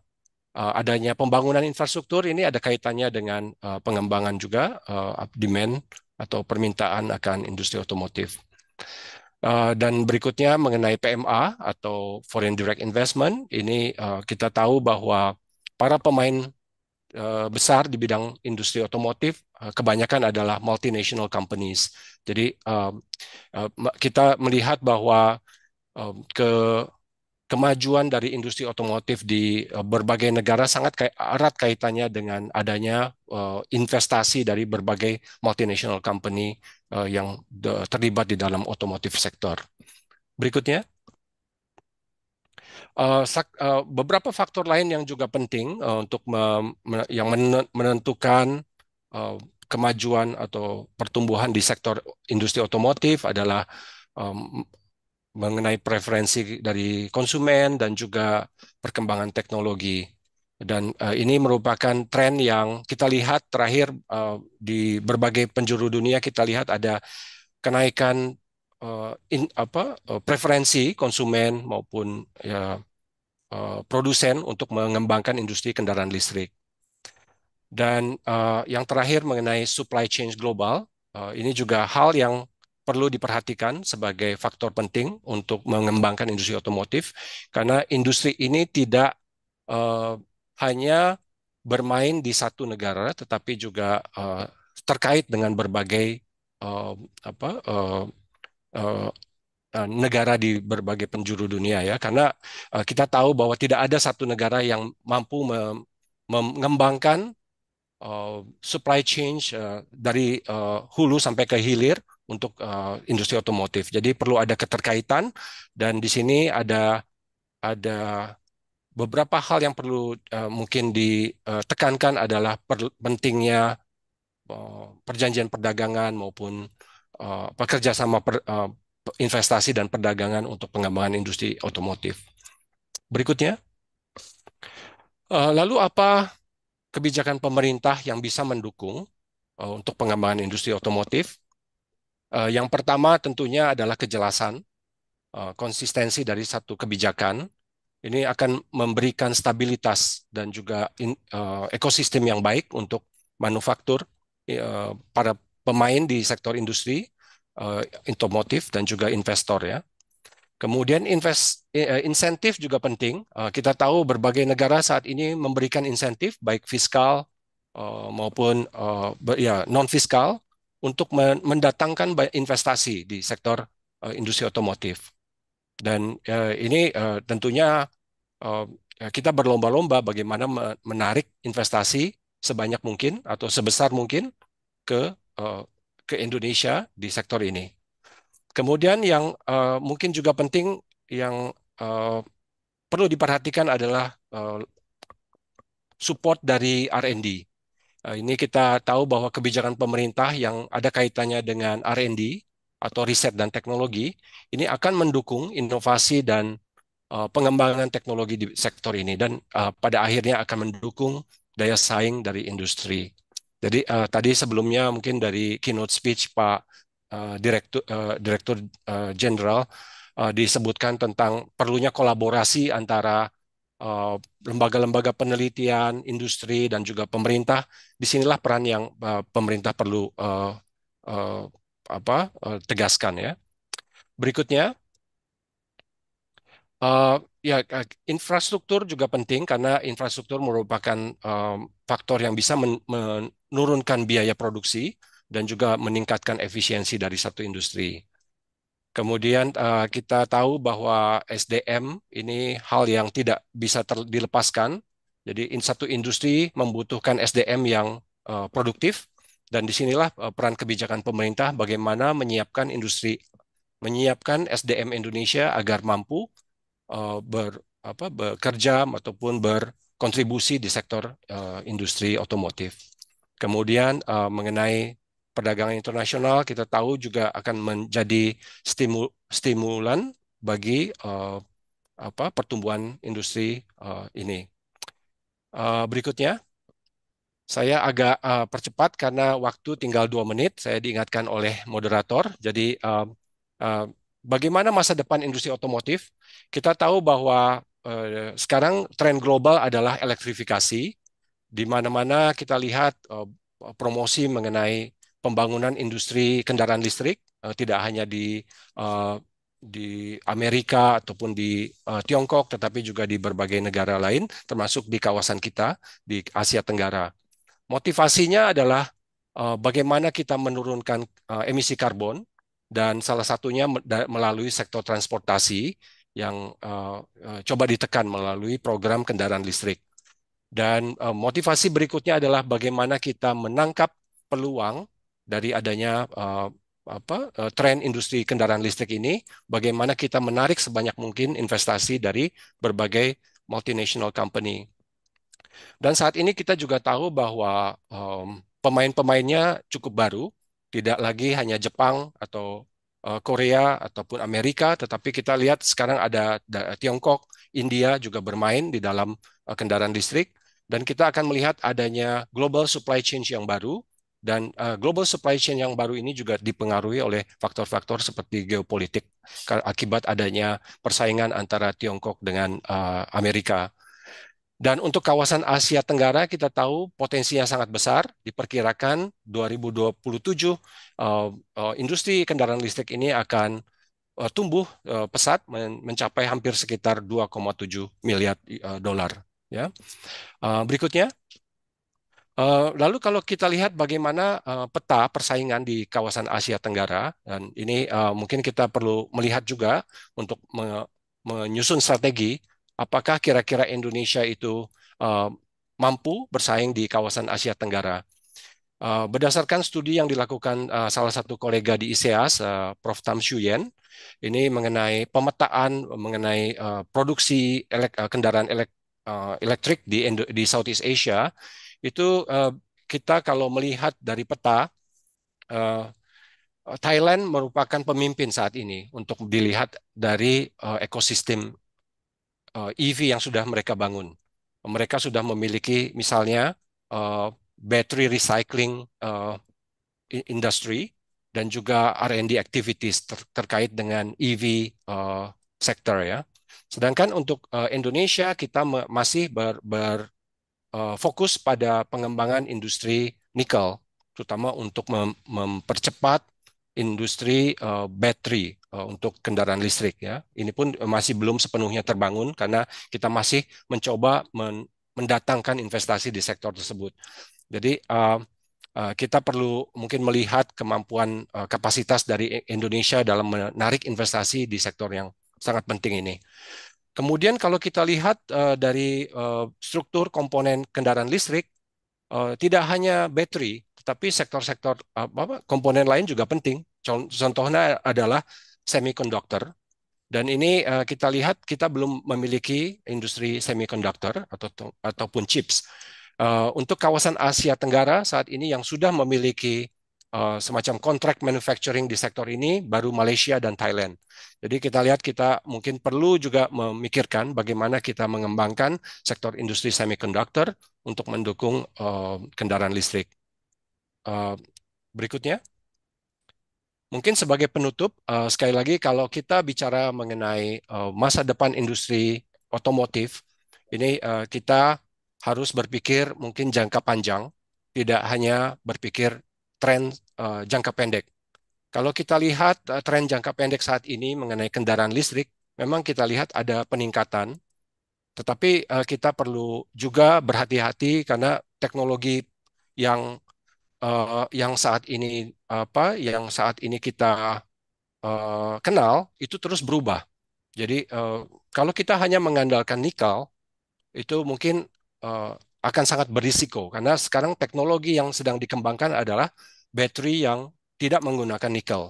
uh, adanya pembangunan infrastruktur ini ada kaitannya dengan uh, pengembangan juga uh, demand atau permintaan akan industri otomotif. Dan berikutnya mengenai PMA atau Foreign Direct Investment, ini kita tahu bahwa para pemain Eh, besar di bidang industri otomotif eh, kebanyakan adalah multinational companies. Jadi eh, kita melihat bahwa ke kemajuan dari industri otomotif di berbagai negara sangat erat kaitannya dengan adanya investasi dari berbagai multinational company yang terlibat di dalam otomotif sektor. Berikutnya. Uh, beberapa faktor lain yang juga penting uh, untuk me, yang menentukan uh, kemajuan atau pertumbuhan di sektor industri otomotif adalah um, mengenai preferensi dari konsumen dan juga perkembangan teknologi. Dan uh, ini merupakan tren yang kita lihat terakhir uh, di berbagai penjuru dunia kita lihat ada kenaikan uh, in, apa uh, preferensi konsumen maupun ya uh, produsen untuk mengembangkan industri kendaraan listrik. Dan uh, yang terakhir mengenai supply chain global, uh, ini juga hal yang perlu diperhatikan sebagai faktor penting untuk mengembangkan industri otomotif karena industri ini tidak uh, hanya bermain di satu negara tetapi juga uh, terkait dengan berbagai uh, apa uh, Eh, eh, negara di berbagai penjuru dunia ya karena eh, kita tahu bahwa tidak ada satu negara yang mampu mengembangkan supply chain dari hulu sampai ke hilir untuk industri otomotif. Jadi perlu ada keterkaitan dan di sini ada ada beberapa hal yang perlu mungkin ditekankan adalah pentingnya perjanjian perdagangan maupun uh, eh, pekerja sama per, uh, investasi dan perdagangan untuk pengembangan industri otomotif. Berikutnya, uh, lalu apa kebijakan pemerintah yang bisa mendukung uh, untuk pengembangan industri otomotif? Uh, yang pertama tentunya adalah kejelasan uh, konsistensi dari satu kebijakan ini akan memberikan stabilitas dan juga in, uh, ekosistem yang baik untuk manufaktur uh, para pemain di sektor industri, eh, otomotif dan juga investor ya. Kemudian invest, eh, insentif juga penting. Eh, kita tahu berbagai negara saat ini memberikan insentif baik fiskal maupun ya non fiskal untuk mendatangkan investasi di sektor industri otomotif. Dan ini tentunya kita berlomba-lomba bagaimana menarik investasi sebanyak mungkin atau sebesar mungkin ke Eh, ke Indonesia di sektor ini. Kemudian yang uh, mungkin juga penting yang uh, perlu diperhatikan adalah uh, support dari R&D. Uh, ini kita tahu bahwa kebijakan pemerintah yang ada kaitannya dengan R&D atau riset dan teknologi ini akan mendukung inovasi dan uh, pengembangan teknologi di sektor ini dan uh, pada akhirnya akan mendukung daya saing dari industri jadi uh, tadi sebelumnya mungkin dari keynote speech Pak uh, Direktur uh, Jenderal uh, disebutkan tentang perlunya kolaborasi antara lembaga-lembaga uh, penelitian, industri dan juga pemerintah. Disinilah peran yang uh, pemerintah perlu uh, uh, apa uh, tegaskan ya. Berikutnya uh, ya infrastruktur juga penting karena infrastruktur merupakan um, faktor yang bisa men, men, menurunkan biaya produksi dan juga meningkatkan efisiensi dari satu industri. Kemudian eh, kita tahu bahwa SDM ini hal yang tidak bisa dilepaskan. Jadi in satu industri membutuhkan SDM yang eh, produktif dan disinilah eh, peran kebijakan pemerintah bagaimana menyiapkan industri, menyiapkan SDM Indonesia agar mampu ber, apa, bekerja ataupun berkontribusi di sektor industri otomotif. Kemudian uh, mengenai perdagangan internasional kita tahu juga akan menjadi stimu, stimulan bagi uh, apa pertumbuhan industri uh, ini. Uh, berikutnya saya agak uh, percepat karena waktu tinggal dua menit. Saya diingatkan oleh moderator. Jadi uh, uh, bagaimana masa depan industri otomotif? Kita tahu bahwa uh, sekarang tren global adalah elektrifikasi di mana-mana kita lihat eh, promosi mengenai pembangunan industri kendaraan listrik eh, tidak hanya di eh, di Amerika ataupun di Tiongkok tetapi juga di berbagai negara lain termasuk di kawasan kita di Asia Tenggara. Motivasinya adalah bagaimana kita menurunkan emisi karbon dan salah satunya melalui sektor transportasi yang coba ditekan melalui program kendaraan listrik. Dan eh, motivasi berikutnya adalah bagaimana kita menangkap peluang dari adanya eh, apa eh, tren industri kendaraan listrik ini, bagaimana kita menarik sebanyak mungkin investasi dari berbagai multinational company. Dan saat ini kita juga tahu bahwa um, pemain-pemainnya cukup baru, tidak lagi hanya Jepang atau uh, Korea ataupun Amerika, tetapi kita lihat sekarang ada Tiongkok, India juga bermain di dalam uh, kendaraan listrik dan kita akan melihat adanya global supply chain yang baru, dan uh, global supply chain yang baru ini juga dipengaruhi oleh faktor-faktor seperti geopolitik akibat adanya persaingan antara Tiongkok dengan uh, Amerika. Dan untuk kawasan Asia Tenggara kita tahu potensinya sangat besar, diperkirakan 2027 uh, uh, industri kendaraan listrik ini akan uh, tumbuh pesat mencapai hampir sekitar 2,7 miliar dolar. Ya. Eh, berikutnya, eh, lalu kalau kita lihat bagaimana eh, peta persaingan di kawasan Asia Tenggara, dan ini mungkin kita perlu melihat juga untuk menyusun strategi, apakah kira-kira Indonesia itu mampu bersaing di kawasan Asia Tenggara. Berdasarkan studi yang dilakukan salah satu kolega di ISEAS, e Prof. Tam Shuyen, ini mengenai pemetaan mengenai produksi kendaraan elektrik uh, elektrik di di Southeast Asia itu uh, kita kalau melihat dari peta uh, Thailand merupakan pemimpin saat ini untuk dilihat dari uh, ekosistem uh, EV yang sudah mereka bangun. Mereka sudah memiliki misalnya uh, battery recycling uh, industry dan juga R&D activities ter terkait dengan EV uh, sektor ya. Sedangkan untuk uh, Indonesia kita masih berfokus ber, uh, pada pengembangan industri nikel, terutama untuk mem mempercepat industri uh, eh, baterai uh, untuk kendaraan listrik ya. Ini pun masih belum sepenuhnya terbangun karena kita masih mencoba men mendatangkan investasi di sektor tersebut. Jadi uh, kita perlu mungkin melihat kemampuan kapasitas dari Indonesia dalam menarik investasi di sektor yang sangat penting ini. Kemudian kalau kita lihat uh, dari uh, struktur komponen kendaraan listrik, uh, tidak hanya baterai, tetapi sektor-sektor uh, komponen lain juga penting. Contohnya adalah semiconductor. Dan ini uh, kita lihat kita belum memiliki industri semiconductor atau ataupun chips. Uh, untuk kawasan Asia Tenggara saat ini yang sudah memiliki Eh, semacam contract manufacturing di sektor ini baru Malaysia dan Thailand. Jadi kita lihat kita mungkin perlu juga memikirkan bagaimana kita mengembangkan sektor industri semiconductor untuk mendukung uh, kendaraan listrik. Uh, berikutnya. Mungkin sebagai penutup, uh, sekali lagi kalau kita bicara mengenai uh, masa depan industri otomotif, ini uh, kita harus berpikir mungkin jangka panjang, tidak hanya berpikir tren Eh, jangka pendek. Kalau kita lihat eh, tren jangka pendek saat ini mengenai kendaraan listrik, memang kita lihat ada peningkatan, tetapi eh, kita perlu juga berhati-hati karena teknologi yang yang saat ini apa yang saat ini kita kenal itu terus berubah. Jadi kalau kita hanya mengandalkan nikel itu mungkin akan sangat berisiko karena sekarang teknologi yang sedang dikembangkan adalah battery yang tidak menggunakan nikel.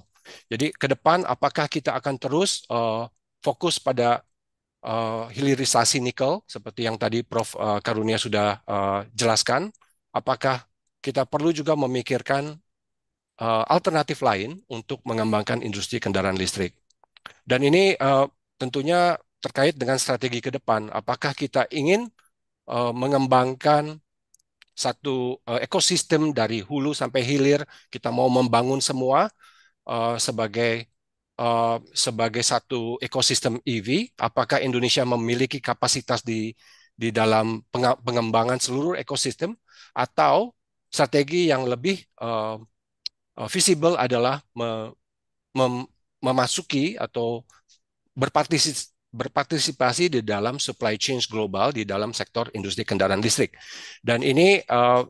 Jadi ke depan apakah kita akan terus uh, fokus pada uh, hilirisasi nikel seperti yang tadi Prof eh, Karunia sudah uh, jelaskan? Apakah kita perlu juga memikirkan uh, alternatif lain untuk mengembangkan industri kendaraan listrik? Dan ini uh, tentunya terkait dengan strategi ke depan. Apakah kita ingin uh, mengembangkan satu uh, ekosistem dari hulu sampai hilir kita mau membangun semua uh, sebagai uh, sebagai satu ekosistem EV apakah Indonesia memiliki kapasitas di di dalam pengembangan seluruh ekosistem atau strategi yang lebih uh, visible adalah me, mem, memasuki atau berpartisipasi berpartisipasi di dalam supply chain global di dalam sektor industri kendaraan listrik. Dan ini uh,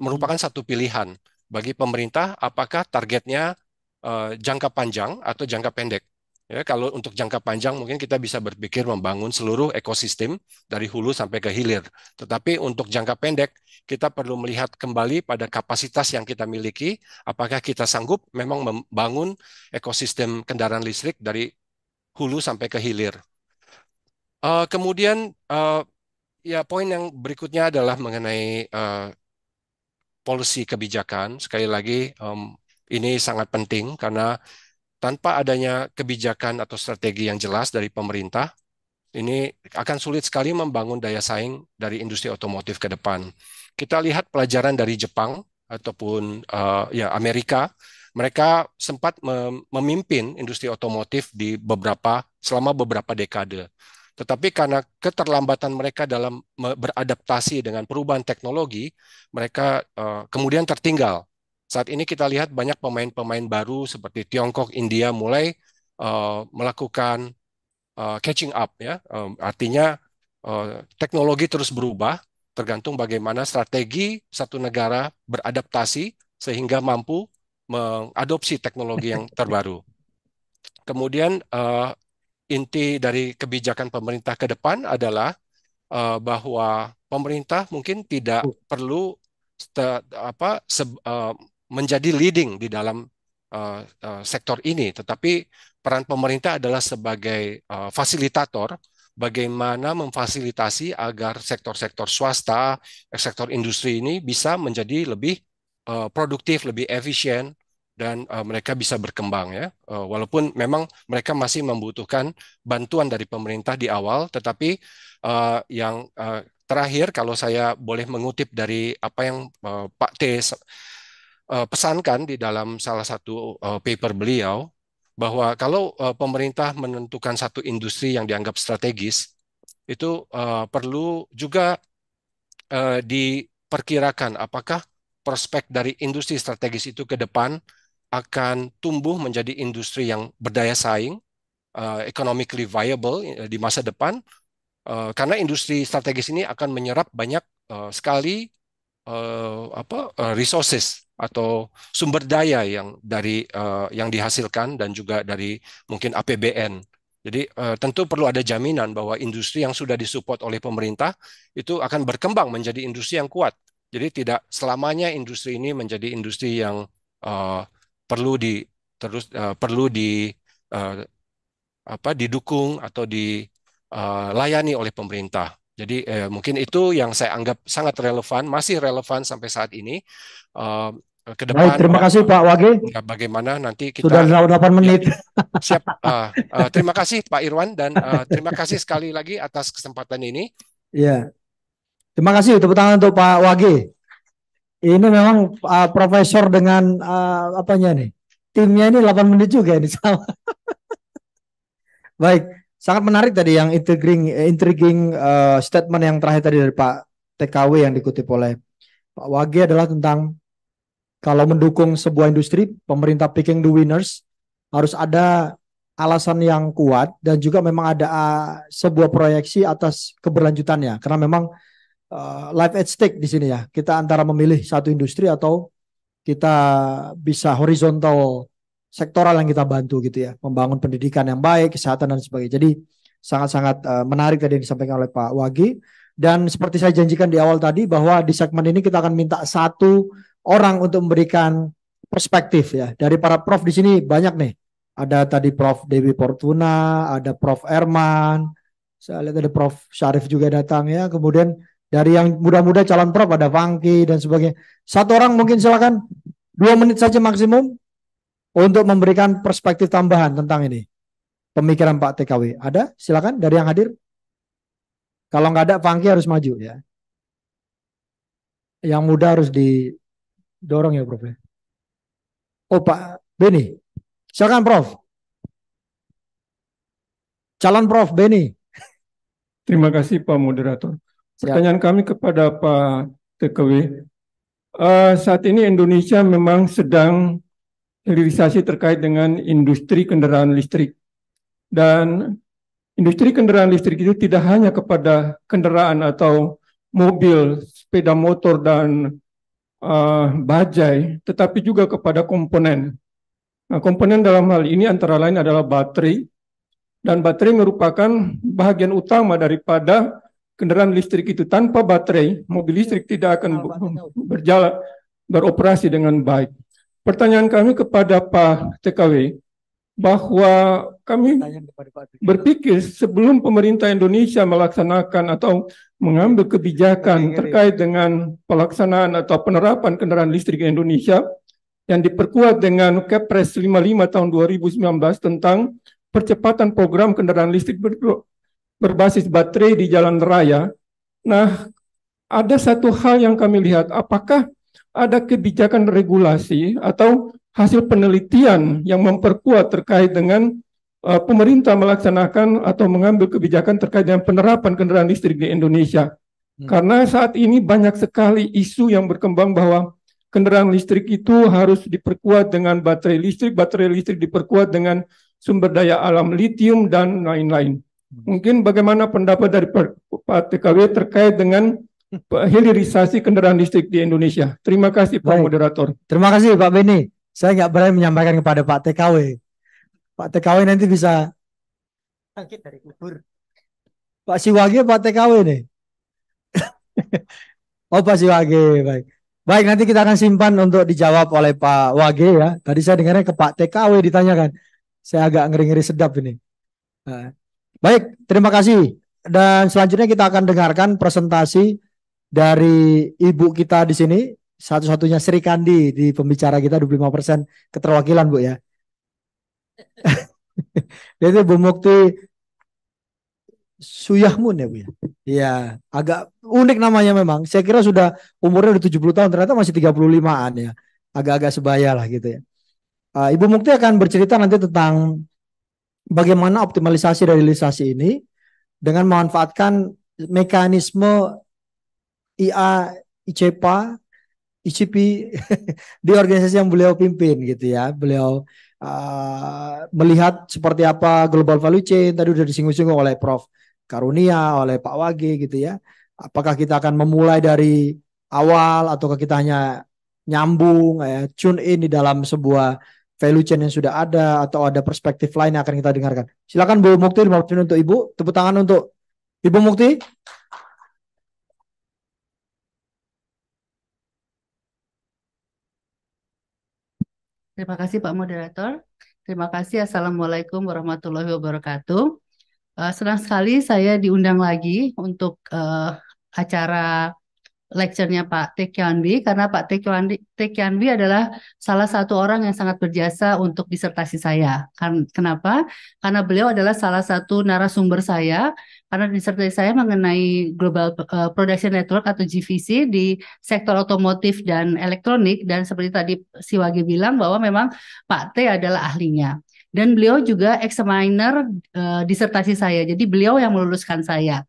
merupakan satu pilihan bagi pemerintah apakah targetnya uh, jangka panjang atau jangka pendek. Ya, kalau untuk jangka panjang mungkin kita bisa berpikir membangun seluruh ekosistem dari hulu sampai ke hilir. Tetapi untuk jangka pendek kita perlu melihat kembali pada kapasitas yang kita miliki, apakah kita sanggup memang membangun ekosistem kendaraan listrik dari hulu sampai ke hilir. Uh, kemudian uh, ya poin yang berikutnya adalah mengenai uh, eh, polisi kebijakan. Sekali lagi um, ini sangat penting karena tanpa adanya kebijakan atau strategi yang jelas dari pemerintah, ini akan sulit sekali membangun daya saing dari industri otomotif ke depan. Kita lihat pelajaran dari Jepang ataupun uh, ya Amerika, mereka sempat memimpin industri otomotif di beberapa selama beberapa dekade tetapi karena keterlambatan mereka dalam beradaptasi dengan perubahan teknologi, mereka eh, kemudian tertinggal. Saat ini kita lihat banyak pemain-pemain baru seperti Tiongkok, India mulai eh, melakukan eh, catching up ya. artinya teknologi terus berubah tergantung bagaimana strategi satu negara beradaptasi sehingga mampu mengadopsi teknologi yang terbaru. Kemudian inti dari kebijakan pemerintah ke depan adalah uh, bahwa pemerintah mungkin tidak hmm. perlu apa se, uh, eh, menjadi leading di dalam uh, uh, sektor ini, tetapi peran pemerintah adalah sebagai uh, fasilitator bagaimana memfasilitasi agar sektor-sektor swasta, sektor industri ini bisa menjadi lebih uh, produktif, lebih efisien, dan uh, mereka bisa berkembang ya. Uh, walaupun memang mereka masih membutuhkan bantuan dari pemerintah di awal, tetapi uh, yang uh, terakhir kalau saya boleh mengutip dari apa yang uh, Pak T uh, pesankan di dalam salah satu uh, paper beliau bahwa kalau uh, pemerintah menentukan satu industri yang dianggap strategis itu uh, perlu juga uh, diperkirakan apakah prospek dari industri strategis itu ke depan akan tumbuh menjadi industri yang berdaya saing, eh, economically viable eh, di masa depan, eh, karena industri strategis ini akan menyerap banyak sekali apa resources atau sumber daya yang dari yang dihasilkan dan juga dari mungkin APBN. Jadi tentu perlu ada jaminan bahwa industri yang sudah disupport oleh pemerintah itu akan berkembang menjadi industri yang kuat. Jadi tidak selamanya industri ini menjadi industri yang uh, perlu di terus uh, perlu di uh, apa didukung atau dilayani eh, oleh pemerintah. Jadi eh, mungkin itu yang saya anggap sangat relevan, masih relevan sampai saat ini. Uh, ke depan. Baik, terima kasih Pak Wage. Ya, bagaimana nanti kita sudah 8
menit. Ya, siap.
Uh, uh, terima kasih Pak Irwan dan uh, terima kasih sekali lagi atas kesempatan ini.
Iya. Terima kasih tepuk tangan untuk Pak Wage. Ini memang uh, profesor dengan uh, apanya nih? Timnya ini 8 menit juga ini sama. Baik, sangat menarik tadi yang intriguing intriguing uh, statement yang terakhir tadi dari Pak TKW yang dikutip oleh Pak Wage adalah tentang kalau mendukung sebuah industri, pemerintah picking the winners harus ada alasan yang kuat dan juga memang ada uh, sebuah proyeksi atas keberlanjutannya karena memang Eh, life at stake di sini ya. Kita antara memilih satu industri atau kita bisa horizontal sektoral yang kita bantu gitu ya, membangun pendidikan yang baik, kesehatan dan sebagainya. Jadi sangat-sangat uh, menarik tadi yang disampaikan oleh Pak Wagi. Dan seperti saya janjikan di awal tadi bahwa di segmen ini kita akan minta satu orang untuk memberikan perspektif ya dari para prof di sini banyak nih. Ada tadi Prof Dewi Portuna, ada Prof Erman, saya lihat ada Prof Syarif juga datang ya. Kemudian dari yang muda-muda calon prof ada Fangki dan sebagainya. Satu orang mungkin silakan dua menit saja maksimum untuk memberikan perspektif tambahan tentang ini. Pemikiran Pak TKW. Ada? Silakan dari yang hadir. Kalau nggak ada, Fangki harus maju ya. Yang muda harus didorong ya Prof. Ya. Oh Pak Beni.
Silakan Prof. Calon Prof Beni. Terima kasih Pak Moderator. Ya. Pertanyaan kami kepada Pak TKW. Uh, eh, saat ini Indonesia memang sedang hilirisasi terkait dengan industri kendaraan listrik. Dan industri kendaraan listrik itu tidak hanya kepada kendaraan atau mobil, sepeda motor, dan uh, bajai, tetapi juga kepada komponen. Nah, komponen dalam hal ini antara lain adalah baterai, dan baterai merupakan bagian utama daripada kendaraan listrik itu tanpa baterai, mobil listrik tidak akan berjalan beroperasi dengan baik. Pertanyaan kami kepada Pak TKW bahwa kami berpikir sebelum pemerintah Indonesia melaksanakan atau mengambil kebijakan ya. terkait dengan pelaksanaan atau penerapan kendaraan listrik Indonesia yang diperkuat dengan Kepres 55 tahun 2019 tentang percepatan program kendaraan listrik berbasis baterai di jalan raya. Nah, ada satu hal yang kami lihat, apakah ada kebijakan regulasi atau hasil penelitian yang memperkuat terkait dengan uh, pemerintah melaksanakan atau mengambil kebijakan terkait dengan penerapan kendaraan listrik di Indonesia. Hmm. Karena saat ini banyak sekali isu yang berkembang bahwa kendaraan listrik itu harus diperkuat dengan baterai listrik, baterai listrik diperkuat dengan sumber daya alam litium dan lain-lain. Mungkin bagaimana pendapat dari Pak TKW terkait dengan hilirisasi kendaraan listrik di Indonesia. Terima kasih Pak Baik. Moderator. Terima kasih Pak Beni. Saya nggak berani menyampaikan kepada Pak TKW.
Pak TKW nanti bisa bangkit dari kubur. Pak Wage, Pak TKW ini. oh Pak Wage, baik. Baik, nanti kita akan simpan untuk dijawab oleh Pak Wage ya. Tadi saya dengarnya ke Pak TKW ditanyakan. Saya agak ngeri-ngeri sedap ini. Eh, Baik, terima kasih. Dan selanjutnya kita akan dengarkan presentasi dari ibu kita di sini, satu-satunya Sri Kandi di pembicara kita 25% keterwakilan, Bu ya. Jadi Bu Mukti Suyahmun ya Bu ya. Iya, agak unik namanya memang. Saya kira sudah umurnya udah 70 tahun, ternyata masih 35-an ya. Agak-agak sebaya lah gitu ya. Ah, ibu Mukti akan bercerita nanti tentang bagaimana optimalisasi dari realisasi ini dengan memanfaatkan mekanisme IA, ICPA, ICP di organisasi yang beliau pimpin gitu ya. Beliau uh, melihat seperti apa global value chain tadi sudah disinggung-singgung oleh Prof Karunia, oleh Pak Wage gitu ya. Apakah kita akan memulai dari awal ataukah kita hanya nyambung ya, tune in di dalam sebuah value chain yang sudah ada atau ada perspektif lain yang akan kita dengarkan. Silakan Bu Mukti 15 menit untuk Ibu, tepuk tangan untuk
Ibu Mukti. Terima kasih Pak Moderator. Terima kasih. Assalamualaikum warahmatullahi wabarakatuh. Uh, senang sekali saya diundang lagi untuk uh, acara lecture-nya Pak Kianbi, karena Pak Kianbi adalah salah satu orang yang sangat berjasa untuk disertasi saya. Kan, kenapa? Karena beliau adalah salah satu narasumber saya karena disertasi saya mengenai Global eh, Production Network atau GVC di sektor otomotif dan elektronik dan seperti tadi Siwagi bilang bahwa memang Pak T adalah ahlinya. Dan beliau juga examiner uh, eh, disertasi saya. Jadi beliau yang meluluskan saya.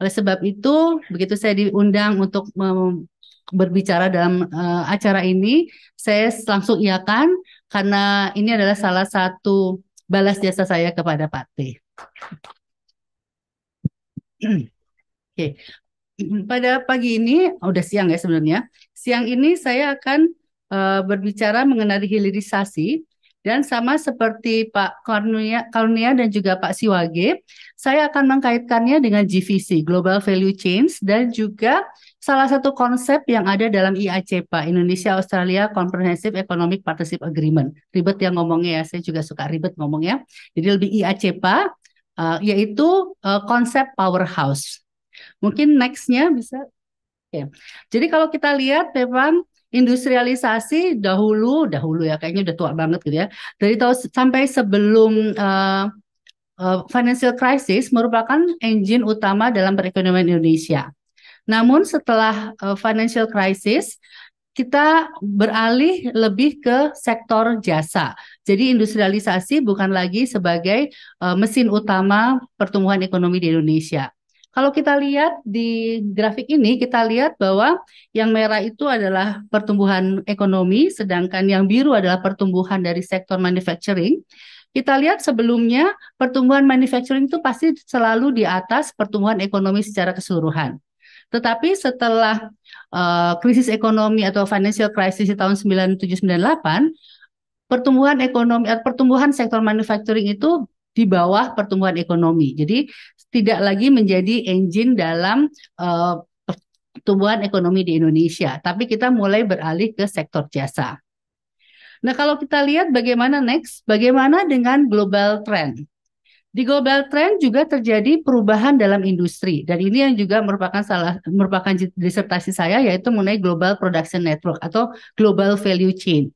Oleh sebab itu, begitu saya diundang untuk berbicara dalam uh, acara ini, saya langsung iakan karena ini adalah salah satu balas jasa saya kepada Pak T. Oke. Pada pagi ini, oh, udah siang ya sebenarnya. Siang ini saya akan uh, berbicara mengenai hilirisasi dan sama seperti Pak Kurnia, Kornia dan juga Pak Siwage, saya akan mengkaitkannya dengan GVC, Global Value Chains, dan juga salah satu konsep yang ada dalam IAC, Pak, Indonesia Australia Comprehensive Economic Partnership Agreement. Ribet yang ngomongnya ya, saya juga suka ribet ngomongnya. Jadi lebih IAC, Pak, uh, yaitu uh, konsep powerhouse. Mungkin nextnya bisa. Okay. Ya. Jadi kalau kita lihat memang industrialisasi dahulu dahulu ya kayaknya udah tua banget gitu ya dari tahun sampai sebelum uh, uh, financial crisis merupakan engine utama dalam perekonomian Indonesia. Namun setelah uh, financial crisis kita beralih lebih ke sektor jasa. Jadi industrialisasi bukan lagi sebagai uh, mesin utama pertumbuhan ekonomi di Indonesia. Kalau kita lihat di grafik ini, kita lihat bahwa yang merah itu adalah pertumbuhan ekonomi, sedangkan yang biru adalah pertumbuhan dari sektor manufacturing. Kita lihat sebelumnya, pertumbuhan manufacturing itu pasti selalu di atas pertumbuhan ekonomi secara keseluruhan. Tetapi setelah uh, krisis ekonomi atau financial crisis di tahun 9798, pertumbuhan ekonomi atau eh, pertumbuhan sektor manufacturing itu di bawah pertumbuhan ekonomi. Jadi tidak lagi menjadi engine dalam uh, pertumbuhan ekonomi di Indonesia, tapi kita mulai beralih ke sektor jasa. Nah, kalau kita lihat bagaimana next, bagaimana dengan global trend? Di global trend juga terjadi perubahan dalam industri dan ini yang juga merupakan salah merupakan disertasi saya yaitu mengenai global production network atau global value chain.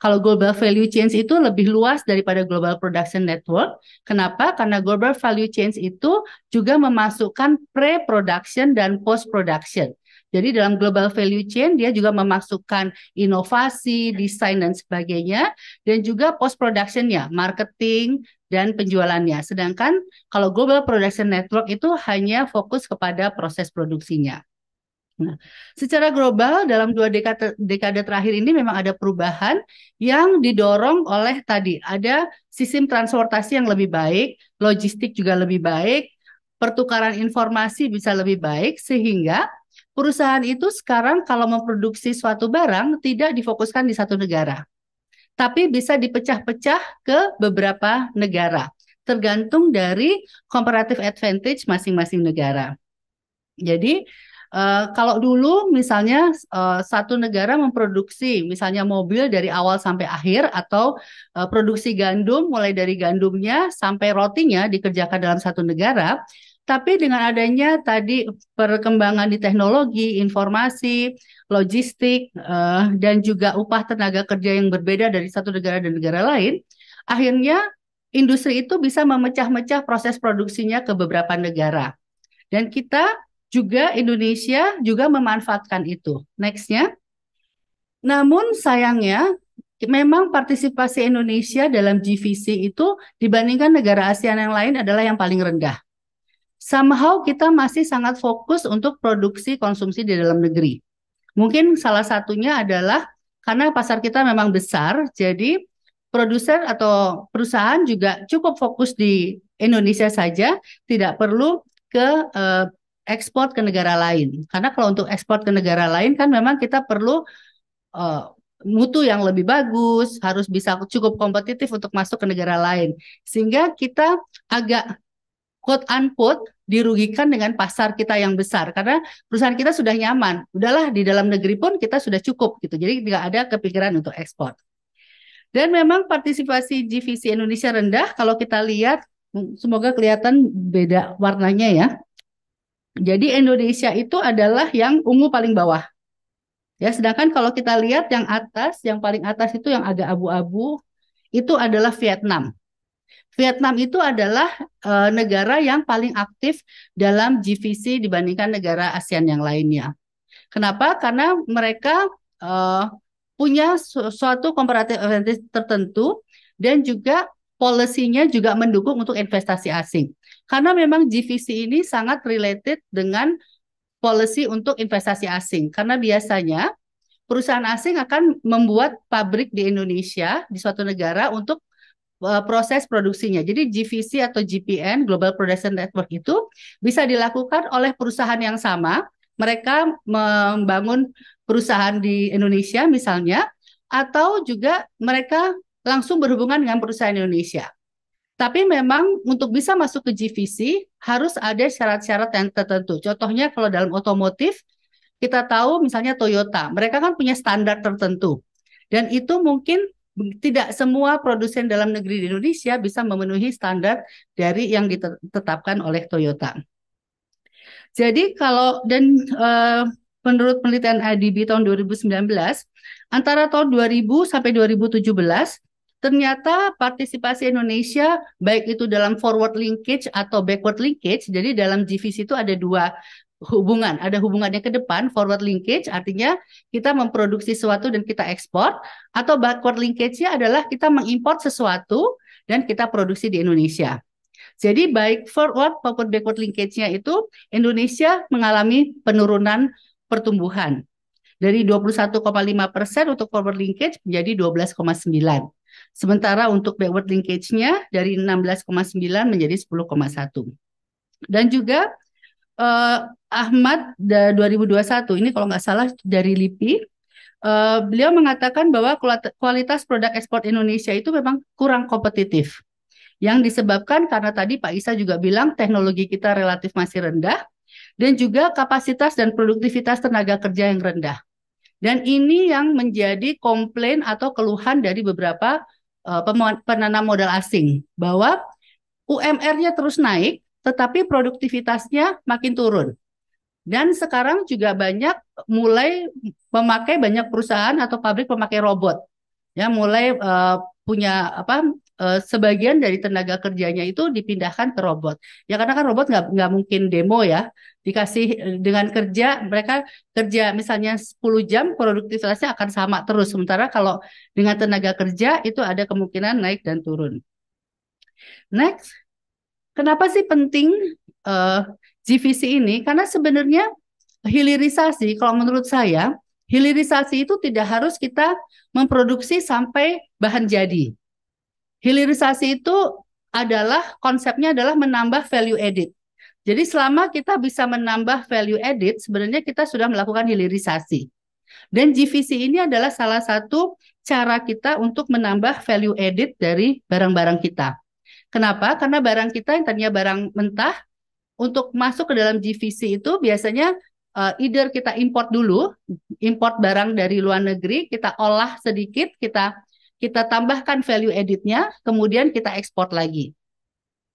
Kalau global value chains itu lebih luas daripada global production network. Kenapa? Karena global value chains itu juga memasukkan pre-production dan post-production. Jadi dalam global value chain dia juga memasukkan inovasi, desain dan sebagainya dan juga post productionnya, marketing dan penjualannya. Sedangkan kalau global production network itu hanya fokus kepada proses produksinya. Nah, secara global dalam dua dekade, dekade terakhir ini memang ada perubahan yang didorong oleh tadi ada sistem transportasi yang lebih baik, logistik juga lebih baik, pertukaran informasi bisa lebih baik sehingga perusahaan itu sekarang kalau memproduksi suatu barang tidak difokuskan di satu negara, tapi bisa dipecah-pecah ke beberapa negara tergantung dari comparative advantage masing-masing negara. Jadi Eh, kalau dulu misalnya uh, satu negara memproduksi misalnya mobil dari awal sampai akhir atau uh, produksi gandum mulai dari gandumnya sampai rotinya dikerjakan dalam satu negara, tapi dengan adanya tadi perkembangan di teknologi, informasi, logistik uh, dan juga upah tenaga kerja yang berbeda dari satu negara dan negara lain, akhirnya industri itu bisa memecah-mecah proses produksinya ke beberapa negara. Dan kita juga Indonesia juga memanfaatkan itu. Nextnya. Namun sayangnya memang partisipasi Indonesia dalam GVC itu dibandingkan negara ASEAN yang lain adalah yang paling rendah. Somehow kita masih sangat fokus untuk produksi konsumsi di dalam negeri. Mungkin salah satunya adalah karena pasar kita memang besar, jadi produser atau perusahaan juga cukup fokus di Indonesia saja, tidak perlu ke eh, ekspor ke negara lain. Karena kalau untuk ekspor ke negara lain kan memang kita perlu uh, mutu yang lebih bagus, harus bisa cukup kompetitif untuk masuk ke negara lain. Sehingga kita agak quote unquote dirugikan dengan pasar kita yang besar karena perusahaan kita sudah nyaman. Udahlah di dalam negeri pun kita sudah cukup gitu. Jadi tidak ada kepikiran untuk ekspor. Dan memang partisipasi GVC Indonesia rendah kalau kita lihat semoga kelihatan beda warnanya ya. Jadi Indonesia itu adalah yang ungu paling bawah. Ya, sedangkan kalau kita lihat yang atas, yang paling atas itu yang agak abu-abu, itu adalah Vietnam. Vietnam itu adalah e, negara yang paling aktif dalam GVC dibandingkan negara ASEAN yang lainnya. Kenapa? Karena mereka e, punya su suatu komparatif advantage tertentu dan juga polisinya juga mendukung untuk investasi asing. Karena memang GVC ini sangat related dengan policy untuk investasi asing. Karena biasanya perusahaan asing akan membuat pabrik di Indonesia, di suatu negara untuk e, proses produksinya. Jadi GVC atau GPN, Global Production Network itu bisa dilakukan oleh perusahaan yang sama. Mereka membangun perusahaan di Indonesia misalnya, atau juga mereka langsung berhubungan dengan perusahaan Indonesia. Tapi memang untuk bisa masuk ke GVC harus ada syarat-syarat yang tertentu. Contohnya kalau dalam otomotif kita tahu misalnya Toyota, mereka kan punya standar tertentu. Dan itu mungkin tidak semua produsen dalam negeri di Indonesia bisa memenuhi standar dari yang ditetapkan oleh Toyota. Jadi kalau dan uh, menurut penelitian IDB tahun 2019, antara tahun 2000 sampai 2017 Ternyata partisipasi Indonesia baik itu dalam forward linkage atau backward linkage. Jadi dalam GVC itu ada dua hubungan, ada hubungannya ke depan, forward linkage artinya kita memproduksi sesuatu dan kita ekspor, atau backward linkage-nya adalah kita mengimpor sesuatu dan kita produksi di Indonesia. Jadi baik forward maupun backward linkage-nya itu Indonesia mengalami penurunan pertumbuhan dari 21,5 persen untuk forward linkage menjadi 12,9. Sementara untuk backward linkage-nya dari 16,9 menjadi 10,1. Dan juga eh, Ahmad 2021 ini kalau nggak salah dari LIPI Uh, beliau mengatakan bahwa kualitas produk ekspor Indonesia itu memang kurang kompetitif. Yang disebabkan karena tadi Pak Isa juga bilang teknologi kita relatif masih rendah dan juga kapasitas dan produktivitas tenaga kerja yang rendah. Dan ini yang menjadi komplain atau keluhan dari beberapa uh, penanam modal asing bahwa UMR-nya terus naik tetapi produktivitasnya makin turun. Dan sekarang juga banyak mulai memakai banyak perusahaan atau pabrik memakai robot. Ya, mulai uh, punya apa Eh, sebagian dari tenaga kerjanya itu dipindahkan ke robot. Ya karena kan robot nggak nggak mungkin demo ya. Dikasih eh, dengan kerja mereka kerja misalnya 10 jam produktivitasnya akan sama terus. Sementara kalau dengan tenaga kerja itu ada kemungkinan naik dan turun. Next, kenapa sih penting uh, eh, GVC ini? Karena sebenarnya hilirisasi kalau menurut saya hilirisasi itu tidak harus kita memproduksi sampai bahan jadi. Hilirisasi itu adalah konsepnya adalah menambah value added. Jadi selama kita bisa menambah value added, sebenarnya kita sudah melakukan hilirisasi. Dan GVC ini adalah salah satu cara kita untuk menambah value added dari barang-barang kita. Kenapa? Karena barang kita yang tadinya barang mentah, untuk masuk ke dalam GVC itu biasanya eh, either kita import dulu, import barang dari luar negeri, kita olah sedikit, kita kita tambahkan value editnya, kemudian kita ekspor lagi.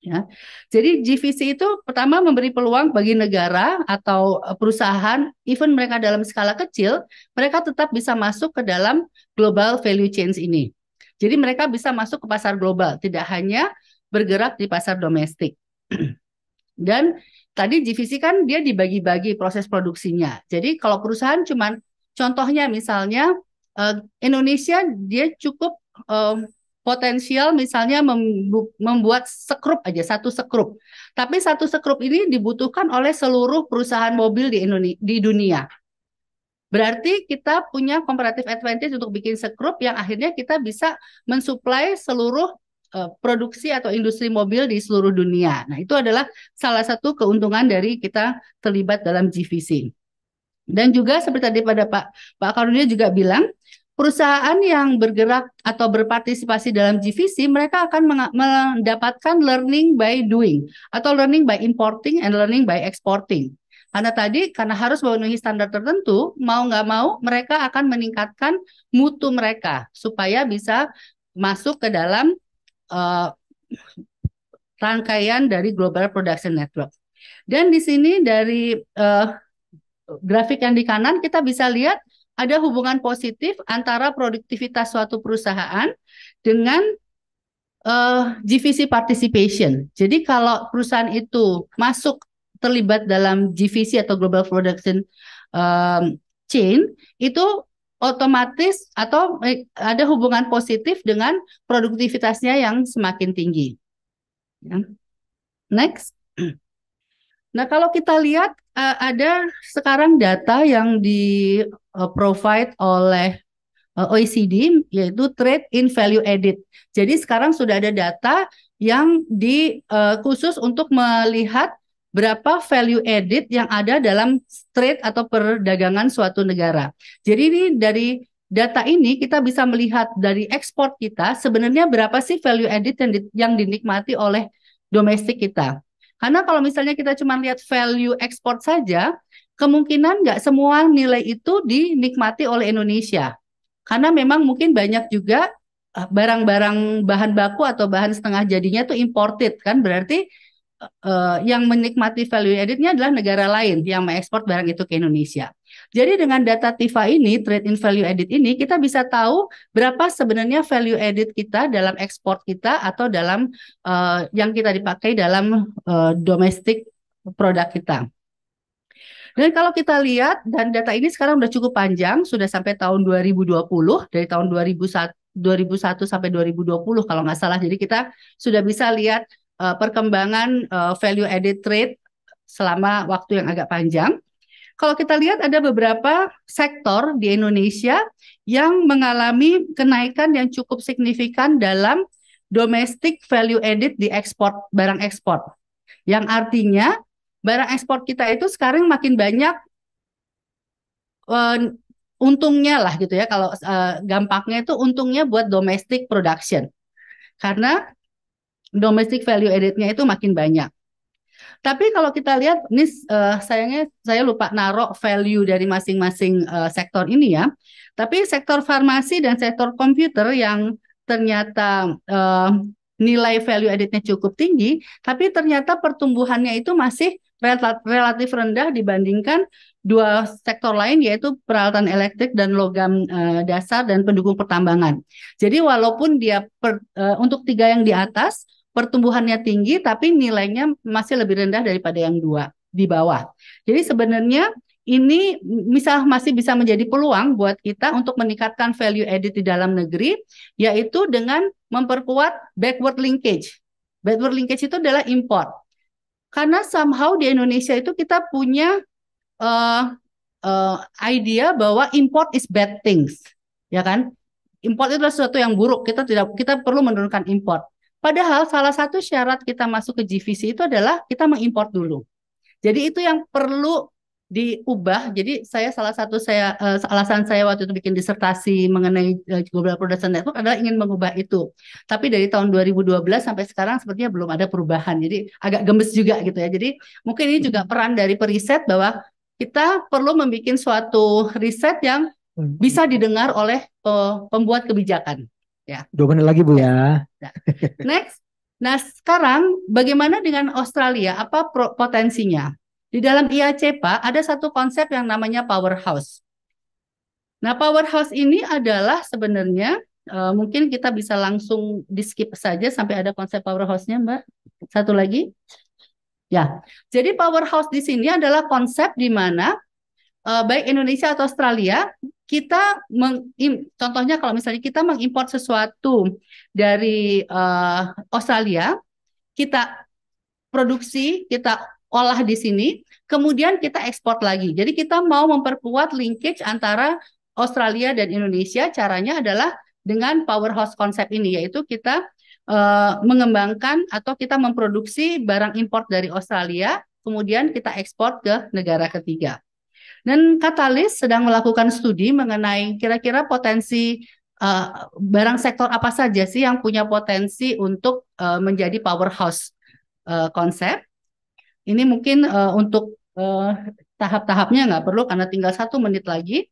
Ya. Jadi GVC itu pertama memberi peluang bagi negara atau e, perusahaan, even mereka dalam skala kecil, mereka tetap bisa masuk ke dalam global value chain ini. Jadi mereka bisa masuk ke pasar global, tidak hanya bergerak di pasar domestik. Dan tadi GVC kan dia dibagi-bagi proses produksinya. Jadi kalau perusahaan cuman contohnya misalnya Eh, Indonesia dia cukup um, potensial misalnya membuat sekrup aja satu sekrup. Tapi satu sekrup ini dibutuhkan oleh seluruh perusahaan mobil di Indonesia di dunia. Berarti kita punya comparative advantage untuk bikin sekrup yang akhirnya kita bisa mensuplai seluruh uh, produksi atau industri mobil di seluruh dunia. Nah, itu adalah salah satu keuntungan dari kita terlibat dalam GVC. Dan juga seperti tadi pada Pak Pak Karunia juga bilang, perusahaan yang bergerak atau berpartisipasi dalam GVC, mereka akan mendapatkan learning by doing atau learning by importing and learning by exporting. Karena tadi karena harus memenuhi standar tertentu, mau nggak mau mereka akan meningkatkan mutu mereka supaya bisa masuk ke dalam uh, rangkaian dari Global Production Network. Dan di sini dari uh, grafik yang di kanan kita bisa lihat ada hubungan positif antara produktivitas suatu perusahaan dengan uh, eh, GVC participation. Jadi kalau perusahaan itu masuk terlibat dalam GVC atau Global Production um, Chain, itu otomatis atau eh, ada hubungan positif dengan produktivitasnya yang semakin tinggi. Ya. Next. Nah, kalau kita lihat uh, ada sekarang data yang di uh, provide oleh uh, eh, OECD yaitu trade in value added. Jadi sekarang sudah ada data yang di uh, khusus untuk melihat berapa value added yang ada dalam trade atau perdagangan suatu negara. Jadi ini dari data ini kita bisa melihat dari ekspor kita sebenarnya berapa sih value added yang, di, yang dinikmati oleh domestik kita. Karena kalau misalnya kita cuma lihat value ekspor saja, kemungkinan nggak semua nilai itu dinikmati oleh Indonesia. Karena memang mungkin banyak juga eh, barang-barang bahan baku atau bahan setengah jadinya itu imported kan berarti uh, yang menikmati value added-nya adalah negara lain yang mengekspor barang itu ke Indonesia. Jadi dengan data TIFA ini, trade in value added ini, kita bisa tahu berapa sebenarnya value added kita dalam ekspor kita atau dalam uh, yang kita dipakai dalam uh, domestik produk kita. Dan kalau kita lihat dan data ini sekarang sudah cukup panjang, sudah sampai tahun 2020 dari tahun 2001 2001 sampai 2020 kalau nggak salah. Jadi kita sudah bisa lihat uh, perkembangan uh, value added trade selama waktu yang agak panjang. Kalau kita lihat ada beberapa sektor di Indonesia yang mengalami kenaikan yang cukup signifikan dalam domestic value added di ekspor barang ekspor. Yang artinya barang ekspor kita itu sekarang makin banyak uh, untungnya lah gitu ya kalau uh, gampangnya itu untungnya buat domestic production. Karena domestic value added-nya itu makin banyak. Tapi kalau kita lihat, ini uh, eh, sayangnya saya lupa narok value dari masing-masing uh, sektor ini ya. Tapi sektor farmasi dan sektor komputer yang ternyata uh, nilai value editnya cukup tinggi, tapi ternyata pertumbuhannya itu masih relatif rendah dibandingkan dua sektor lain yaitu peralatan elektrik dan logam uh, dasar dan pendukung pertambangan. Jadi walaupun dia per, uh, untuk tiga yang di atas pertumbuhannya tinggi tapi nilainya masih lebih rendah daripada yang dua di bawah. Jadi sebenarnya ini misal masih bisa menjadi peluang buat kita untuk meningkatkan value added di dalam negeri yaitu dengan memperkuat backward linkage. Backward linkage itu adalah import. Karena somehow di Indonesia itu kita punya uh, uh, idea bahwa import is bad things, ya kan? Import itu adalah sesuatu yang buruk. Kita tidak kita perlu menurunkan import. Padahal salah satu syarat kita masuk ke GVC itu adalah kita mengimpor dulu. Jadi itu yang perlu diubah. Jadi saya salah satu saya uh, alasan saya waktu itu bikin disertasi mengenai uh, Global Production Network adalah ingin mengubah itu. Tapi dari tahun 2012 sampai sekarang sepertinya belum ada perubahan. Jadi agak gemes juga gitu ya. Jadi mungkin ini juga peran dari periset bahwa kita perlu membuat suatu riset yang hmm. bisa didengar oleh uh, pembuat kebijakan. Ya.
Dua menit lagi Bu ya. Nah,
next. Nah, sekarang bagaimana dengan Australia? Apa potensinya? Di dalam IAC, ada satu konsep yang namanya powerhouse. Nah, powerhouse ini adalah sebenarnya uh, mungkin kita bisa langsung di skip saja sampai ada konsep powerhouse-nya, Mbak. Satu lagi. Ya. Jadi powerhouse di sini adalah konsep di mana uh, baik Indonesia atau Australia kita meng, contohnya kalau misalnya kita mengimpor sesuatu dari uh, Australia, kita produksi, kita olah di sini, kemudian kita ekspor lagi. Jadi kita mau memperkuat linkage antara Australia dan Indonesia. Caranya adalah dengan powerhouse konsep ini, yaitu kita uh, mengembangkan atau kita memproduksi barang import dari Australia, kemudian kita ekspor ke negara ketiga. Dan Katalis sedang melakukan studi mengenai kira-kira potensi uh, barang sektor apa saja sih yang punya potensi untuk uh, menjadi powerhouse uh, konsep. Ini mungkin uh, untuk uh, tahap-tahapnya nggak perlu karena tinggal satu menit lagi.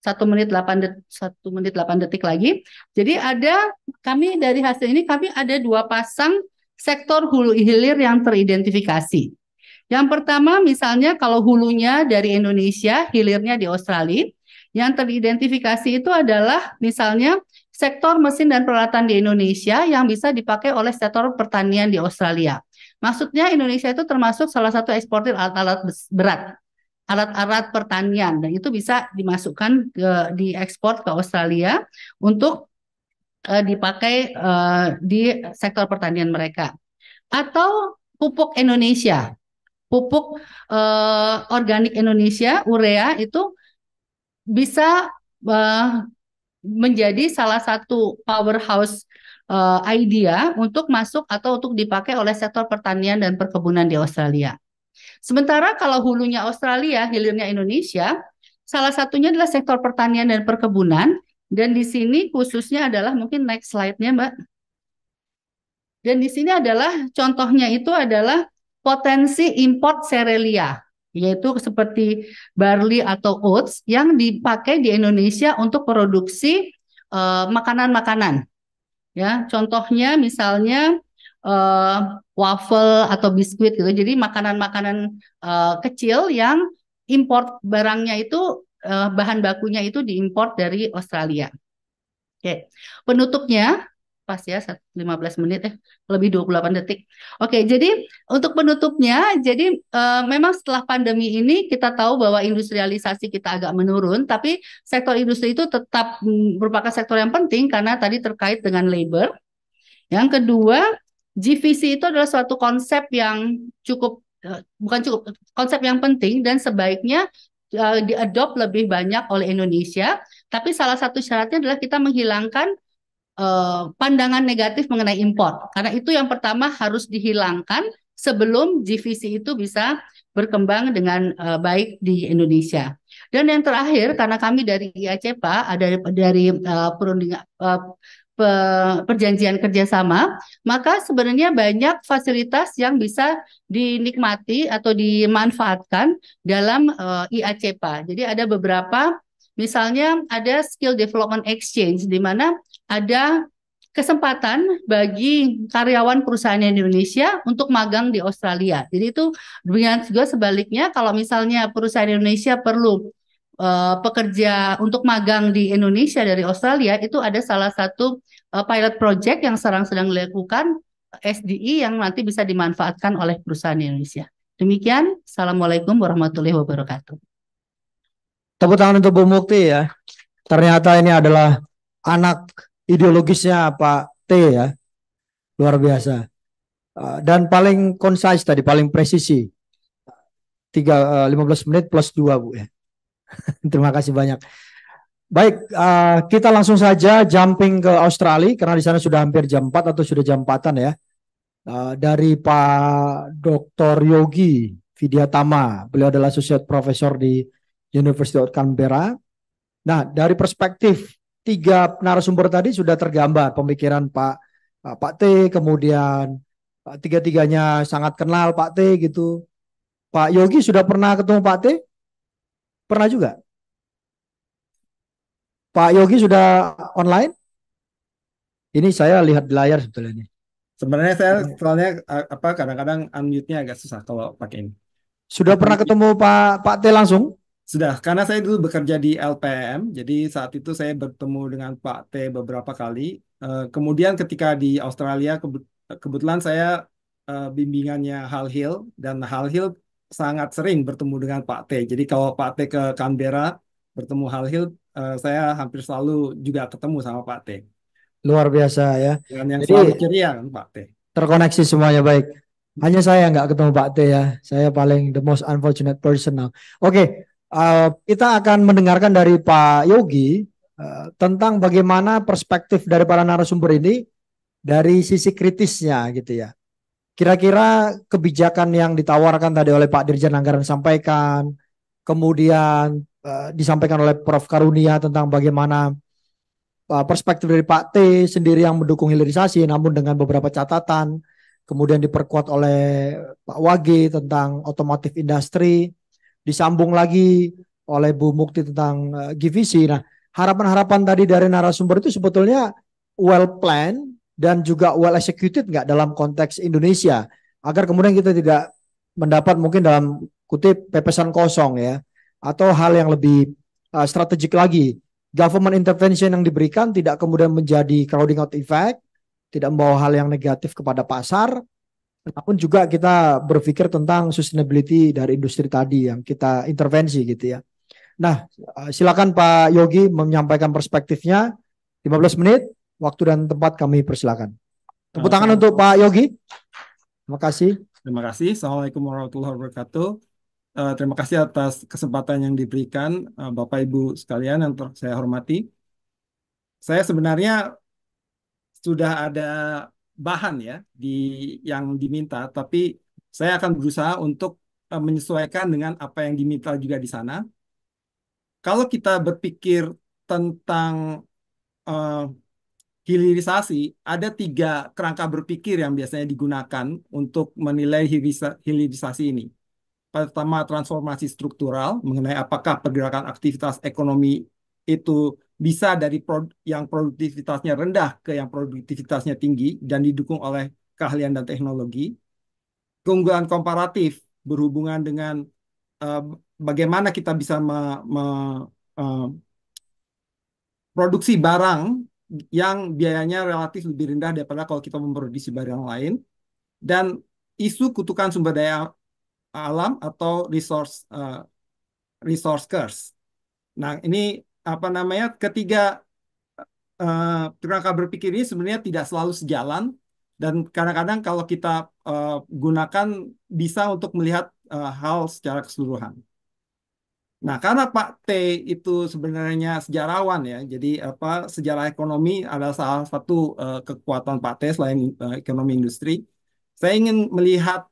Satu menit delapan detik, satu menit delapan detik lagi. Jadi ada kami dari hasil ini kami ada dua pasang sektor hulu hilir yang teridentifikasi. Yang pertama misalnya kalau hulunya dari Indonesia, hilirnya di Australia, yang teridentifikasi itu adalah misalnya sektor mesin dan peralatan di Indonesia yang bisa dipakai oleh sektor pertanian di Australia. Maksudnya Indonesia itu termasuk salah satu eksportir alat-alat berat, alat-alat pertanian dan itu bisa dimasukkan ke diekspor ke Australia untuk uh, dipakai uh, di sektor pertanian mereka. Atau pupuk Indonesia pupuk uh, organik Indonesia urea itu bisa uh, menjadi salah satu powerhouse eh, idea untuk masuk atau untuk dipakai oleh sektor pertanian dan perkebunan di Australia. Sementara kalau hulunya Australia, hilirnya Indonesia, salah satunya adalah sektor pertanian dan perkebunan dan di sini khususnya adalah mungkin next slide-nya, Mbak. Dan di sini adalah contohnya itu adalah potensi import serelia yaitu seperti barley atau oats yang dipakai di Indonesia untuk produksi eh, makanan-makanan. Uh, ya, contohnya misalnya uh, waffle atau biskuit gitu. Jadi makanan-makanan uh, kecil yang import barangnya itu uh, bahan bakunya itu diimpor dari Australia. Oke. Okay. Penutupnya pas ya 15 menit eh lebih 28 detik. Oke, jadi untuk penutupnya, jadi eh, memang setelah pandemi ini kita tahu bahwa industrialisasi kita agak menurun, tapi sektor industri itu tetap mm, merupakan sektor yang penting karena tadi terkait dengan labor. Yang kedua, GVC itu adalah suatu konsep yang cukup eh, bukan cukup konsep yang penting dan sebaiknya eh, diadop lebih banyak oleh Indonesia, tapi salah satu syaratnya adalah kita menghilangkan uh, pandangan negatif mengenai impor. Karena itu yang pertama harus dihilangkan sebelum GVC itu bisa berkembang dengan uh, baik di Indonesia. Dan yang terakhir karena kami dari IACPA ada dari uh, eh, perundingan uh, perjanjian kerjasama, maka sebenarnya banyak fasilitas yang bisa dinikmati atau dimanfaatkan dalam uh, IACPA. Jadi ada beberapa Misalnya ada skill development exchange di mana ada kesempatan bagi karyawan perusahaan Indonesia untuk magang di Australia. Jadi itu dengan juga sebaliknya kalau misalnya perusahaan Indonesia perlu uh, pekerja untuk magang di Indonesia dari Australia itu ada salah satu uh, pilot project yang sekarang sedang dilakukan SDI e, yang nanti bisa dimanfaatkan oleh perusahaan Indonesia. Demikian, Assalamualaikum warahmatullahi wabarakatuh.
Tepuk tangan untuk Bu Mukti ya. Ternyata ini adalah anak ideologisnya Pak T ya. Luar biasa. Eh, dan paling concise tadi, paling presisi. 3, 15 eh, menit plus 2 Bu ya. Terima kasih banyak. Baik, eh, kita langsung saja jumping ke Australia karena di sana sudah hampir jam 4 atau sudah jam 4 ya. dari Pak Dr. Yogi Vidya Tama. Beliau adalah associate professor di University of Canberra. Nah, dari perspektif tiga narasumber tadi sudah tergambar pemikiran Pak Pak T, kemudian eh, tiga-tiganya sangat kenal Pak T gitu. Pak Yogi sudah pernah ketemu Pak T? Pernah juga? Pak
Yogi sudah
online? Ini saya lihat di layar sebetulnya ini.
Sebenarnya saya soalnya eh, apa kadang-kadang unmute-nya agak susah kalau pakai ini. Sudah pernah ketemu Pak Pak T langsung? Sudah, karena saya dulu bekerja di LPM, jadi saat itu saya bertemu dengan Pak T beberapa kali. Eh, kemudian ketika di Australia kebetulan saya eh, bimbingannya Hal Hill dan Hal Hill sangat sering bertemu dengan Pak T. Jadi kalau Pak T ke Canberra bertemu Hal Hill, eh, saya hampir selalu juga ketemu sama Pak T.
Luar biasa ya. Dan yang Jadi, selalu ceria kan Pak T. Terkoneksi semuanya baik. Hanya saya nggak ketemu Pak T ya. Saya paling the most unfortunate person now. Oke, okay. Eh, kita akan mendengarkan dari Pak Yogi uh, tentang bagaimana perspektif dari para narasumber ini dari sisi kritisnya gitu ya. Kira-kira kebijakan yang ditawarkan tadi oleh Pak Dirjen Anggaran sampaikan, kemudian uh, disampaikan oleh Prof Karunia tentang bagaimana uh, perspektif dari Pak T sendiri yang mendukung hilirisasi namun dengan beberapa catatan, kemudian diperkuat oleh Pak Wage tentang otomotif industri disambung lagi oleh Bu Mukti tentang uh, eh, GVC. Nah, harapan-harapan tadi dari narasumber itu sebetulnya well planned dan juga well executed nggak dalam konteks Indonesia agar kemudian kita tidak mendapat mungkin dalam kutip pepesan kosong ya atau hal yang lebih uh, strategik lagi government intervention yang diberikan tidak kemudian menjadi crowding out effect tidak membawa hal yang negatif kepada pasar namun juga kita berpikir tentang sustainability dari industri tadi yang kita intervensi gitu ya. Nah, eh, silakan Pak Yogi menyampaikan perspektifnya. 15 menit, waktu dan tempat kami persilakan. Tepuk tangan untuk Pak Yogi. Terima kasih.
Terima kasih. Assalamualaikum warahmatullahi wabarakatuh. Eh, terima kasih atas kesempatan yang diberikan eh, Bapak Ibu sekalian yang saya hormati. Saya sebenarnya sudah ada bahan ya di yang diminta, tapi saya akan berusaha untuk uh, menyesuaikan dengan apa yang diminta juga di sana. Kalau kita berpikir tentang uh, hilirisasi, ada tiga kerangka berpikir yang biasanya digunakan untuk menilai hilirisasi ini. Pertama, transformasi struktural mengenai apakah pergerakan aktivitas ekonomi itu bisa dari yang produktivitasnya rendah ke yang produktivitasnya tinggi dan didukung oleh keahlian dan teknologi. Keunggulan komparatif berhubungan dengan uh, bagaimana kita bisa me, me, uh, produksi barang yang biayanya relatif lebih rendah daripada kalau kita memproduksi barang lain. Dan isu kutukan sumber daya alam atau resource uh, resource curse. Nah, ini apa namanya ketiga uh, berpikir ini sebenarnya tidak selalu sejalan dan kadang-kadang kalau kita uh, gunakan bisa untuk melihat uh, hal secara keseluruhan. Nah, karena Pak T itu sebenarnya sejarawan ya, jadi apa sejarah ekonomi adalah salah satu uh, kekuatan Pak T selain uh, ekonomi industri. Saya ingin melihat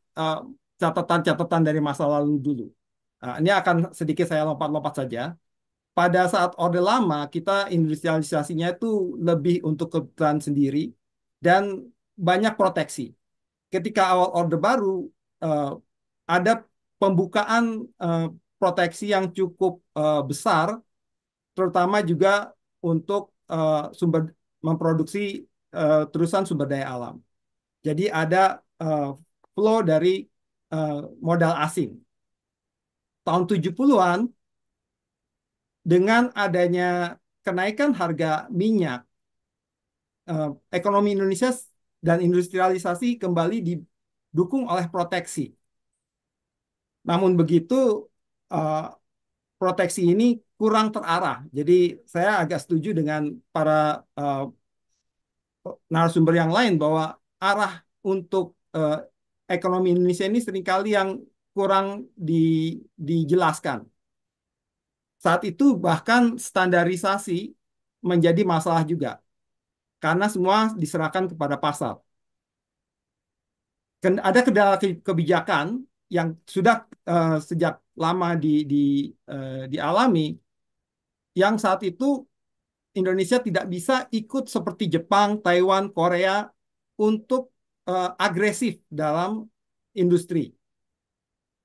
catatan-catatan uh, dari masa lalu dulu. Uh, ini akan sedikit saya lompat-lompat saja pada saat Orde Lama kita industrialisasinya itu lebih untuk kebutuhan sendiri dan banyak proteksi. Ketika awal Orde Baru uh, ada pembukaan uh, proteksi yang cukup uh, besar, terutama juga untuk uh, sumber memproduksi uh, terusan sumber daya alam. Jadi ada uh, flow dari uh, modal asing. Tahun 70-an dengan adanya kenaikan harga minyak, eh, ekonomi Indonesia dan industrialisasi kembali didukung oleh proteksi. Namun begitu, eh, proteksi ini kurang terarah. Jadi saya agak setuju dengan para eh, narasumber yang lain bahwa arah untuk ekonomi Indonesia ini seringkali yang kurang dijelaskan. Saat itu bahkan standarisasi menjadi masalah juga. Karena semua diserahkan kepada pasar. Ada kendala kebijakan yang sudah uh, sejak lama di, di, uh, dialami, yang saat itu Indonesia tidak bisa ikut seperti Jepang, Taiwan, Korea untuk uh, agresif dalam industri,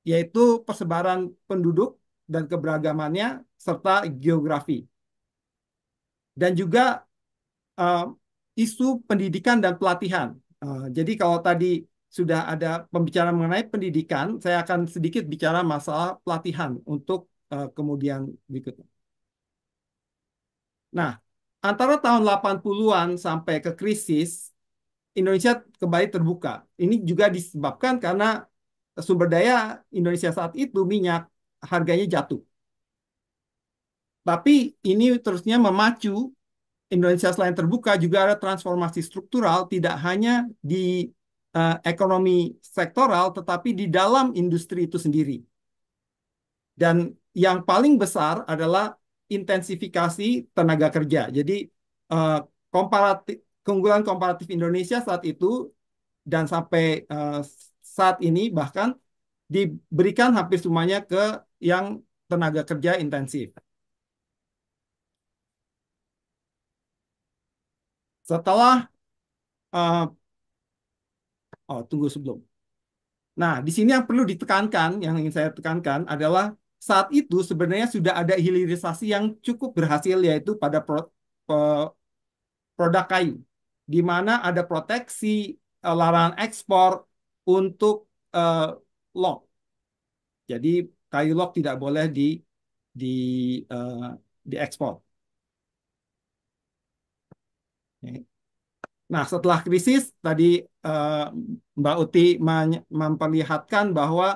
yaitu persebaran penduduk dan keberagamannya serta geografi. Dan juga uh, isu pendidikan dan pelatihan. Uh, jadi kalau tadi sudah ada pembicaraan mengenai pendidikan, saya akan sedikit bicara masalah pelatihan untuk uh, kemudian berikutnya. Nah, antara tahun 80-an sampai ke krisis, Indonesia kembali terbuka. Ini juga disebabkan karena sumber daya Indonesia saat itu minyak harganya jatuh. Tapi ini terusnya memacu Indonesia selain terbuka juga ada transformasi struktural tidak hanya di uh, ekonomi sektoral tetapi di dalam industri itu sendiri. Dan yang paling besar adalah intensifikasi tenaga kerja. Jadi uh, komparatif keunggulan komparatif Indonesia saat itu dan sampai uh, saat ini bahkan diberikan hampir semuanya ke yang tenaga kerja intensif. Setelah uh, oh tunggu sebelum. Nah, di sini yang perlu ditekankan, yang ingin saya tekankan adalah saat itu sebenarnya sudah ada hilirisasi yang cukup berhasil yaitu pada pro, pro, produk kayu, di mana ada proteksi eh, larangan ekspor untuk uh, log. Jadi Kayu log tidak boleh di di uh, eh, diekspor. Nah, setelah krisis tadi uh, Mbak Uti memperlihatkan bahwa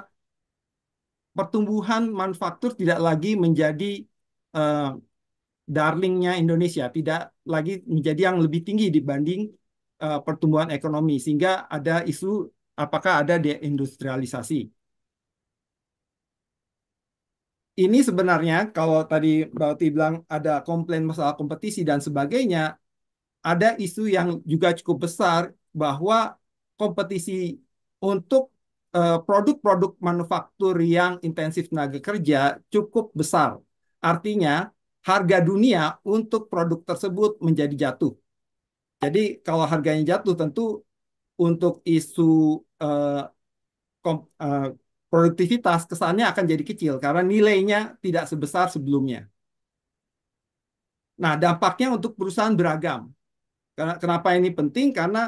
pertumbuhan manufaktur tidak lagi menjadi uh, darlingnya Indonesia, tidak lagi menjadi yang lebih tinggi dibanding uh, pertumbuhan ekonomi, sehingga ada isu apakah ada deindustrialisasi ini sebenarnya kalau tadi Mbak Uti bilang ada komplain masalah kompetisi dan sebagainya, ada isu yang juga cukup besar bahwa kompetisi untuk eh, produk-produk uh, manufaktur yang intensif tenaga kerja cukup besar. Artinya, harga dunia untuk produk tersebut menjadi jatuh. Jadi kalau harganya jatuh tentu untuk isu uh, kom, uh, produktivitas kesannya akan jadi kecil karena nilainya tidak sebesar sebelumnya. Nah, dampaknya untuk perusahaan beragam. Kenapa ini penting? Karena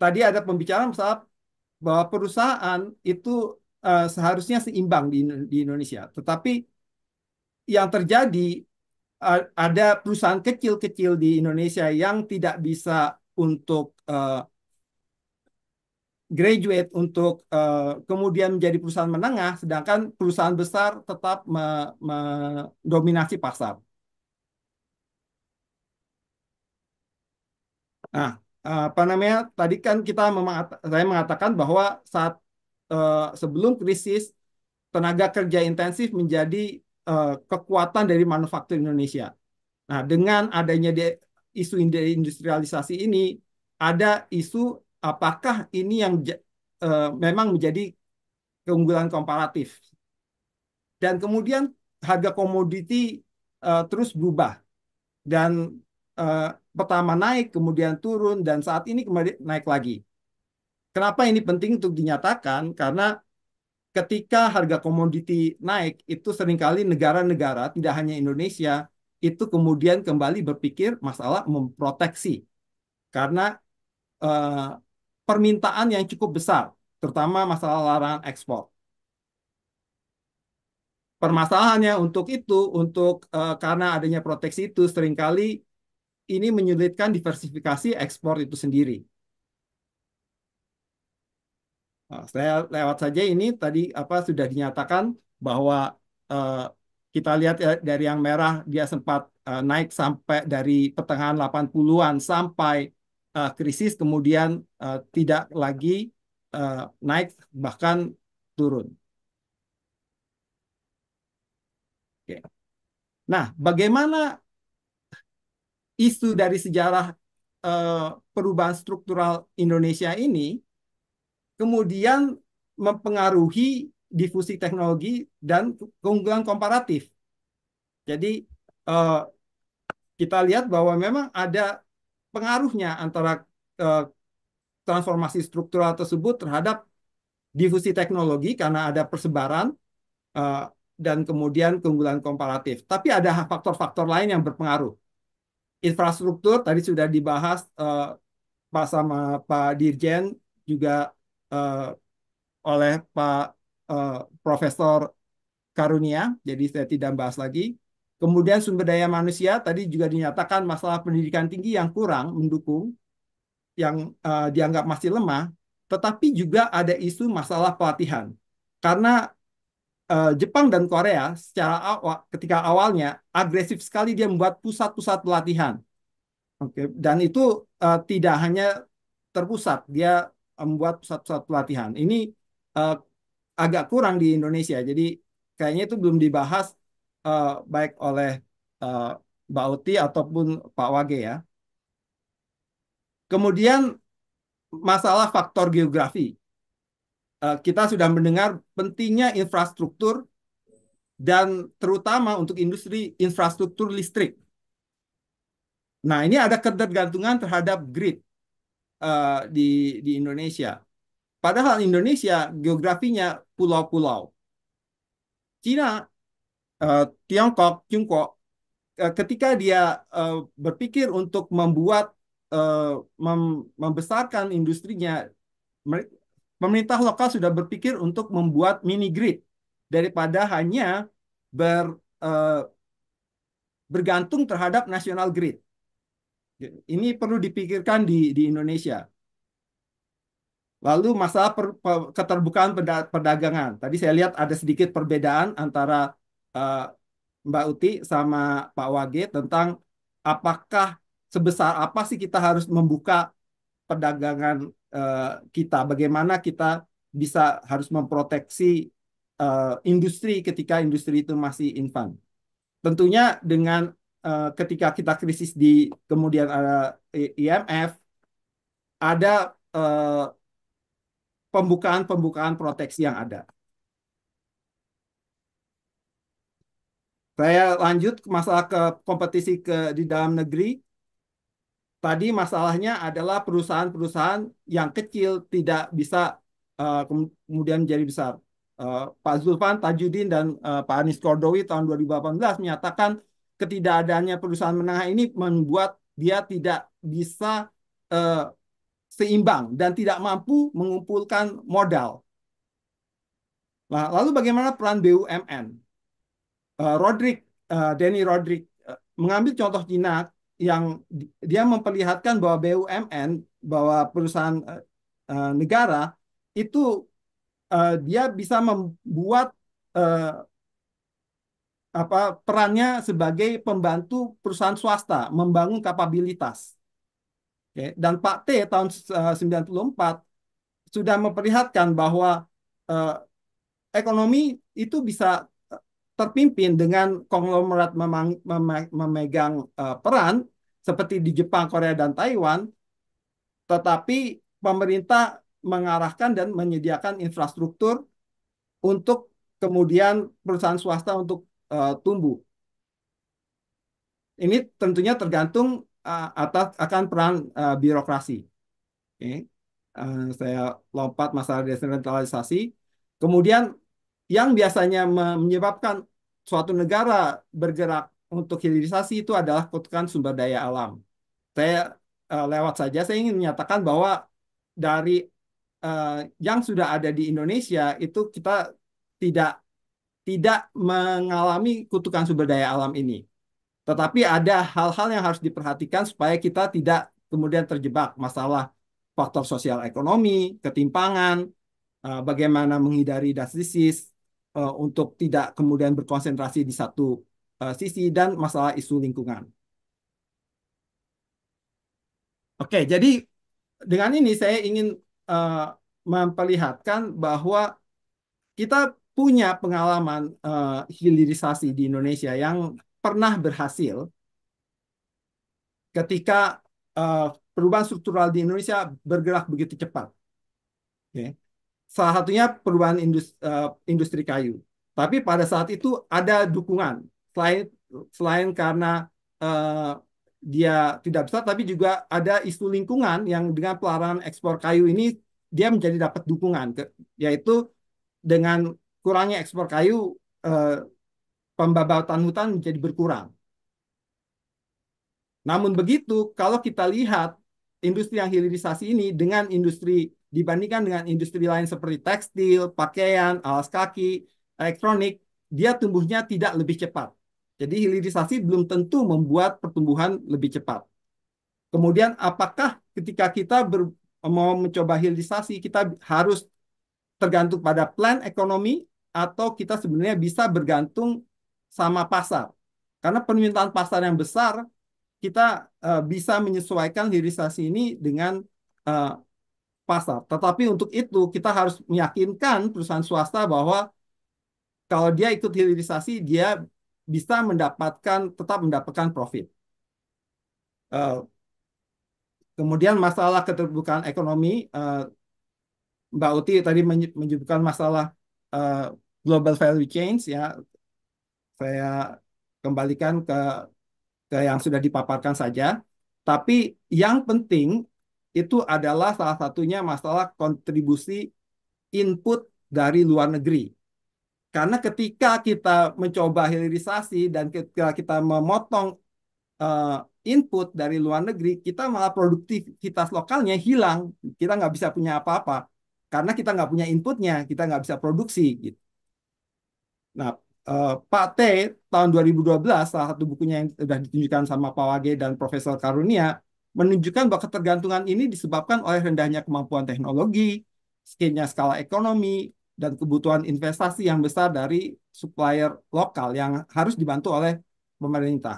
tadi ada pembicaraan saat bahwa perusahaan itu eh, seharusnya seimbang di, di Indonesia. Tetapi yang terjadi ada perusahaan kecil-kecil di Indonesia yang tidak bisa untuk uh, graduate untuk uh, kemudian menjadi perusahaan menengah, sedangkan perusahaan besar tetap mendominasi pasar. Nah, apa namanya? Tadi kan kita memang saya mengatakan bahwa saat uh, sebelum krisis tenaga kerja intensif menjadi uh, kekuatan dari manufaktur Indonesia. Nah, dengan adanya isu industrialisasi ini, ada isu apakah ini yang uh, memang menjadi keunggulan komparatif. Dan kemudian harga komoditi uh, terus berubah dan uh, pertama naik kemudian turun dan saat ini kembali naik lagi. Kenapa ini penting untuk dinyatakan? Karena ketika harga komoditi naik itu seringkali negara-negara tidak hanya Indonesia itu kemudian kembali berpikir masalah memproteksi karena uh, permintaan yang cukup besar, terutama masalah larangan ekspor. Permasalahannya untuk itu, untuk e, karena adanya proteksi itu seringkali ini menyulitkan diversifikasi ekspor itu sendiri. Nah, saya lewat saja ini tadi apa sudah dinyatakan bahwa e, kita lihat ya, dari yang merah dia sempat e, naik sampai dari pertengahan 80-an sampai uh, krisis kemudian uh, tidak lagi uh, naik bahkan turun. Oke. Nah, bagaimana isu dari sejarah uh, perubahan struktural Indonesia ini kemudian mempengaruhi difusi teknologi dan keunggulan komparatif. Jadi uh, kita lihat bahwa memang ada pengaruhnya antara eh, transformasi struktural tersebut terhadap difusi teknologi karena ada persebaran eh, dan kemudian keunggulan komparatif. Tapi ada faktor-faktor lain yang berpengaruh. Infrastruktur tadi sudah dibahas eh, Pak sama Pak Dirjen juga eh, oleh Pak eh, Profesor Karunia. Jadi saya tidak bahas lagi. Kemudian sumber daya manusia tadi juga dinyatakan masalah pendidikan tinggi yang kurang mendukung, yang uh, dianggap masih lemah, tetapi juga ada isu masalah pelatihan. Karena uh, Jepang dan Korea secara awal, ketika awalnya agresif sekali dia membuat pusat-pusat pelatihan. Oke, okay. dan itu uh, tidak hanya terpusat, dia membuat pusat-pusat pelatihan. Ini uh, agak kurang di Indonesia. Jadi kayaknya itu belum dibahas uh, baik oleh uh, Mbak Uti ataupun Pak Wage ya. Kemudian masalah faktor geografi. Uh, kita sudah mendengar pentingnya infrastruktur dan terutama untuk industri infrastruktur listrik. Nah, ini ada ketergantungan terhadap grid uh, di di Indonesia. Padahal Indonesia geografinya pulau-pulau. Cina Eh, Tiongkok, Tiongkok, uh, eh, ketika dia uh, berpikir untuk membuat uh, mem membesarkan industrinya, pemerintah lokal sudah berpikir untuk membuat mini grid daripada hanya ber uh, bergantung terhadap national grid. Ini perlu dipikirkan di di Indonesia. Lalu masalah per, per, keterbukaan perdagangan. Tadi saya lihat ada sedikit perbedaan antara uh, Mbak Uti sama Pak Wage tentang apakah sebesar apa sih kita harus membuka perdagangan uh, kita, bagaimana kita bisa harus memproteksi uh, industri ketika industri itu masih infan. Tentunya dengan uh, ketika kita krisis di kemudian ada IMF, ada pembukaan-pembukaan proteksi yang ada. Saya lanjut masalah ke kompetisi ke di dalam negeri. Tadi masalahnya adalah perusahaan-perusahaan yang kecil tidak bisa uh, kemudian menjadi besar. Uh, Pak Zulfan Tajudin dan uh, Pak Anies Kordowi tahun 2018 menyatakan ketidakadaannya perusahaan menengah ini membuat dia tidak bisa uh, seimbang dan tidak mampu mengumpulkan modal. Nah, lalu bagaimana peran BUMN? Eh, Rodrik, uh, eh, Danny Rodrik, uh, eh, mengambil contoh Cina yang dia memperlihatkan bahwa BUMN bahwa perusahaan uh, uh, negara itu uh, dia bisa membuat uh, apa perannya sebagai pembantu perusahaan swasta membangun kapabilitas. Okay. Dan Pak T tahun uh, 94 sudah memperlihatkan bahwa uh, ekonomi itu bisa terpimpin dengan konglomerat memang, memegang uh, peran seperti di Jepang, Korea, dan Taiwan, tetapi pemerintah mengarahkan dan menyediakan infrastruktur untuk kemudian perusahaan swasta untuk uh, tumbuh. Ini tentunya tergantung uh, atas akan peran uh, birokrasi. Okay. Uh, saya lompat masalah desentralisasi. Kemudian yang biasanya menyebabkan suatu negara bergerak untuk hilirisasi itu adalah kutukan sumber daya alam. Saya uh, lewat saja, saya ingin menyatakan bahwa dari uh, yang sudah ada di Indonesia itu kita tidak tidak mengalami kutukan sumber daya alam ini. Tetapi ada hal-hal yang harus diperhatikan supaya kita tidak kemudian terjebak masalah faktor sosial ekonomi, ketimpangan, eh, bagaimana menghindari dasisis, uh, untuk tidak kemudian berkonsentrasi di satu uh, sisi dan masalah isu lingkungan. Oke, jadi dengan ini saya ingin uh, memperlihatkan bahwa kita punya pengalaman uh, hilirisasi di Indonesia yang pernah berhasil ketika uh, perubahan struktural di Indonesia bergerak begitu cepat. Okay salah satunya perubahan industri, uh, eh, industri kayu. Tapi pada saat itu ada dukungan selain selain karena uh, dia tidak besar, tapi juga ada isu lingkungan yang dengan pelarangan ekspor kayu ini dia menjadi dapat dukungan, ke, yaitu dengan kurangnya ekspor kayu uh, pembabatan hutan menjadi berkurang. Namun begitu, kalau kita lihat industri yang hilirisasi ini dengan industri dibandingkan dengan industri lain seperti tekstil, pakaian, alas kaki, elektronik, dia tumbuhnya tidak lebih cepat. Jadi hilirisasi belum tentu membuat pertumbuhan lebih cepat. Kemudian apakah ketika kita ber, mau mencoba hilirisasi kita harus tergantung pada plan ekonomi atau kita sebenarnya bisa bergantung sama pasar. Karena permintaan pasar yang besar kita uh, bisa menyesuaikan hilirisasi ini dengan uh, pasar. Tetapi untuk itu kita harus meyakinkan perusahaan swasta bahwa kalau dia ikut hilirisasi dia bisa mendapatkan tetap mendapatkan profit. Uh, kemudian masalah keterbukaan ekonomi, uh, Mbak Uti tadi menyebutkan masalah uh, global value chains ya. Saya kembalikan ke ke yang sudah dipaparkan saja. Tapi yang penting itu adalah salah satunya masalah kontribusi input dari luar negeri. Karena ketika kita mencoba hilirisasi dan ketika kita memotong uh, input dari luar negeri, kita malah produktivitas lokalnya hilang. Kita nggak bisa punya apa-apa. Karena kita nggak punya inputnya, kita nggak bisa produksi. Gitu. Nah, uh, Pak T tahun 2012, salah satu bukunya yang sudah ditunjukkan sama Pak Wage dan Profesor Karunia, menunjukkan bahwa ketergantungan ini disebabkan oleh rendahnya kemampuan teknologi, skinnya skala ekonomi, dan kebutuhan investasi yang besar dari supplier lokal yang harus dibantu oleh pemerintah.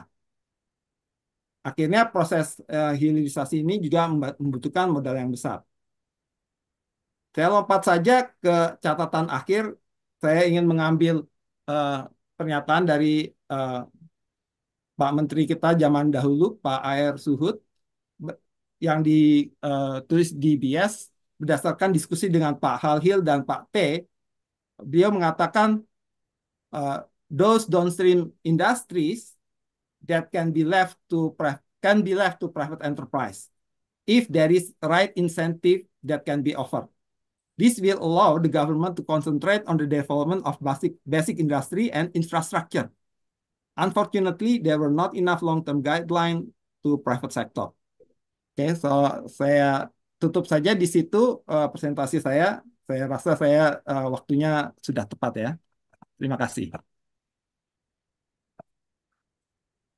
Akhirnya proses eh, hilirisasi ini juga membutuhkan modal yang besar. Saya lompat saja ke catatan akhir. Saya ingin mengambil uh, pernyataan dari uh, Pak Menteri kita zaman dahulu, Pak Air Suhut yang ditulis di BS eh, berdasarkan diskusi dengan Pak Halhil dan Pak P, beliau mengatakan eh, those downstream industries that can be left to can be left to private enterprise if there is right incentive that can be offered. This will allow the government to concentrate on the development of basic basic industry and infrastructure. Unfortunately, there were not enough long-term guidelines to private sector. Oke, so saya tutup saja di situ uh, presentasi saya. Saya rasa saya uh, waktunya sudah tepat ya. Terima kasih.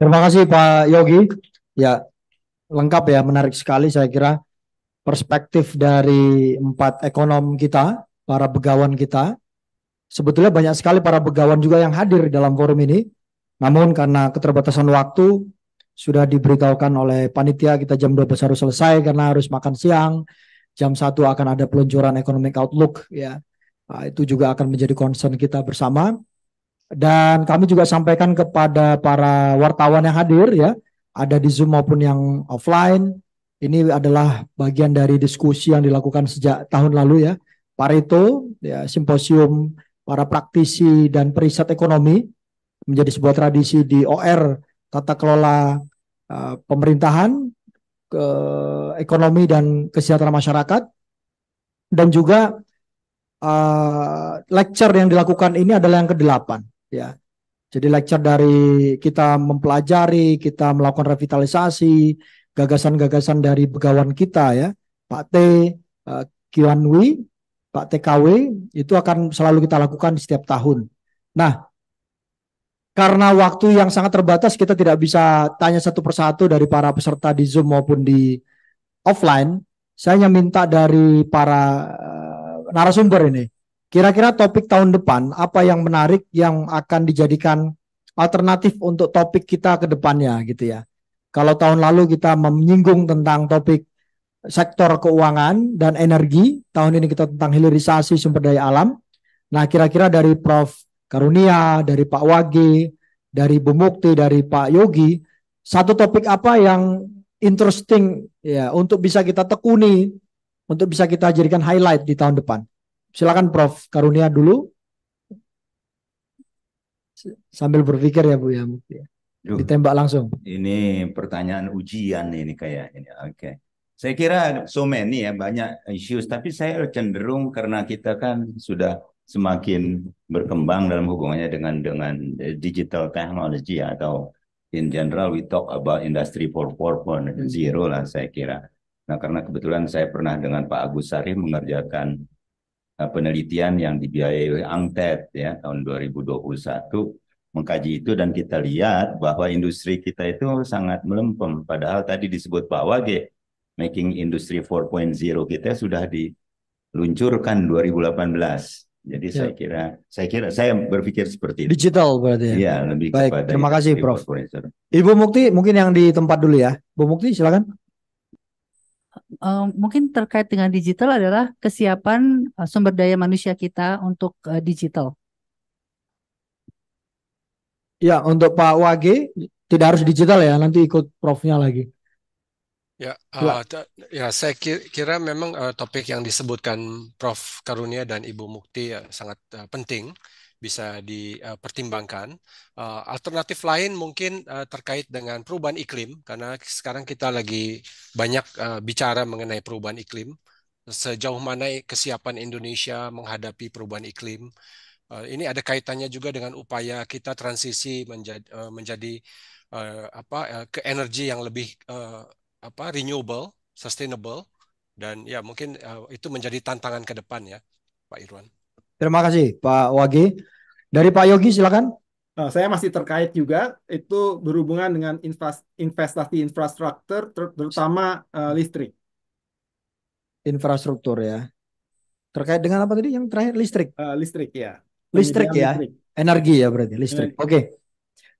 Terima kasih Pak Yogi. Ya, lengkap ya, menarik sekali saya kira perspektif dari empat ekonom kita, para begawan kita. Sebetulnya banyak sekali para begawan juga yang hadir dalam forum ini. Namun karena keterbatasan waktu, sudah diberitahukan oleh panitia kita jam 12 harus selesai karena harus makan siang. Jam 1 akan ada peluncuran economic outlook ya. Nah, itu juga akan menjadi concern kita bersama. Dan kami juga sampaikan kepada para wartawan yang hadir ya, ada di Zoom maupun yang offline. Ini adalah bagian dari diskusi yang dilakukan sejak tahun lalu ya. Pareto, ya, simposium para praktisi dan periset ekonomi menjadi sebuah tradisi di OR tata kelola uh, pemerintahan, ke ekonomi dan kesejahteraan masyarakat, dan juga uh, lecture yang dilakukan ini adalah yang kedelapan, ya. Jadi lecture dari kita mempelajari, kita melakukan revitalisasi, gagasan-gagasan dari begawan kita ya, Pak T, uh, eh, Kiwanwi, Pak TKW itu akan selalu kita lakukan di setiap tahun. Nah, karena waktu yang sangat terbatas kita tidak bisa tanya satu persatu dari para peserta di Zoom maupun di offline. Saya hanya minta dari para eh, narasumber ini. Kira-kira topik tahun depan apa yang menarik yang akan dijadikan alternatif untuk topik kita ke depannya gitu ya. Kalau tahun lalu kita menyinggung tentang topik sektor keuangan dan energi, tahun ini kita tentang hilirisasi sumber daya alam. Nah, kira-kira dari Prof Karunia, dari Pak Wage, dari Bu Mukti, dari Pak Yogi, satu topik apa yang interesting ya untuk bisa kita tekuni, untuk bisa kita jadikan highlight di tahun depan. Silakan Prof Karunia dulu. Sambil berpikir ya Bu ya. ya. Duh, Ditembak langsung.
Ini pertanyaan ujian ini kayak ini. Oke. Okay. Saya kira so many ya banyak issues tapi saya cenderung karena kita kan sudah semakin berkembang dalam hubungannya dengan dengan eh, digital technology ya, atau in general we talk about industry 4.0 hmm. lah saya kira. Nah karena kebetulan saya pernah dengan Pak Agus Sari mengerjakan eh, penelitian yang dibiayai oleh Angtet ya tahun 2021 mengkaji itu dan kita lihat bahwa industri kita itu sangat melempem padahal tadi disebut Pak Wage making industry 4.0 kita sudah diluncurkan 2018 jadi ya. saya kira, saya kira saya berpikir seperti itu. Digital berarti. Ya? Iya, lebih
Baik,
kepada. Terima kasih, Prof. Ibu Mukti, mungkin yang di tempat dulu ya. Bu Mukti,
silakan. Uh, mungkin terkait dengan digital adalah kesiapan uh, sumber daya manusia kita untuk uh, digital.
Ya, untuk Pak Wage tidak harus digital ya, nanti ikut profnya lagi.
Ya,
uh, ya saya kira memang uh, topik yang disebutkan Prof. Karunia dan Ibu Mukti uh, sangat uh, penting bisa dipertimbangkan. Uh, alternatif lain mungkin uh, terkait dengan perubahan iklim karena sekarang kita lagi banyak uh, bicara mengenai perubahan iklim. Sejauh mana kesiapan Indonesia menghadapi perubahan iklim? Uh, ini ada kaitannya juga dengan upaya kita transisi menjadi, uh, menjadi uh, apa uh, ke energi yang lebih uh, apa renewable, sustainable dan ya mungkin uh, itu menjadi tantangan ke depan ya, Pak Irwan.
Terima kasih Pak Wage. Dari Pak Yogi silakan.
Nah, saya masih terkait juga itu berhubungan dengan investasi infrastruktur terutama uh, listrik.
Infrastruktur ya.
Terkait dengan apa tadi yang terakhir listrik? Uh, listrik ya. Listrik ya. Listrik.
Energi ya berarti listrik. Oke. Okay.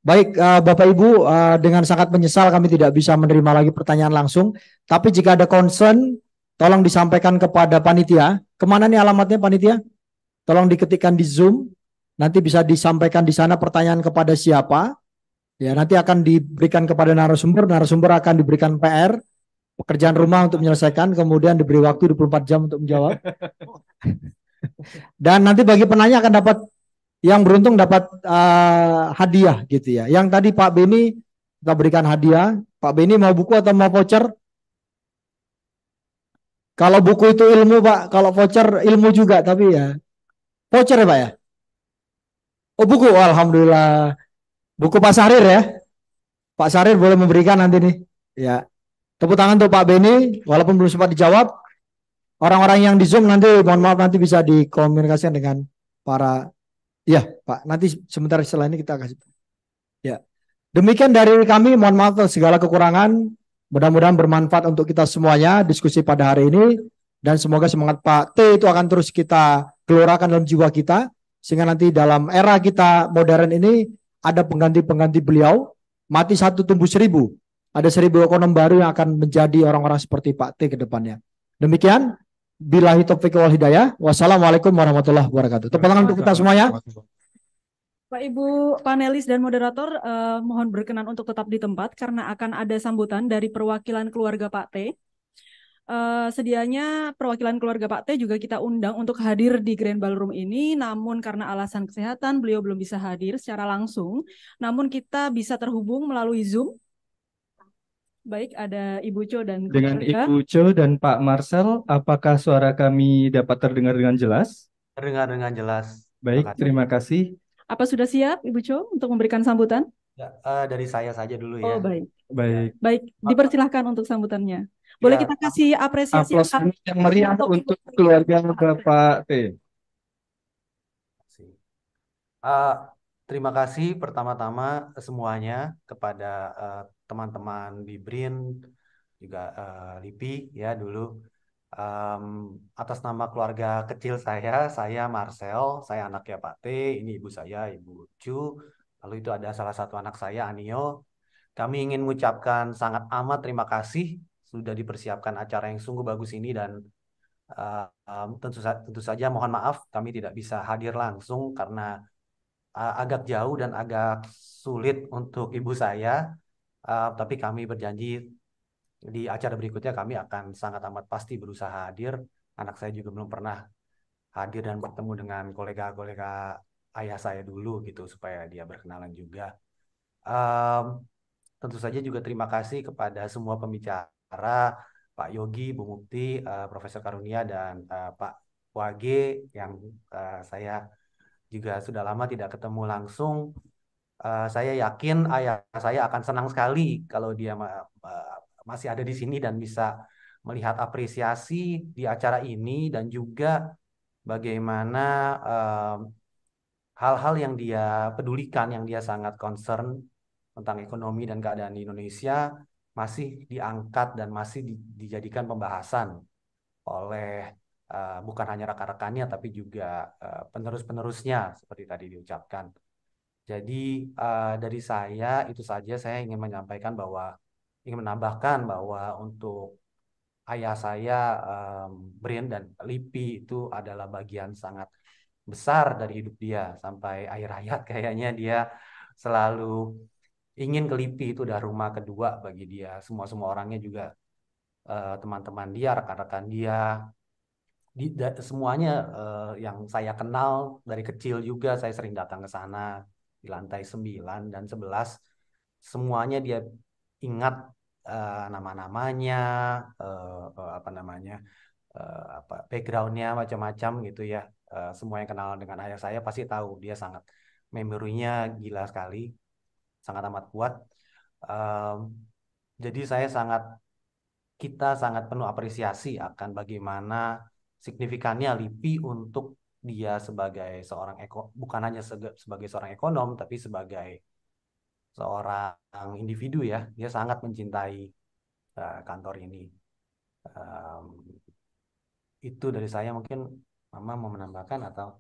Baik, uh, Bapak Ibu, uh, dengan sangat menyesal kami tidak bisa menerima lagi pertanyaan langsung. Tapi jika ada concern, tolong disampaikan kepada panitia. Kemana nih alamatnya panitia? Tolong diketikkan di Zoom. Nanti bisa disampaikan di sana pertanyaan kepada siapa. Ya, nanti akan diberikan kepada narasumber. Narasumber akan diberikan PR, pekerjaan rumah untuk menyelesaikan. Kemudian diberi waktu 24 jam untuk menjawab. Dan nanti bagi penanya akan dapat yang beruntung dapat uh, hadiah gitu ya. Yang tadi Pak Beni kita berikan hadiah. Pak Beni mau buku atau mau voucher? Kalau buku itu ilmu Pak, kalau voucher ilmu juga tapi ya voucher ya Pak ya. Oh buku, alhamdulillah. Buku Pak Sarir ya. Pak Sarir boleh memberikan nanti nih. Ya. Tepuk tangan untuk Pak Beni, walaupun belum sempat dijawab. Orang-orang yang di Zoom nanti mohon maaf nanti bisa dikomunikasikan dengan para Ya, Pak. Nanti sebentar setelah ini kita kasih. Ya. Demikian dari kami. Mohon maaf atas segala kekurangan. Mudah-mudahan bermanfaat untuk kita semuanya diskusi pada hari ini dan semoga semangat Pak T itu akan terus kita gelorakan dalam jiwa kita sehingga nanti dalam era kita modern ini ada pengganti-pengganti beliau mati satu tumbuh seribu ada seribu ekonom baru yang akan menjadi orang-orang seperti Pak T ke depannya demikian Bilahi taufiq wal hidayah. Wassalamualaikum warahmatullahi wabarakatuh. Tepuk tangan untuk kita semuanya.
Pak Ibu panelis dan moderator eh, mohon berkenan untuk tetap di tempat karena akan ada sambutan dari perwakilan keluarga Pak T. Eh, sedianya perwakilan keluarga Pak T juga kita undang untuk hadir di Grand Ballroom ini, namun karena alasan kesehatan beliau belum bisa hadir secara langsung. Namun kita bisa terhubung melalui Zoom Baik, ada Ibu Cho dan Dengan Ibu
Cho dan Pak Marcel, apakah suara kami dapat terdengar dengan jelas? Terdengar dengan jelas. Baik, Makasih. terima kasih.
Apa sudah siap Ibu Cho untuk memberikan sambutan?
Ya, uh, dari saya saja dulu ya. Oh,
baik. Baik. Baik, dipersilahkan untuk sambutannya. Boleh ya, kita kasih apresiasi yang meriah untuk
keluarga Bapak T.
Uh, terima kasih pertama-tama semuanya kepada uh, teman-teman di BRIN juga uh, LIPI ya dulu um, atas nama keluarga kecil saya saya Marcel saya anaknya Pak T ini ibu saya ibu Cu lalu itu ada salah satu anak saya Anio kami ingin mengucapkan sangat amat terima kasih sudah dipersiapkan acara yang sungguh bagus ini dan uh, um, tentu, sa tentu saja mohon maaf kami tidak bisa hadir langsung karena uh, agak jauh dan agak sulit untuk ibu saya Uh, tapi kami berjanji di acara berikutnya kami akan sangat amat pasti berusaha hadir. Anak saya juga belum pernah hadir dan bertemu dengan kolega-kolega ayah saya dulu gitu supaya dia berkenalan juga. Um, tentu saja juga terima kasih kepada semua pembicara Pak Yogi, Bu Mukti, uh, Profesor Karunia dan uh, Pak Wage yang uh, saya juga sudah lama tidak ketemu langsung. Eh, saya yakin ayah saya akan senang sekali kalau dia ma ma masih ada di sini dan bisa melihat apresiasi di acara ini dan juga bagaimana eh, hal-hal uh, yang dia pedulikan, yang dia sangat concern tentang ekonomi dan keadaan di Indonesia masih diangkat dan masih di, dijadikan pembahasan oleh uh, bukan hanya rekan-rekannya tapi juga penerus-penerusnya seperti tadi diucapkan. Jadi uh, dari saya itu saja saya ingin menyampaikan bahwa ingin menambahkan bahwa untuk ayah saya um, Brian dan Lipi itu adalah bagian sangat besar dari hidup dia sampai akhir hayat kayaknya dia selalu ingin ke Lipi itu udah rumah kedua bagi dia semua semua orangnya juga eh, teman-teman uh, dia rekan-rekan dia di, da, semuanya uh, yang saya kenal dari kecil juga saya sering datang ke sana di lantai 9 dan 11 semuanya dia ingat uh, nama-namanya uh, uh, apa namanya uh, apa backgroundnya macam-macam gitu ya uh, semua yang kenal dengan ayah saya pasti tahu dia sangat memorinya gila sekali sangat amat kuat um, jadi saya sangat kita sangat penuh apresiasi akan bagaimana signifikannya LIPI untuk dia sebagai seorang eko bukan hanya sebagai seorang ekonom tapi sebagai seorang individu ya dia sangat mencintai uh, kantor ini um, itu dari saya mungkin mama mau menambahkan atau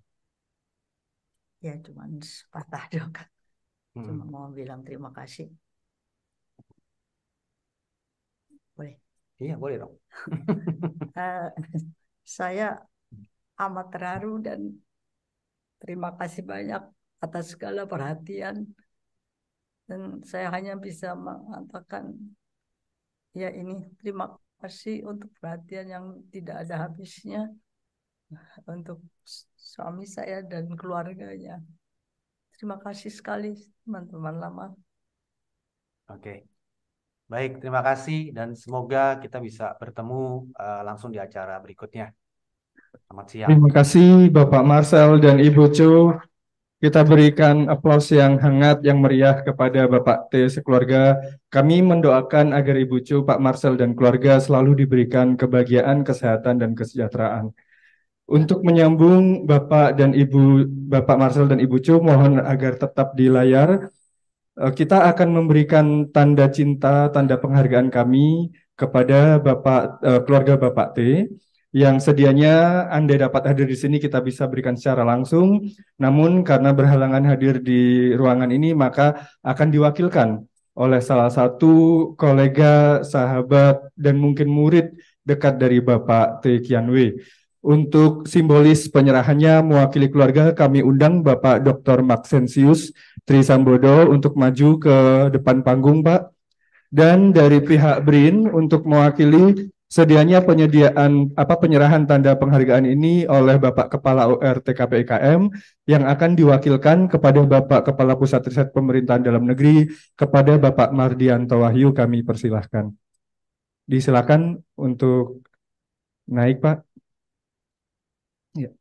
ya cuman sepatah doang hmm. cuma mau bilang terima kasih
boleh iya boleh dong
uh, saya amat
terharu dan terima kasih banyak atas segala perhatian dan saya hanya bisa mengatakan ya ini terima kasih untuk perhatian yang tidak ada habisnya untuk suami saya dan keluarganya. Terima kasih sekali teman-teman lama.
Oke. Baik, terima kasih dan semoga kita bisa bertemu uh, langsung di acara berikutnya. Selamat siang. Terima
kasih Bapak Marcel dan Ibu Cu. Kita berikan aplaus yang hangat, yang meriah kepada Bapak T sekeluarga. Kami mendoakan agar Ibu Cu, Pak Marcel, dan keluarga selalu diberikan kebahagiaan, kesehatan, dan kesejahteraan. Untuk menyambung Bapak dan Ibu, Bapak Marcel dan Ibu Cu, mohon agar tetap di layar. Eh, kita akan memberikan tanda cinta, tanda penghargaan kami kepada Bapak eh, keluarga Bapak T yang sedianya Anda dapat hadir di sini kita bisa berikan secara langsung. Namun karena berhalangan hadir di ruangan ini maka akan diwakilkan oleh salah satu kolega, sahabat, dan mungkin murid dekat dari Bapak T. Kianwe. Untuk simbolis penyerahannya mewakili keluarga kami undang Bapak Dr. Maxensius Trisambodo untuk maju ke depan panggung Pak. Dan dari pihak BRIN untuk mewakili Sedianya penyediaan apa penyerahan tanda penghargaan ini oleh Bapak Kepala UR TKPIKM yang akan diwakilkan kepada Bapak Kepala Pusat Riset Pemerintahan Dalam Negeri kepada Bapak Mardianto Wahyu kami persilahkan. Disilakan untuk naik Pak. Ya.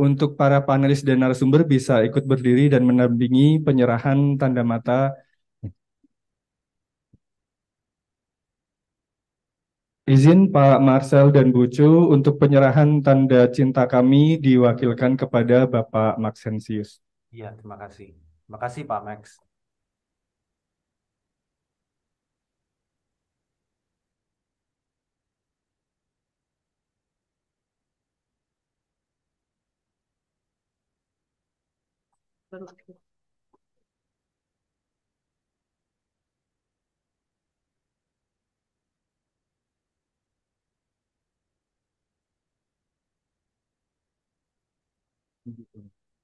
Untuk para panelis dan narasumber bisa ikut berdiri dan mendampingi penyerahan tanda mata Izin Pak Marcel dan Bucu untuk penyerahan tanda cinta kami diwakilkan kepada Bapak Maxensius.
Iya, terima kasih. Terima kasih Pak Max.
Terima kasih.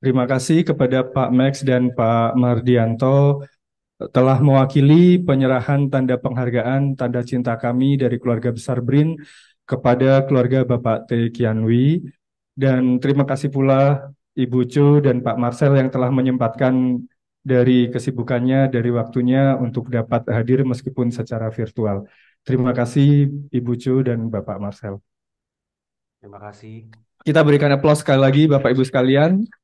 Terima kasih kepada Pak Max dan Pak Mardianto telah mewakili penyerahan tanda penghargaan tanda cinta kami dari keluarga besar BRIN kepada keluarga Bapak T. Kianwi. Dan terima kasih pula Ibu Cu dan Pak Marcel yang telah menyempatkan dari kesibukannya, dari waktunya untuk dapat hadir meskipun secara virtual. Terima kasih Ibu Cu dan Bapak Marcel.
Terima kasih.
Kita berikan aplaus sekali lagi Bapak Ibu sekalian.